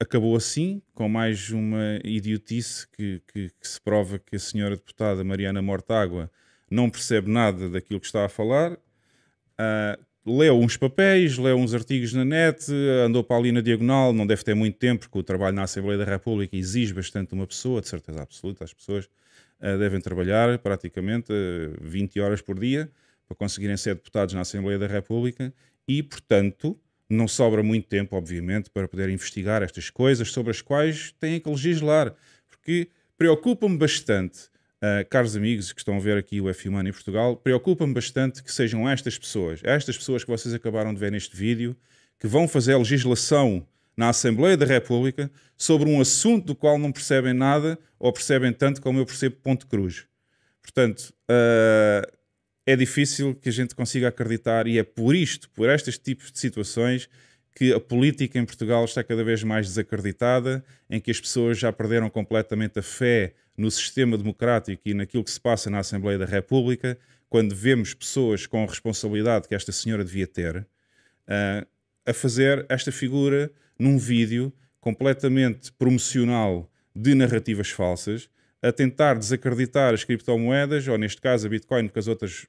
acabou assim, com mais uma idiotice que, que, que, se prova que a senhora deputada Mariana Mortágua não percebe nada daquilo que está a falar, uh, leu uns papéis, leu uns artigos na net, andou para ali na diagonal, não deve ter muito tempo, porque o trabalho na Assembleia da República exige bastante uma pessoa, de certeza absoluta, as pessoas uh, devem trabalhar praticamente uh, eh, 20 horas por dia para conseguirem ser deputados na Assembleia da República e, portanto, não sobra muito tempo, obviamente, para poder investigar estas coisas sobre as quais têm que legislar, porque preocupa-me bastante ah, caros amigos que estão a ver aqui o F Humano em Portugal, preocupa-me bastante que sejam estas pessoas, estas pessoas que vocês acabaram de ver neste vídeo, que vão fazer legislação na Assembleia da República sobre um assunto do qual não percebem nada ou percebem tanto como eu percebo Ponte Cruz. Portanto, uh, é difícil que a gente consiga acreditar, e é por isto, por estes tipos de situações, que a política em Portugal está cada vez mais desacreditada, em que as pessoas já perderam completamente a fé no sistema democrático e naquilo que se passa na Assembleia da República, quando vemos pessoas com a responsabilidade que esta senhora devia ter, uh, a fazer esta figura num vídeo completamente promocional de narrativas falsas, a tentar desacreditar as criptomoedas, ou neste caso a Bitcoin, porque as outras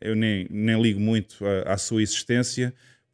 eu nem, nem ligo muito à, à sua existência,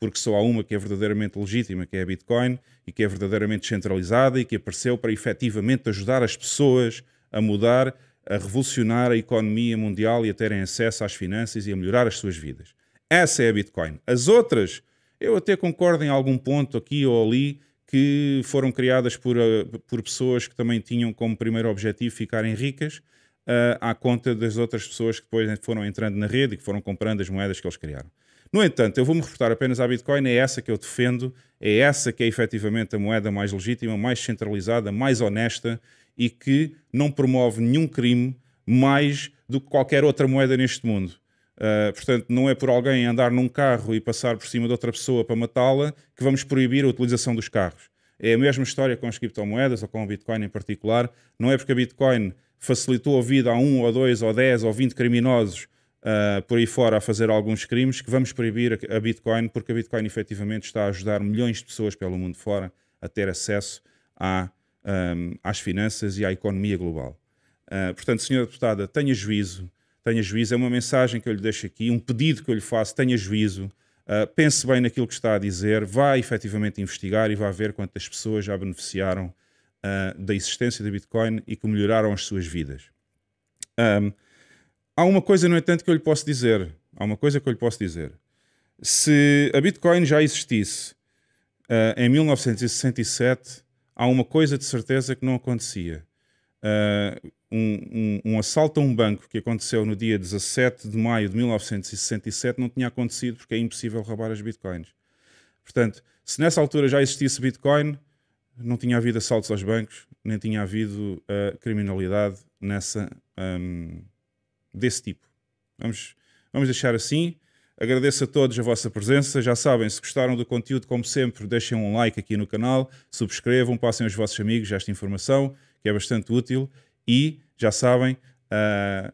porque só há uma que é verdadeiramente legítima, que é a Bitcoin, e que é verdadeiramente descentralizada e que apareceu para efetivamente ajudar as pessoas a mudar, a revolucionar a economia mundial e a terem acesso às finanças e a melhorar as suas vidas. Essa é a Bitcoin. As outras, eu até concordo em algum ponto aqui ou ali, que foram criadas por, eh, por pessoas que também tinham como primeiro objetivo ficarem ricas, uh, à conta das outras pessoas que depois foram entrando na rede e que foram comprando as moedas que eles criaram. No entanto, eu vou-me reportar apenas à Bitcoin, é essa que eu defendo, é essa que é efetivamente a moeda mais legítima, mais centralizada, mais honesta e que não promove nenhum crime mais do que qualquer outra moeda neste mundo. Uh, portanto, não é por alguém andar num carro e passar por cima de outra pessoa para matá-la que vamos proibir a utilização dos carros. É a mesma história com as criptomoedas ou com o Bitcoin em particular. Não é porque a Bitcoin facilitou a vida a um ou dois ou dez ou vinte criminosos uh, por aí fora a fazer alguns crimes, que vamos proibir a, Bitcoin, porque a Bitcoin efetivamente está a ajudar milhões de pessoas pelo mundo fora a ter acesso à, um, ehm, às finanças e à economia global. Uh, portanto, senhora deputada, tenha juízo, tenha juízo, é uma mensagem que eu lhe deixo aqui, um pedido que eu lhe faço, tenha juízo, uh, pense bem naquilo que está a dizer, vá efetivamente investigar e vá ver quantas pessoas já beneficiaram uh, da existência da Bitcoin e que melhoraram as suas vidas. Um, ehm, Há uma coisa, no entanto, que eu lhe posso dizer. Há uma coisa que eu lhe posso dizer. Se a Bitcoin já existisse uh, em 1967, há uma coisa de certeza que não acontecia. Uh, um, um, um, assalto a um banco que aconteceu no dia 17 de maio de 1967 não tinha acontecido porque é impossível roubar as bitcoins. Portanto, se nessa altura já existisse bitcoin, não tinha havido assaltos aos bancos, nem tinha havido uh, criminalidade nessa, um, ehm, desse tipo. Vamos, vamos deixar assim. Agradeço a todos a vossa presença. Já sabem, se gostaram do conteúdo, como sempre, deixem um like aqui no canal, subscrevam, passem aos vossos amigos esta informação, que é bastante útil. E, já sabem, ah,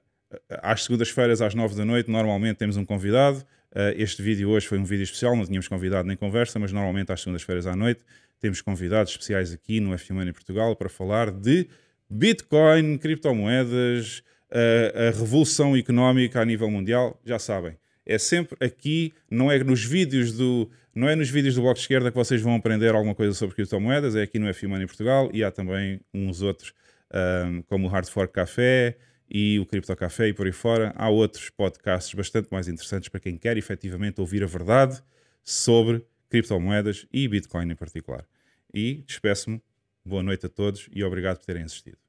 às segundas-feiras, às nove da noite, normalmente temos um convidado. Ah, este vídeo hoje foi um vídeo especial, não tínhamos convidado nem conversa, mas normalmente às segundas-feiras à noite temos convidados especiais aqui no F em Portugal para falar de Bitcoin, criptomoedas, a, a revolução económica a nível mundial, já sabem. É sempre aqui, não é nos vídeos do, não é nos vídeos do Bloco de Esquerda que vocês vão aprender alguma coisa sobre criptomoedas, é aqui no FMAN em Portugal e há também uns outros, um, como o Hard Fork Café e o Cripto Café e por aí fora. Há outros podcasts bastante mais interessantes para quem quer efetivamente ouvir a verdade sobre criptomoedas e Bitcoin em particular. E despeço-me, boa noite a todos e obrigado por terem assistido.